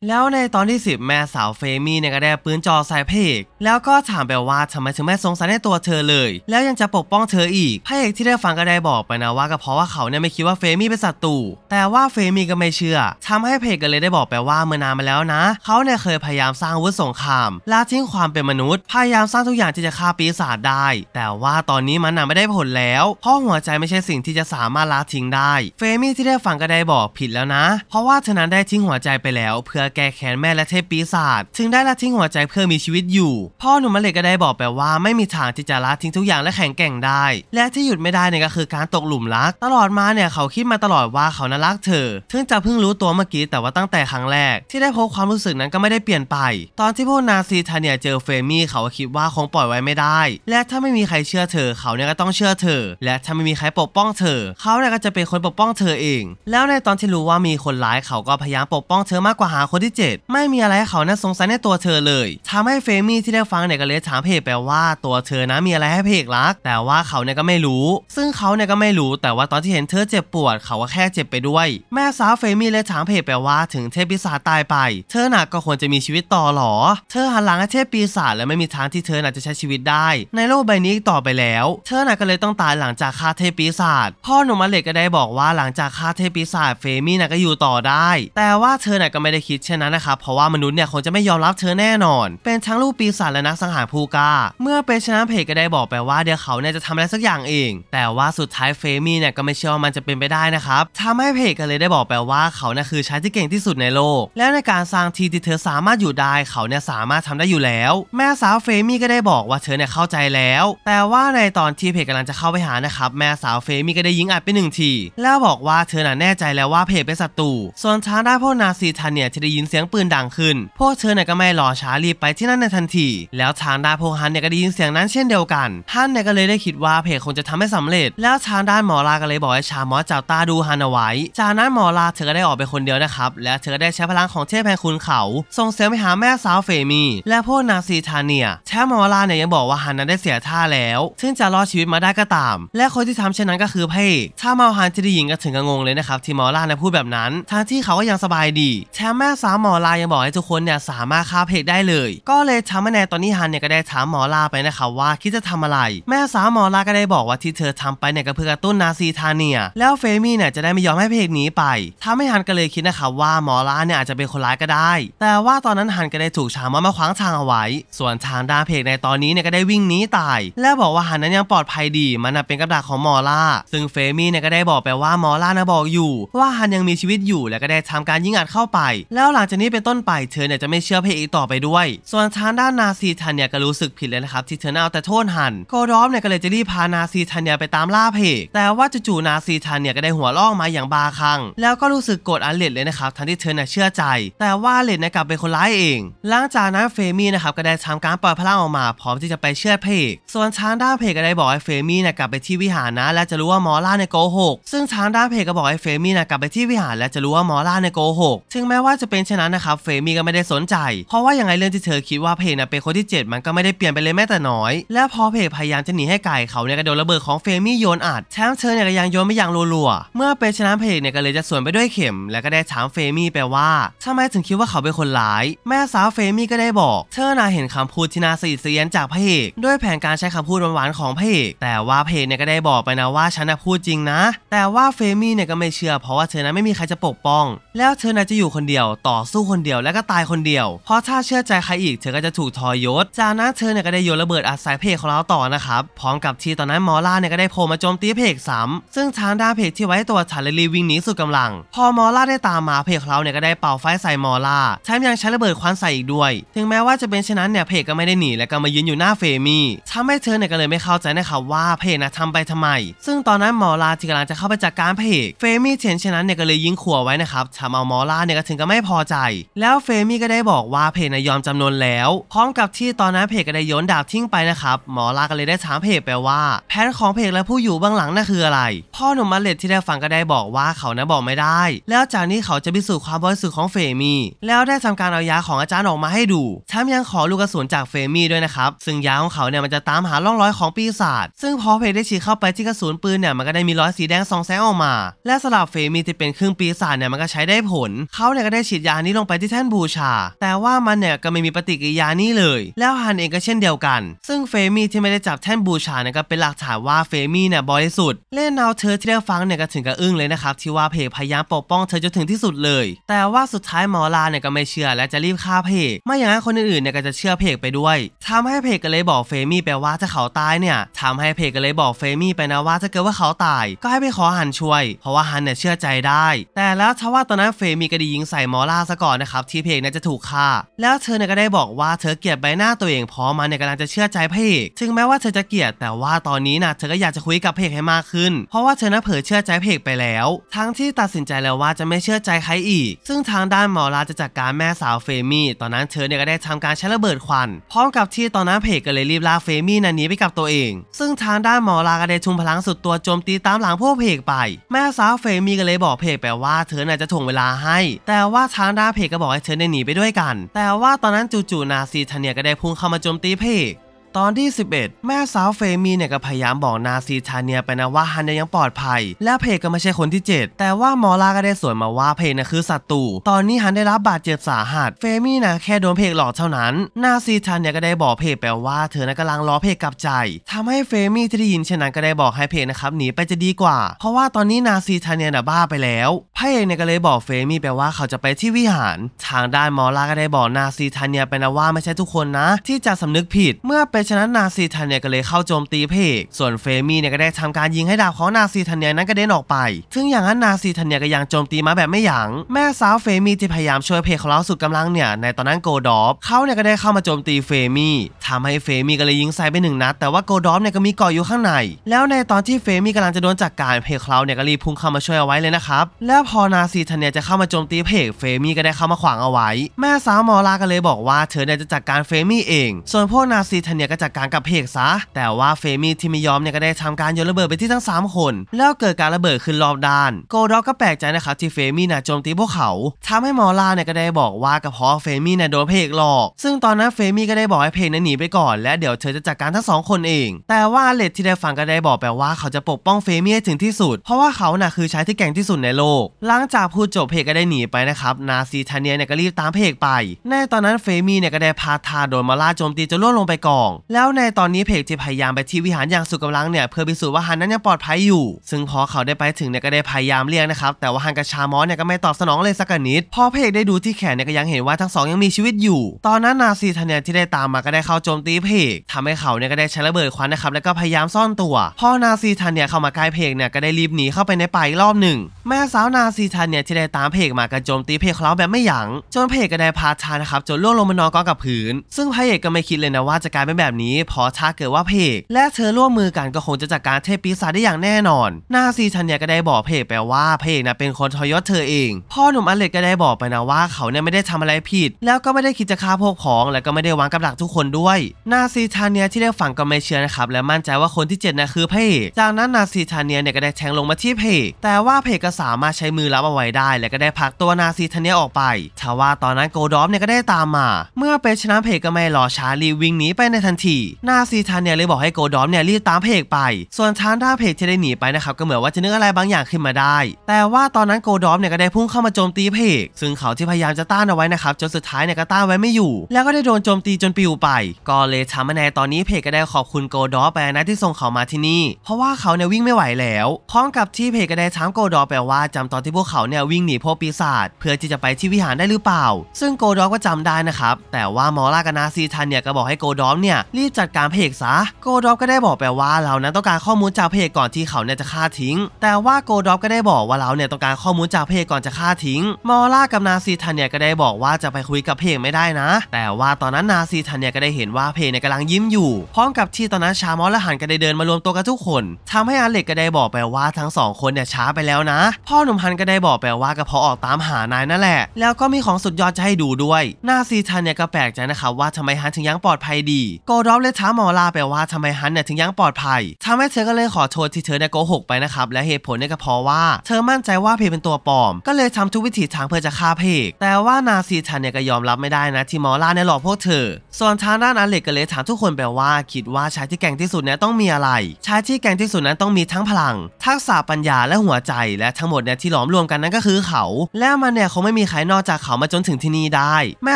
แล้วในตอนที่ 10 แม่สาวเฟมี่เนี่ยก็ได้ปืนจ่อใส่เพกแล้วก็ถามแบลว่าทำไมถึงไม่สงสารในตัวเธอเลย แล้วยังจะปกป้องเธออีกพระเอกที่ได้ฟังก็ได้บอกไปนะว่าก็เพราะว่าเขาเนี่ยไม่คิดว่าเฟมี่เป็นศัตรูแต่ว่าเฟมี่ก็ไม่เชื่อ ทำให้เพกก็เลยได้บอกไปว่าเมื่อนานมาแล้วนะ เขาเนี่ยเคยพยายามสร้างวุฒิสงครามละทิ้งความเป็นมนุษย์ พยายามสร้างทุกอย่างที่จะฆ่าปีศาจได้ แต่ว่าตอนนี้มันน่ะไม่ได้ผลแล้วเพราะหัวใจไม่ใช่สิ่งที่จะสามารถละทิ้งได้ เฟมี่ที่ได้ฟังก็ได้บอกผิดแล้วนะ เพราะว่าเธอนั้นได้ทิ้งหัวใจไปแล้ว เพื่อแก้แค้นแม่และเทพปีศาจถึงได้ละทิ้งหัวใจเพื่อมีชีวิตอยู่พ่อหนุ่มมะเล็กก็ได้บอกไปว่าไม่มีทางที่จะละทิ้งทุกอย่างและแข็งแกร่งได้ และที่หยุดไม่ได้เนี่ยก็คือการตกหลุมรัก ตลอดมาเนี่ย เขาคิดมาตลอดว่าเขานั้นรักเธอถึงจะเพิ่งรู้ตัวเมื่อกี้ แต่ว่าตั้งแต่ครั้งแรกที่ได้พบความรู้สึกนั้นก็ไม่ได้เปลี่ยนไป ตอนที่พวกนาซีทาเนี่ยเจอเฟมี่เขาคิดว่าคงปล่อยไว้ไม่ได้ และถ้าไม่มีใครเชื่อเธอเขาเนี่ยก็ต้องเชื่อเธอและถ้าไม่มีใครปกป้องเธอเขาเนี่ยก็จะเป็นคนปกป้องเธอเอง แล้วในตอนที่รู้ว่ามีคนร้ายเขาก็พยายามปกป้องเธอมากกว่าหาคนที่ 7 ไม่มีอะไรให้เขาน่าสงสัยในตัวเธอเลย ทำให้เฟมี่ที่ได้่ฟังเนี่ยก็เลยถามเพกไปว่าตัวเธอนะมีอะไรให้เพกรัก แต่ว่าเขาเนี่ยก็ไม่รู้ ซึ่งเขาเนี่ยก็ไม่รู้แต่ว่าตอนที่เห็นเธอเจ็บปวดเขาก็แค่เจ็บไปด้วย แม่สาวเฟมี่เลยถามเพกไปว่าถึงเทพปีศาจตายไป เธอหนักก็ควรจะมีชีวิตต่อหรอเธอหันหลังให้เทพปีศาจและไม่มีทางที่เธอหนักจะใช้ชีวิตได้ ในโลกใบนี้ต่อไปแล้ว เธอหนักก็เลยต้องตายหลังจากฆ่าเทพปีศาจพ่อหนุ่มเล็กก็ได้บอกว่าหลังจากฆ่าเทพปีศาจเฟมี่น่ะก็อยู่ต่อได้ แต่ว่าเธอหน่ะก็ไม่ได้คิดเช่นนั้นนะครับเพราะว่ามนุษย์เนี่ยคงจะไม่ยอมรับเธอแน่นอน เป็นทั้งลูกปีศาจและนักสังหารผูกาเมื่อเปชนะเพกก็ได้บอกไปว่า เดี๋ยวเขาเนี่ยจะทำอะไรสักอย่างเอง แต่ว่าสุดท้ายเฟมี่เนี่ยก็ไม่เชื่อว่ามันจะเป็นไปได้นะครับทำให้เพกก็เลยได้บอกไปว่า เขาเนี่ยคือชายที่เก่งที่สุดในโลก แล้วในการสร้างทีที่เธอสามารถอยู่ได้ เขาเนี่ยสามารถทำได้อยู่แล้ว แม่สาวเฟมี่ก็ได้บอกว่าเธอเนี่ยเข้าใจแล้ว แต่ว่าในตอนที่เพกกำลังจะเข้าไปหานะครับ แม่สาวเฟมี่ก็ได้ยิงอัดไปหนึ่งทีแล้วบอกว่าเธอน่ะแน่ใจแล้วว่าเพกเป็นศัตรู ส่วนทางด้านพวกนาซีทันเนี่ยจะได้ยินเสียงปืนดังขึ้นพวกเธอเนี่ยก็ไม่รอช้ารีบไปที่นั่นในทันทีแล้ว ชางด้านพวกฮันเนี่ยก็ได้ยินเสียงนั้นเช่นเดียวกันฮันเนี่ยก็เลยได้คิดว่าเพจคงจะทำให้สำเร็จแล้ว ชางด้านหมอลาก็เลยบอกให้ชามอสจับตาดูฮันเอาไว้ จากนั้นหมอลาเธอก็ได้ออกไปคนเดียวนะครับ และเธอก็ได้ใช้พลังของเทพแห่งคุณเขา ส่งเสียงไปหาแม่ สาวเฟมี และพวกนาซีทาเนียแถมหมอลาเนี่ยยังบอกว่าฮันนั้นได้เสียท่าแล้ว ซึ่งจะรอดชีวิตมาได้ก็ตาม และคนที่ทำเช่นนั้นก็คือเพคถ้าเมาฮันจะได้ยินก็ถึงกับงงเลยนะครับที่หมอลาเนี่ยพูดแบบนั้นทั้งที่เขาก็ยังสบายดีแถมแม่สาวหมอลายังบอกให้ทุกคนเนี่ยสามารถฆ่าเพกได้เลย ก็เลยทำให้ในตอนนี้ฮันเนี่ยก็ได้ถามหมอลาไปนะคะว่าคิดจะทำอะไร แม่สาวหมอลาก็ได้บอกว่าที่เธอทำไปเนี่ยก็เพื่อกระตุ้นนาซีทาเนีย แล้วเฟมี่เนี่ยจะได้ไม่ยอมให้เพลงนี้ไป ทำให้ฮันก็เลยคิดนะคะว่า หมอลาเนี่ยอาจจะเป็นคนร้ายก็ได้ แต่ว่าตอนนั้นฮันก็ได้ถูกชามอมาขวางทางเอาไว้ ส่วนทางด้านเพลงในตอนนี้เนี่ยก็ได้วิ่งหนีตาย และบอกว่าฮันนั้นยังปลอดภัยดีมันเป็นกระดัษของหมอลาซึ่งเฟมี่เนี่ยก็ได้บอกไปว่าหมอลานยบอกอยู่ ว่าฮันยังมีชีวิตอยู่และก็ได้ทำการยิงอัดเข้าไป แล้วหลังจากนี้เป็นต้นไปเธอเนี่ยจะไม่เชื่อเพลงอีกต่อไปด้วย ส่วนทางด้านนาาซีทันเนี่ยก็รู้สึกผิด เลยนะครับที่เธอเอาแต่โทษหันโกดอมเนี่ยก็เลยจะรีบพานาซีทันเนี่ยไปตามล่าเพก แต่ว่าจู่ๆนาซีทันเนี่ย ก็ได้หัวล่อมาอย่างบาคลัง แล้วก็รู้สึกโกรธอันเลดเลยนะครับทันที่เธอเนี่ยเชื่อใจ แต่ว่าเลดเนี่ยกลับเป็นคนร้ายเอง หลังจากนั้น เฟมี่นะครับก็ได้ทำการปล่อยพลังออกมา พร้อมที่จะไปเชื่อเพกส่วน้างด้าเพกก็ได้บอกให้เฟมี่เนี่ยกลับไปที่วิหารนะ และจะรู้ว่ามอล่าเนี่ยโกหกซึ่ง้างด้าเพกก็บอกให้เฟมี่เนี่ยกลับไปที่วิหารและจะรู้ว่ามอล่าเนี่ยโกหกถึงแม้ว่าจะเป็นเช่นนั้นนะครับเฟมี่ก็ไม่ได้สนใจ เพราะว่าอย่างไรเรื่องที่เธอคิดว่าเพกเนี่ยเป็นคนที่ 7 มันก็ไม่ได้เปลี่ยนไปเลยแม้แต่น้อย และพอเพกพยายามจะหนีให้ไกลเขาเนี่ยก็โดนระเบิดของเฟมี่โยนอัดแถมเธอเนี่ยก็ยังโยนไม่อย่างรัวๆ เมื่อเปชนะเพกเนี่ยก็เลยจะสวนไปด้วยเข็มแล้วก็ได้ถามเฟมี่ไปว่าทำไมถึงคิดว่าเขาเป็นคนร้าย แม่สาวเฟมี่ก็ได้บอก เธอน่าเห็นคำพูดที่น่าสีเสียนจากพเอก ด้วยแผนการใช้คำพูดหวานๆของพเอก แต่ว่าพเอกเนี่ยก็ได้บอกไปนะว่าฉันน่ะพูดจริงนะ แต่ว่าเฟมี่เนี่ยก็ไม่เชื่อ เพราะว่าเธอนั้นไม่มีใครจะปกป้องแล้วเธอน่ะจะอยู่คนเดียวต่อสู้คนเดียวและก็ตายคนเดียวเพราะถ้าเชื่อใจใครอีกเธอก็จะถูกทอยศ จากนั้นเธอเนี่ยก็ได้โยนระเบิดอาศสายเพจของเราต่อนะครับ พร้อมกับที่ตอนนั้นมอล่าเนี่ยก็ได้โผล่มาโจมตีเพจซ้ำซึ่งทางด้าเพจที่ไว้ตัวชาเลลีวิ่งหนีสุดกำลัง พอมอล่าได้ตามมาเพจเราเนี่ยก็ได้เป่าไฟใส่มอล่าแถมยังใช้ระเบิดควันใส่อีกด้วย ถึงแม้ว่าจะเป็นเช่นนั้นเนี่ยเพจก็ไม่ได้หนีและก็มายืนอยู่หน้าเฟมี่ทำให้เธอเนี่ยก็เลยไม่เข้าใจนะครับว่าเพจนะทำไปทำไม ซึ่งตอนนั้นมอล่าที่กำลังจะเข้าไปจัดการเพจเฟมี่เห็นเช่นนั้นเนี่ยก็เลยยิงขัวไว้นะครับทำเอามอล่าเนี่ยก็ถึงกับไม่พอใจ แล้วเฟมี่ก็ได้บอกว่าเพจนายยอมจำนวนแล้ว พร้อมกับที่ตอนนั้นเพจก็ได้โยนดาบทิ้งไปนะครับ หมอล่าก็เลยได้ถามเพจไปว่าแผนของเพจและผู้อยู่เบื้องหลังน่ะคืออะไร พ่อหนุ่มมาเลตที่ได้ฟังก็ได้บอกว่าเขานะบอกไม่ได้ แล้วจากนี้เขาจะพิสูจน์ความบริสุทธิ์ของเฟมี่ แล้วได้ทำการเอายาของอาจารย์ออกมาให้ดู แถมยังขอลูกกระสุนจากเฟมี่ด้วยนะครับ ซึ่งยาของเขาเนี่ยมันจะตามหาร่องรอยของปีศาจ ซึ่งพอเพจได้ฉีดเข้าไปที่กระสุนปืนเนี่ยมันก็ได้มีรอยสีแดงสองแสงออกมา และสลับเฟมี่ที่เป็นครึ่งปีศาจเนี่ยมันก็ใช้ไได้ผลเขาเนี่ยก็ได้ฉีดยานี้ลงไปที่แท่นบูชา แต่ว่ามันเนี่ยก็ไม่มีปฏิกิริยานี้เลย แล้วฮันเองก็เช่นเดียวกัน ซึ่งเฟมี่ที่ไม่ได้จับแท่นบูชาเนี่ยก็เป็นหลักฐานว่าเฟมี่เนี่ยบริสุทธิ์เล่นเอาเธอที่ได้ฟังเนี่ยก็ถึงกับอึ้งเลยนะครับ ที่ว่าเพกพยายามปกป้องเธอจนถึงที่สุดเลย แต่ว่าสุดท้ายหมอลาเนี่ยก็ไม่เชื่อและจะรีบฆ่าเพกไม่อย่างนั้นคนอื่นๆเนี่ยก็จะเชื่อเพกไปด้วย ทำให้เพกก็เลยบอกเฟมี่ไปว่าถ้าเขาตายเนี่ยทำให้เพกก็เลยบอกเฟมี่ไปนะว่าถ้าเกิดว่าเขาตาย ก็ให้ไปขอหันช่วย เพราะว่าฮันเนี่ยเชื่อใจได้ แต่แล้วทว่าตอนนั้นเฟยมีกระดียิงใส่มอล่าซะก่อนนะครับที่พเอกนั้นจะถูกฆ่า แล้วเธอเนี่ยก็ได้บอกว่าเธอเกลียดใบหน้าตัวเองพอมันเนี่ยกำลังจะเชื่อใจพเอกถึงแม้ว่าเธอจะเกลียดแต่ว่าตอนนี้นะเธอก็อยากจะคุยกับพเอกให้มากขึ้นเพราะว่าเธอนั้นเผยเชื่อใจพเอกไปแล้ว ทั้งที่ตัดสินใจแล้วว่าจะไม่เชื่อใจใครอีก ซึ่งทางด้านมอล่าจะจัดการแม่สาวเฟมี่ตอนนั้นเธอเนี่ยก็ได้ทำการใช้ระเบิดควันพร้อมกับที่ตอนนั้นพเอกก็เลยรีบลากเฟมี่นั้นหนีไปกับตัวเอง ซึ่งทางด้านมอล่าก็ได้ชุมพลังสุดตัวโจมตีตามหลังพวกพเอกไป แม่สาวเฟมี่ก็เลยบอกพเอกไปว่าเธอน่ยจะถ่วงเวลาให้ แต่ว่าทางดาเพกก็บอกให้เธอหนีไปด้วยกัน แต่ว่าตอนนั้นจู่ๆนาซีทเนียก็ได้พุ่งเข้ามาโจมตีเพกตอนที่ 11 แม่สาวเฟมีเนี่ยก็พยายามบอกนาซีชาเนียไปนะว่า ฮันยังปลอดภัย และเพกก็ไม่ใช่คนที่7แต่ว่าหมอลาก็ได้สวนมาว่าเพกนะคือศัตรูตอนนี้ฮันได้รับบาดเจ็บสาหัส เฟมี่นะแค่โดนเพกหลอกเท่านั้น นาซีชาเนียก็ได้บอกเพกแปลว่า เธอนะกำลังรอเพกกลับใจ ทำให้เฟมี่ที่ได้ยินเช่นนั้นก็ได้บอกให้เพกนะครับหนีไปจะดีกว่า เพราะว่าตอนนี้นาซีชาเนียนะบ้าไปแล้วเพกเนี่ยก็เลยบอกเฟมี่แปลว่าเขาจะไปที่วิหาร ทางด้านหมอลาก็ได้บอกนาซีชาเนียไปนะว่าไม่ใช่ทุกคนนะ ที่จะสำนึกผิดเมื่อเป็นยฉะนั้นนาซีทันเนียก็เลยเข้าโจมตีเพกส่วนเฟมี่เนี่ยก็ได้ทำการยิงให้ดาบของนาซีทันเนียนั้นกระเด็นออกไป ซึ่งอย่างนั้นนาซีทันเนียก็ยังโจมตีมาแบบไม่หยังงแม่สาวเฟมี่ที่พยายามช่วยเพกของเราสุดกำลังเนี่ยในตอนนั้นโกดอฟเขาเนี่ยก็ได้เข้ามาโจมตีเฟมี่ทำให้เฟมี่ก็เลยยิงใส่ไปหนึ่งนัด แต่ว่าโกดอฟเนี่ยก็มีเกาะอยู่ข้างใน แล้วในตอนที่เฟมี่กำลังจะโดนจัดกการเพกเขาเนี่ยก็รีบพุ่งเข้ามาช่วยเอาไว้เลยนะครับ แล้วพอนาซีทันเนียจะเข้ามาโจมตีเพกเฟมี่ก็ได้เข้ามาขวางเอาไว้ แม่สาวมอลาก็เลยบอกว่าเธอเนี่ยจะจัดกการเฟมี่เองส่วนพวกนาซีทันเนียก็จัดการกับเพกซะแต่ว่าเฟมี่ที่ไม่ยอมเนี่ยก็ได้ทำการโยนระเบิดไปที่ทั้ง 3 คน แล้วเกิดการระเบิดขึ้นรอบด้าน โกด็อกก็แปลกใจนะครับที่เฟมี่น่ะโจมตีพวกเขาทำให้มอลาเนี่ยก็ได้บอกว่ากระเพาะเฟมี่น่ะโดนเพกหลอก ซึ่งตอนนั้นเฟมี่ก็ได้บอกให้เพกนั้นหนีไปก่อนและเดี๋ยวเธอจะจัดการทั้งสองคนเอง แต่ว่าเลดที่ได้ฟังก็ได้บอกแปลว่าเขาจะปกป้องเฟมี่ให้ถึงที่สุด เพราะว่าเขาน่ะคือใช้ที่แก่งที่สุดในโลก หลังจากพูดจบเพกก็ได้หนีไปนะครับนาซีทาเนียเนี่ยก็รีบตามเพกไปในตอนนั้นเฟมีเนี่ยก็ได้พาทาโดนมอลาโจมตีจนล่วงลงไปกองแล้วในตอนนี้เพกจะพยายามไปที่วิหารอย่างสุดกำลังเนี่ยเพื่อพิสูจน์ว่าฮันนั้นยังปลอดภัยอยู่ซึ่งพอเขาได้ไปถึงเนี่ยก็ได้พยายามเรียกนะครับแต่ว่าฮันกับชามอสเนี่ยก็ไม่ตอบสนองเลยสักนิดพอเพกได้ดูที่แขนเนี่ยก็ยังเห็นว่าทั้งสองยังมีชีวิตอยู่ ตอนนั้นนาซีทันเนียที่ได้ตามมาก็ได้เข้าโจมตีเพกทำให้เขาเนี่ยก็ได้ใช้ระเบิดควันนะครับแล้วก็พยายามซ่อนตัวพอนาซีทันเนียเข้ามาใกล้เพกเนี่ยก็ได้รีบหนีเข้าไปในป่าอีกรอบหนึ่งแม่สาวนาซีทันเนียที่ได้ตามเพกมาก็โจมตีเพกเขาแบบไม่หยั่งจนเพกก็ได้พาชานะครับจนล่วงลงมานอนกองกับพื้นซึ่งเพกก็ไม่คิดเลยนะว่าจะกลายเป็นแบบบนี้พอชาเกิดว่าเพกและเธอร่วมมือกันก็คงจะจัดการเทพปีศาจได้อย่างแน่นอน นาซีชันเนี่ยก็ได้บอกเพกไปว่าเพกนะเป็นคนทอยศเธอเอง พ่อหนุ่มอเล็กก็ได้บอกไปนะว่าเขาเนี่ยไม่ได้ทำอะไรผิด แล้วก็ไม่ได้คิดจะฆ่าพวกพ้อง และก็ไม่ได้วางกับดักทุกคนด้วย นาซีชันเนี่ยที่ได้ฝังก็ไม่เชื่อนะครับและมั่นใจว่าคนที่7นะคือเพก จากนั้นนาซีชันเนี่ยเนี่ยก็ได้แทงลงมาที่เพกแต่ว่าเพกก็สามารถใช้มือรับเอาไว้ได้ และก็ได้พักตัวนาซีทันเนี่ยออกไปทว่าตอนนั้นโกดอฟเนี่ยก็ได้ตามมา เมื่อไปชนะเพกก็ไม่รอช้ารีวิ่งหนีไปในทันทีนาซีทานเนี่ยเลยบอกให้โกดอมเนี่ยรีบตามเพกไป ส่วนทานด้าเพกที่ได้หนีไปนะครับก็เหมือนว่าจะนึกอะไรบางอย่างขึ้นมาได้ แต่ว่าตอนนั้นโกดอมเนี่ยก็ได้พุ่งเข้ามาโจมตีเพก ซึ่งเขาที่พยายามจะต้านเอาไว้นะครับจนสุดท้ายเนี่ยก็ต้านไว้ไม่อยู่ แล้วก็ได้โดนโจมตีจนปิวไป ก็เลยทำให้ในตอนนี้เพกก็ได้ขอบคุณโกดอมไปนะที่ส่งเขามาที่นี่ เพราะว่าเขาเนี่ยวิ่งไม่ไหวแล้ว พร้อมกับที่เพกก็ได้ถามโกดอมไปว่าจำตอนที่พวกเขาเนี่ยวิ่งหนีพวกปีศาจเพื่อที่จะไปที่วิหารได้หรือเปล่า ซึ่งโกดอก็จำได้นะครับแต่ว่ามอร่ากับนาซีทันเนี่ยก็บอกให้โกดอมเนี่ยรีบจัดการเพกซะโกดอฟก็ได้บอกไปว่าเรานะต้องการข้อมูลจากเพกก่อนที่เขาเนี่ยจะฆ่าทิ้งแต่ว่าโกดอฟก็ได้บอกว่าเราเนี่ยต้องการข้อมูลจากเพกก่อนจะฆ่าทิ้ง มอล่ากับนาซีทันเนี่ยก็ได้บอกว่าจะไปคุยกับเพกไม่ได้นะ แต่ว่าตอนนั้นนาซีทันเนี่ยก็ได้เห็นว่าเพกเนี่ยกำลังยิ้มอยู่ พร้อมกับที่ตอนนั้นชามอและหันก็ได้เดินมารวมตัวกันทุกคน ทำให้อาเล็กก็ได้บอกไปว่าทั้งสองคนเนี่ยช้าไปแล้วนะพ่อหนุ่มฮันก็ได้บอกไปว่าก็พอออกตามหานายนั่นแหละแล้วก็มีของสุดยอดจะให้ดูด้วยนาซีทันเนี่ยก็แปลกใจนะครับว่าทำไมฮันถึงยังปลอดภัยดีโกดรอบเลยท้าหมอลาไปว่าทำไมฮันเนี่ยถึงยังปลอดภัย ทำให้เธอก็เลยขอโทษที่เธอเนี่ยโกหกไปนะครับและเหตุผลเนี่ยก็เพราะว่าเธอมั่นใจว่าเพเป็นตัวปลอม ก็เลยทำทุกวิถีทางเพื่อจะฆ่าเพกแต่ว่านาซีทันเนี่ยก็ยอมรับไม่ได้นะที่หมอลาเนี่ยหลอกพวกเธอ ส่วนทางด้านอเล็กก็เลยถามทุกคนไปว่าคิดว่าชายที่แก่งที่สุดเนี่ยต้องมีอะไรชายที่แก่งที่สุดนั้นต้องมีทั้งพลัง ทักษะปัญญาและหัวใจ และทั้งหมดเนี่ยที่หลอมรวมกันนั้นก็คือเขา และมันเนี่ยคงไม่มีใครนอกจากเขามาจนถึงที่นี่ได้ แม่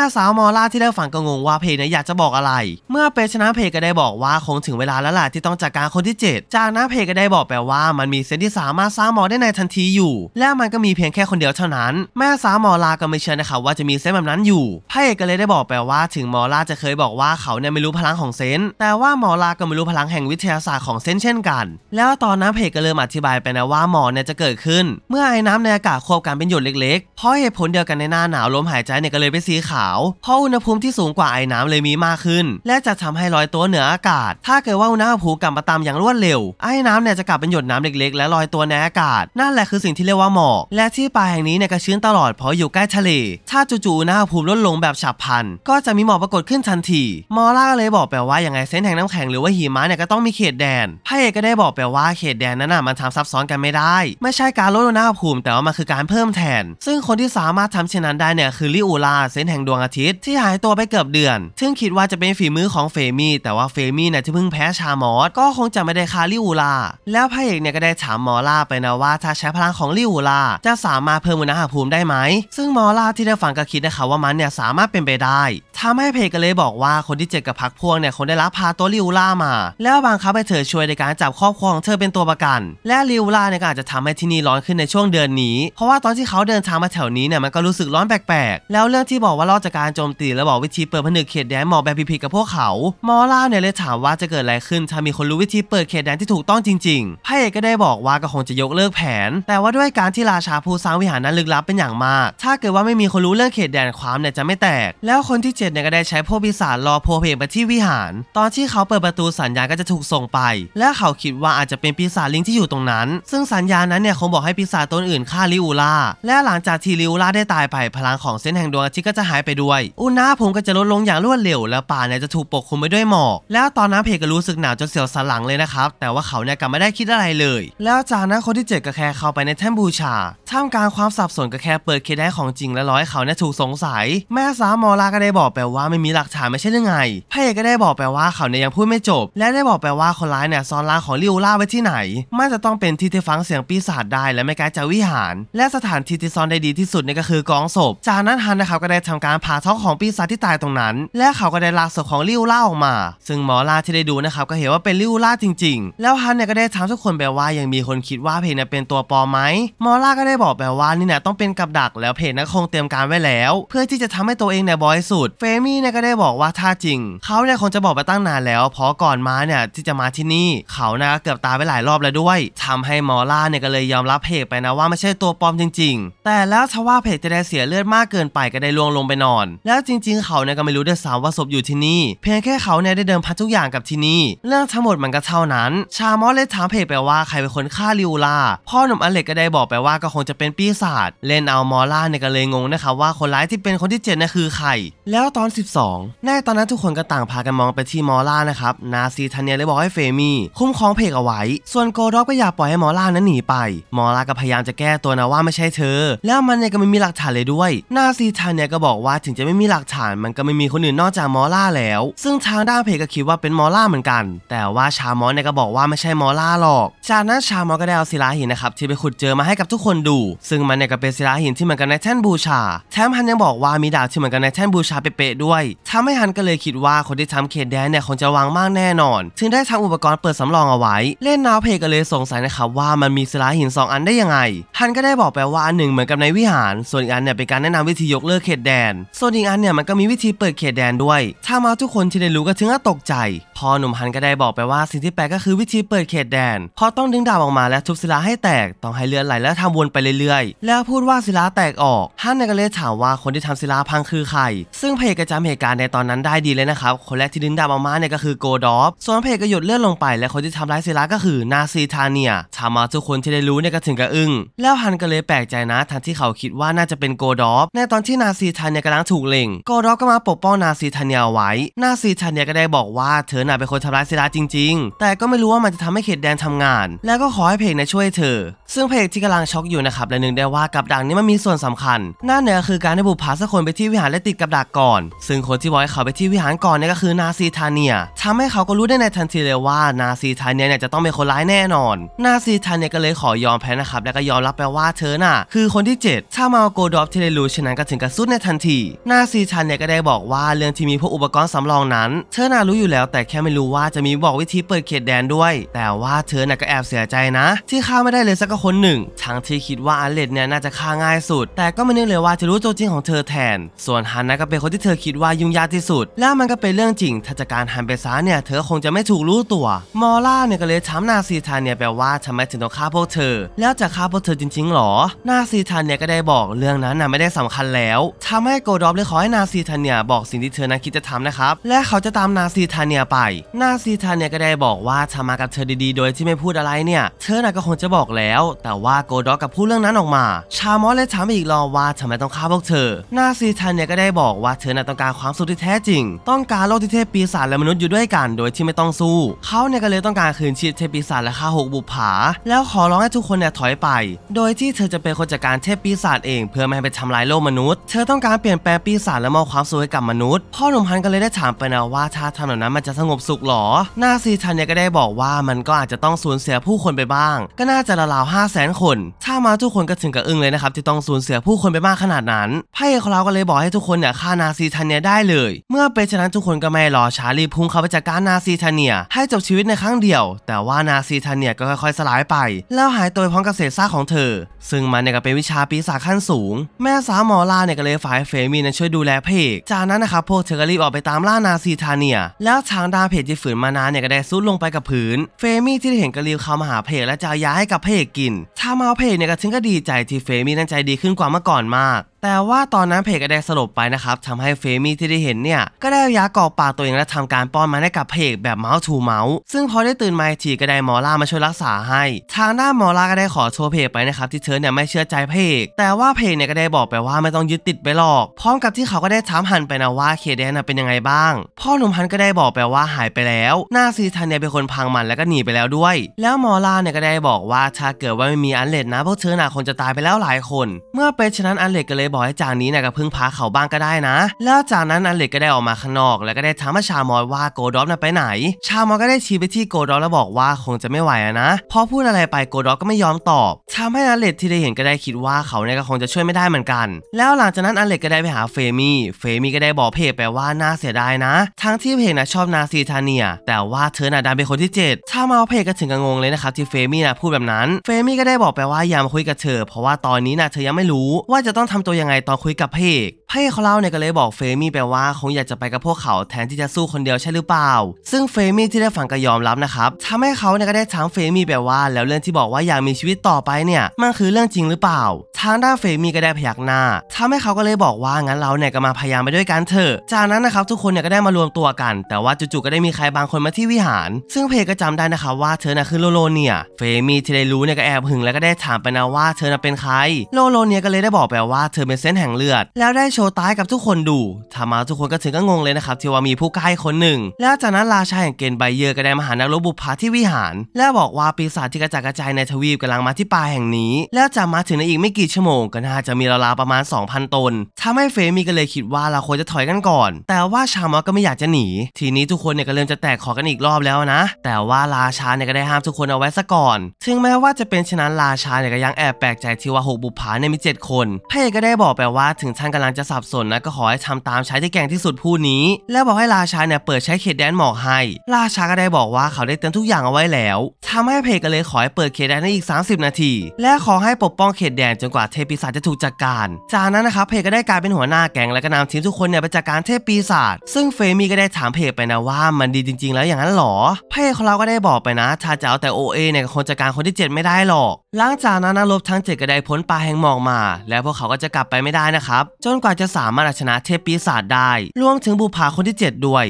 สาวมอลาที่ได้ฟังก็งงว่าเพเนี่ยอยากจะบอกอะไร เมื่อเปเชชนะเพกก็ได้บอกว่าคงถึงเวลาแล้วล่ะที่ต้องจัดการคนที่ 7 จากนั้นเพกก็ได้บอกแปลว่ามันมีเซนที่สามารถสร้างหมอได้ในทันทีอยู่ และมันก็มีเพียงแค่คนเดียวเท่านั้นแม่สาวหมอลาก็ไม่เชื่อนะคะว่าจะมีเซนแบบนั้นอยู่พเอกก็เลยได้บอกแปลว่า ถึงหมอลาจะเคยบอกว่าเขาเนี่ยไม่รู้พลังของเซนแต่ว่าหมอลาก็ไม่รู้พลังแห่งวิทยาศาสตร์ของเซนเช่นกัน แล้วตอนนั้นเพกก็เริ่มอธิบายไปนะว่าหมอเนี่ยจะเกิดขึ้น เมื่อไอ้น้ำในอากาศควบกันเป็นหยดเล็กๆเพราะเหตุผลเดียวกันในหน้าหนาวลมหายใจเนี่ยก็เลยเป็นสีขาวเพราะอุณหภูมิที่สูงกว่าไอ้น้ำเลยมีมากขึ้นและจะทำให้ลอยตัวเหนืออากาศ ถ้าเกิดว่าอุณหภูมิกลับมาต่ำอย่างรวดเร็ว ไอ้น้ำเนี่ยจะกลับเป็นหยดน้ำเล็กๆ และลอยตัวในอากาศ นั่นแหละคือสิ่งที่เรียกว่าหมอก และที่ป่าแห่งนี้เนี่ยก็ชื้นตลอด เพราะอยู่ใกล้ทะเล ถ้าจู่ๆอุณหภูมิลดลงแบบฉับพลัน ก็จะมีหมอกปรากฏขึ้นทันที มอล่าเลยบอกแปลว่าอย่างไงเส้นแห่งน้ำแข็งหรือว่าหิมะเนี่ยก็ต้องมีเขตแดนพระเอกก็ได้บอกแปลว่าเขตแดนนั้นน่ะมันทำซับซ้อนกันไม่ได้ ไม่ใช่การลดอุณหภูมิแต่ว่ามันคือการเพิ่มแทน ซึ่งคนที่สามารถทำเช่นนั้นได้เนี่ยคือลิอูลาเส้นแห่งดวงอาทิตย์ที่หายตัวไปเกือบเดือน ซึ่งคิดว่าจะเป็นฝีมือของเฟมี่แต่ว่าเฟมี่เนี่ยที่เพิ่งแพ้ชามอส ก็คงจะไม่ได้คาลิอูลา แล้วพระเอกเนี่ยก็ได้ถามมอลาไปนะ ว่าถ้าใช้พลังของลิอูลา จะสามารถเพิ่มอุณหภูมิได้ไหม ซึ่งมอลาที่ได้ฟังก็คิดนะคะว่ามันเนี่ยสามารถเป็นไปได้ทำให้เพกก็เลยบอกว่าคนที่เจ็ดกับพักพวงเนี่ยคงได้รับพาตัวลิอูลามา แล้วบางครั้งไปเธอช่วยในการจับครอบครองเธอเป็นตัวประกัน และลิอูลาเนี่ยก็อาจจะทำให้ที่นี่ร้อนขึ้นในช่วงเดือนนี้ เพราะว่าตอนที่เขาเดินทางมาแถวนี้เนี่ยมันก็รู้สึกร้อนแปลกๆ แล้วเรื่องที่บอกว่ารอดจากการโจมตีและบอกวิธีเปิดผนึกเขตแดนหมอกแบบผิดๆกับพวกเขาหมอลาวเนี่ยเลยถามว่าจะเกิดอะไรขึ้น ถ้ามีคนรู้วิธีเปิดเขตแดนที่ถูกต้องจริงๆพระเอกก็ได้บอกว่าก็คงจะยกเลิกแผน แต่ว่าด้วยการที่ราชาผู้สร้างวิหารนั้นลึกลับเป็นอย่างมาก ถ้าเกิดว่าไม่มีคนรู้เรื่องเขตแดนความเนี่ยจะไม่แตก แล้วคนที่7เนี่ยก็ได้ใช้พวกปีศาจรอโพเพไปที่วิหาร ตอนที่เขาเปิดประตูสัญญาณก็จะถูกส่งไป และเขาคิดว่าอาจจะเป็นปีศาจลิงที่อยู่ตรงนั้น ซึ่งสัญญาณนั้นเนี่ยคงบอกให้ปีศาจตนอื่นฆ่าลิอูล่าและหลังจากที่ลิอูล่าได้ตายไป พลังของเส้นแห่งดวงอาทิตย์ก็จะหายไปด้วย อุณหภูมิก็จะลดลงอย่างรวดเร็ว และป่าเนี่ยจะถูกปกคลุมไปด้วยหมอกแล้วตอนนั้นเพกก็รู้สึกหนาวจนเสียวสันหลังเลยนะครับ แต่ว่าเขาเนี่ยกลับไม่ได้คิดอะไรเลย แล้วจากนั้นคนที่เจ็ดกระแคเข้าไปในแท่นบูชาท่ามกลางความสับสนก็แคเปิดเคสได้ของจริงและร้อยเขาเนี่ยถูกสงสัย แม่สาวมอลาก็ได้บอกไปว่าไม่มีหลักฐานไม่ใช่หรือไงเพกก็ได้บอกไปว่าเขาเนี่ยยังพูดไม่จบ และได้บอกไปว่าคนร้ายเนี่ยซ่อนร่างของลิวล่าไว้ที่ไหนมันจะต้องเป็นที่ที่ฟังเสียงปีศาจได้และไม่กล้าจะวิหาร และสถานที่ที่ซ่อนได้ดีที่สุดเนี่ยก็คือกองศพ จากนั้นฮันนะครับก็ได้ทำการผ่าท้องของปีศาจที่ตายตรงนั้น และเขาก็ได้ลากศพของลิวล่าออกมาซึ่งหมอลาที่ได้ดูนะครับ ก็เห็นว่าเป็นลิวลาจริง ๆ แล้วฮันเนี่ยก็ได้ถามทุกคนไปว่ายังมีคนคิดว่าเพนเนี่ยเป็นตัวปลอมไหมหมอลาก็ได้บอกไปว่านี่เนี่ยต้องเป็นกับดักแล้วเพจนั้นคงเตรียมการไว้แล้ว เพื่อที่จะทำให้ตัวเองเนี่ยบอยสุดเฟมี่เนี่ยก็ได้บอกว่าถ้าจริงเขาเนี่ยคงจะบอกไปตั้งนานแล้วเพราะก่อนมาเนี่ยที่จะมาที่นี่เขานะเกือบตายไปหลายรอบแล้วด้วย ทำให้หมอลาเนี่ยก็เลยยอมรับเพจไปนะว่าไม่ใช่ตัวปลอมจริง ๆ แต่แล้วทว่าเพจจะได้เสียเลือดมากเกินไปก็ได้ล่วงลงไปนอน แล้วจริง ๆ เขาเนี่ยก็ไม่รู้ด้วยซ้ำว่าศพอยู่ที่นี่เพียงแค่เขาเนี่ยได้เดิมพันทุกอย่างกับที่นี่เรื่องทั้งหมดมันก็เท่านั้น ชามอสเลยถามเพจไปว่าใครเป็นคนฆ่าลิวล่าพ่อหนุ่มอเล็กก็ได้บอกไปว่าก็คงจะเป็นปีศาจเล่นเอามอล่าเนี่ยก็เลยงงนะครับว่า คนร้ายที่เป็นคนที่เจ็ดนี่คือใครแล้วตอน 12แน่ตอนนั้นทุกคนก็ต่างพากันมองไปที่มอล่านะครับ นาซีทันเนียเลยบอกให้เฟมี่คุ้มครองเพกเอาไว้ ส่วนโกด็อกก็อยากปล่อยให้มอล่านั้นหนีไป มอล่าก็พยายามจะแก้ตัวนะว่าไม่ใช่เธอ แล้วมันเนี่ยก็ไม่มีหลักฐานเลยด้วยนาซีทันเนี่ยก็บอกว่าถึงจะไม่มีหลักฐาน มันก็ไม่มีคนอื่นนอกจากมอล่าแล้ว ซึ่งทัางด้านเพจก็คิดว่าเป็นมอล่าเหมือนกัน แต่ว่าชามอสเนี่ยก็บอกว่าไม่ใช่มอล่าหรอก จากนั้นชามอสก็ได้เอาศิลาหินนะครับ ที่ไปขุดเจอมาให้กับทุกคนดู ซึ่งมันเนี่ยก็เป็นศิลาหินที่เหมือนกันในแท่นบูชาแถมฮันยังบอกว่ามีดาบที่เหมือนกันในแท่นบูชาเป๊ะๆด้วยทำให้ฮันก็เลยคิดว่าคนที่ทำเขตแดนเนี่ยคงจะวางมากแน่นอนจึงได้ทำอุปกรณ์เปิดสำรองเอาไว้ เล่นนาวเพจก็เลยสงสัยนะครับว่า มันมีศิลาหิน2อันได้ยังไงฮันก็ได้บอกไปว่าอันหนึ่งเหมือนกับในวิหาร ส่วนอีกอันเนี่ยเป็นการแนะนำวิธียกเลิกเขตแดน ส่วนอีกอันเนี่ยมันก็มีวิธีเปิดเขตแดนด้วย ถ้ามาทุกคนที่ได้รูก็ถึงกับตกใจ พอหนุ่มฮันก็ได้บอกไปว่าสิ่งที่แปลกก็คือวิธีเปิดเขตแดน พอต้องดึงดาบออกมาและทุบศิลาให้แตก ต้องให้เลือดไหลและทำวนไปเรื่อยๆ แล้วพูดว่าศิลาแตกออก ฮันในก็เลยถามว่าคนที่ทำศิลาพังคือใคร ซึ่งเพกก็จำเหตุการณ์ในตอนนั้นได้ดีเลยนะครับ คนแรกที่ดึงดาบออกมาเนี่ยก็คือโกดอฟส่วนเพกก็หยดเลือดลงไป และคนที่ทำร้ายศิลาก็คือนาซีทาเนียทำมาทุกคนที่ได้รู้เนี่ยก็ถึงกับอึ้ง แล้วฮันก็เลยแปลกใจนะทันที่เขาคิดว่าน่าจะเป็นโกดอฟในตอนที่นาซีทาเนียกำลังถูกเล็งโกดอฟก็มาปกป้องนาซีทาเนียไว้นาซีทาเนียก็ได้บอกว่าเธอหน่ะเป็นคนทำร้ายเซราจริงๆ แต่ก็ไม่รู้ว่ามันจะทำให้เขตแดนทำงาน แล้วก็ขอให้เพกเนี่ยช่วยเธอ ซึ่งเพกที่กำลังช็อกอยู่นะครับ และนึงได้ว่ากับดักนี้มันมีส่วนสำคัญนั่นเนี่ยคือการให้บุพาสักคนไปที่วิหารและติดกับดักก่อน ซึ่งคนที่บอกให้เขาไปที่วิหารก่อนเนี่ยก็คือนาซีทาเนีย ทำให้เขาก็รู้ได้ในทันทีเลยว่า นาซีทาเนียเนี่ยจะต้องเป็นคนร้ายแน่นอน นาซีทาเนียก็เลยขอยอมแพ้นะครับ แล้วก็ยอมรับไปว่าเธอหน่ะคือคนที่7ถ้ามาโกดอฟเทเลรูฉะนั้นก็ถึงกับสุดในทันที นาซีทาเนียก็ได้บอกว่าเรื่องที่มีพวกอุปกรณ์สำรองนั้นเธอน่ารู้อยู่แล้วแต่แค่ไม่รู้ว่าจะมีบอกวิธีเปิดเขตแดนด้วยแต่ว่าเธอน่ะก็แอบเสียใจนะ ที่ฆ่าไม่ได้เลยสักคนหนึ่งทั้งที่คิดว่าอาเลตเนี่ยน่าจะฆ่าง่ายสุด แต่ก็ไม่นึกเลยว่าจะรู้ตัวจริงของเธอแทน ส่วนฮันนะก็เป็นคนที่เธอคิดว่ายุ่งยากที่สุดแล้วมันก็เป็นเรื่องจริง ถ้าจะกการหันไปซ้าเนี่ยเธอคงจะไม่ถูกรู้ตัว มอล่าเนี่ยก็เลยถามนาซีทานเนี่ยแปลว่าทำไมถึงต้องฆ่าพวกเธอ แล้วจะฆ่าพวกเธอจริง ๆหรอนาซีทานเนี่ยก็ได้บอกเรื่องนั้นน่ะไม่ได้สำคัญแล้ว ทำให้โกดอฟเลยขอให้นาซีทานเนี่ยบอกสิ่งที่เธอนั้นคิดจะทำนะครับ และเขาจะตามนาซีทาเนียไป นาซีทาเนียก็ได้บอกว่าถ้ามากับเธอดีๆโดยที่ไม่พูดอะไรเนี่ย เธอน่ะก็คงจะบอกแล้ว แต่ว่าโกด็อกกับพูดเรื่องนั้นออกมา ชามอสเลยถามอีกรอบว่าทำไมต้องฆ่าพวกเธอ นาซีทาเนียก็ได้บอกว่าเธอน่ะต้องการความสุขที่แท้จริง ต้องการโลกที่เทพปีศาจและมนุษย์อยู่ด้วยกัน โดยที่ไม่ต้องสู้ เขาเนี่ยก็เลยต้องการคืนชีพเทพปีศาจและฆ่าหกบุปผา แล้วขอร้องให้ทุกคนเนี่ยถอยไป โดยที่เธอจะเป็นคนจัดการเทพปีศาจเอง เพื่อไม่ให้ไปทำลายโลกมนุษย์ เธอต้องการเปลี่ยนแปลงปีศาจและมอบความสุขให้กับมนุษย์พ่อหนุ่มฮันก็เลยได้ถามไปนะว่าถ้าทำแบบนั้นมันจะสงบสุขหรอ นาซีทันเนี่ยก็ได้บอกว่ามันก็อาจจะต้องสูญเสียผู้คนไปบ้าง ก็น่าจะราวๆห้าแสนคน ถ้ามาทุกคนก็ถึงกับอึ้งเลย นะครับที่ต้องสูญเสียผู้คนไปมากขนาดนั้นไพ่ของเราก็เลยบอกให้ทุกคนเนี่ยฆ่านาซีทันเนี่ยได้เลย เมื่อเป็นฉะนั้นทุกคนก็ไม่รอช้ารีพุ่งเข้าไปจัดการนาซีทันเนี่ยให้จบชีวิตในครั้งเดียว แต่ว่านาซีทันเนี่ยก็ค่อยๆสลายไปแล้วหายตัวพร้อมกับเศษซากของเธอ ซึ่งมันเนี่ยก็เป็นวิชาปีศาจขั้นสูง แม่สาวหมอลาเนี่ยก็เลยฝ่ายเฟมินช่วยดูแลเพกจากนั้นนะครับพวกเธอก็รีบออกไปตามล่านาซีททาเนียแล้วช้างดาเพจที่ฝืนมานานเนี่ยก็ได้ซุดลงไปกับพื้น เฟมี่ที่ได้เห็นกรีวเข้ามาหาเพจและจะย้ายให้กับเพจกินทาเมาเพจเนี่ยก็ถึงก็ดีใจที่เฟมี่นั้นใจดีขึ้นกว่าเมื่อก่อนมากแต่ว่าตอนนั้นเพกก็ได้สลบไปนะครับทำให้เฟมี่ที่ได้เห็นเนี่ยก็ได้ยากรอกปากตัวเองและทำการป้อนมาให้กับเพกแบบเมาส์ทูเมาส์ซึ่งพอได้ตื่นมาทีก็ได้มอลา มาช่วยรักษาให้ ทางหน้ามอลา ก็ได้ขอโชว์เพกไปนะครับที่เธอเนี่ยไม่เชื่อใจเพกแต่ว่าเพกเนี่ยก็ได้บอกไปว่าไม่ต้องยึดติดไปหรอก พร้อมกับที่เขาก็ได้ถามฮันไปนะว่าเคแดนเป็นยังไงบ้าง พ่อหนุ่มฮันก็ได้บอกไปว่าหายไปแล้วหน้าซีทันเนี่ยเป็นคนพังมันแล้วก็หนีไปแล้วด้วย แล้วมอลาเนี่ยก็ได้บอกว่าถ้าเกิดว่าไม่มีอันเลดนะพวกเธอหนาคนจะตายไปแล้วหลายคน เมื่อเป็นฉะนั้นอันเลดก็เลยบอกให้จางนี้นะ่ก็พึ่งพาเขาบ้างก็ได้นะแล้วจากนั้นอเล็กก็ได้ออกมาข้างนอก แล้วก็ได้ถามชามอยว่าโกดอฟน่ะไปไหน ชามอยก็ได้ชี้ไปที่โกดอฟแล้วบอกว่าคงจะไม่ไหวนะพอพูดอะไรไปโกดอฟก็ไม่ยอมตอบ ทำให้อเล็กที่ได้เห็นก็ได้คิดว่าเขาเนี่ยก็คงจะช่วยไม่ได้เหมือนกัน แล้วหลังจากนั้นอเล็กก็ได้ไปหาเฟมี่เฟมี่ก็ได้บอกเพจไปว่าน่าเสียดายนะ ทั้งที่เพจน่ะชอบนาซีทาเนีย แต่ว่าเธอน่ะดันเป็นคนที่7ดชามยเพจก็ถึงกับงงเลยนะครับที่เฟมี่น่ะพูดแบบนั้นเฟมี่ก็ได้บอกไปว่าอย่ามาคุยกับเธอ เพราะว่าตอนนี้นะเธอยังไม่รู้ว่าจะต้องทำตัวยังไงตอนคุยกับพระเอกเพ่ของเราเนี่ยก็เลยบอกเฟมี่ไปว่าคงอยากจะไปกับพวกเขาแทนที่จะสู้คนเดียวใช่หรือเปล่าซึ่งเฟมี่ที่ได้ฟังก็ยอมรับนะครับทำให้เขาเนี่ยก็ได้ถามเฟมี่ไปว่าแล้วเรื่องที่บอกว่าอยากมีชีวิตต่อไปเนี่ยมันคือเรื่องจริงหรือเปล่า ทางด้านเฟมี่ก็ได้พยักหน้าทำให้เขาก็เลยบอกว่างั้นเราเนี่ยก็มาพยายามไปด้วยกันเถอะ จากนั้นนะครับทุกคนเนี่ยก็ได้มารวมตัวกัน แต่ว่าจู่ๆก็ได้มีใครบางคนมาที่วิหาร ซึ่งเพก็จำได้นะครับว่าเธอน่ะคือโลโลเนี่ยเฟมี่ที่ได้รู้เนี่ยก็แอบหึงแล้วก็ได้ถามไปนะว่าเธอน่ะเป็นใคร โลโลเนียก็เลยได้บอกไปว่าเธอเป็นเ้นแห่งเลือดแล้วได้โชว์ตายกับทุกคนดูทำมาทุกคนก็ถึงก็งงเลยนะครับ ที่ว่ามีผู้กล้าคนหนึ่ง แล้วจากนั้นราชาแห่งเกณฑ์ไบเยอร์ก็ได้มาหานักรบบุพาที่วิหาร และบอกว่าปีศาจที่กระจัดกระจายในทวีปกำลังมาที่ป่าแห่งนี้ แล้วจะมาถึง ในอีกไม่กี่ชั่วโมง ก็น่าจะมีราวๆประมาณ 2,000 ตนทำให้เฟมีก็เลยคิดว่าเราควรจะถอยกันก่อน แต่ว่าชามอสก็ไม่อยากจะหนี ทีนี้ทุกคนเนี่ยก็เริ่มจะแตกขอกันอีกรอบแล้วนะ แต่ว่าราชาเนี่ยก็ได้ห้ามทุกคนเอาไว้ซะก่อนถึงแม้ว่าจะเป็นฉะนั้นราชาเนี่ยก็ยังแอบแปลกใจที่ว่าหกบุพาเนี่ยมี7คนเพ่ก็ได้บอกไปว่าถึงท่านกำลังจะสับสนนะก็ขอให้ทำตามชายที่แก่งที่สุดผู้นี้ แล้วบอกให้ราชาเนี่ยเปิดใช้เขตแดนหมอกให้ ราชาก็ได้บอกว่าเขาได้เตือนทุกอย่างเอาไว้แล้ว ทำให้เพกก็เลยขอให้เปิดเขตแดนให้อีก 30 นาทีและขอให้ปกป้องเขตแดนจนกว่าเทพปีศาจจะถูกจัดกการ จากนั้นนะครับเพกก็ได้กลายเป็นหัวหน้าแก๊งและก็นำทีมทุกคนเนี่ยไปจัดการเทพปีศาจซึ่งเฟมี่ก็ได้ถามเพกไปนะว่ามันดีจริง ๆ แล้วอย่างนั้นหรอเพกของเราก็ได้บอกไปนะถ้าจะเอาแต่โอเอเนี่ยคนจัดการคนที่7ไม่ได้หรอกหลังจากนั้นนักรบทั้งเจ็ดก็ได้พ้นป่าแห่งหมอกมา แล้วพวกเขาก็จะกลับไปไม่ได้นะครับ จนกว่าจะสามารถชนะเทพปีศาจได้รวมถึงบุพาคนที่ 7 ด้วย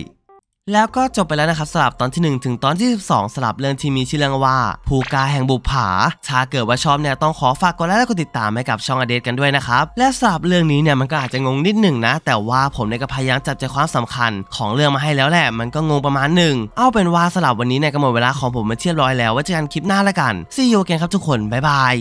แล้วก็จบไปแล้วนะครับสลับตอนที่ 1 ถึงตอนที่ 12สลับเรื่องที่มีชื่อเรื่องว่า ภูกาแห่งบุปผาถ้าเกิดว่าชอบเนี่ยต้องขอฝากกดไลค์และกดติดตามให้กับช่องอเดตกันด้วยนะครับและสลับเรื่องนี้เนี่ยมันก็อาจจะงงนิดหนึ่งนะ แต่ว่าผมเนี่ยก็พยายามจับใจความสำคัญของเรื่องมาให้แล้วแหละ มันก็งงประมาณหนึ่งเอาเป็นว่าสลับวันนี้เนี่ยก็หมดเวลาของผมมาเทียบร้อยแล้วไว้เจอกันคลิปหน้าละกันซีโอเกนครับทุกคนบ๊ายบาย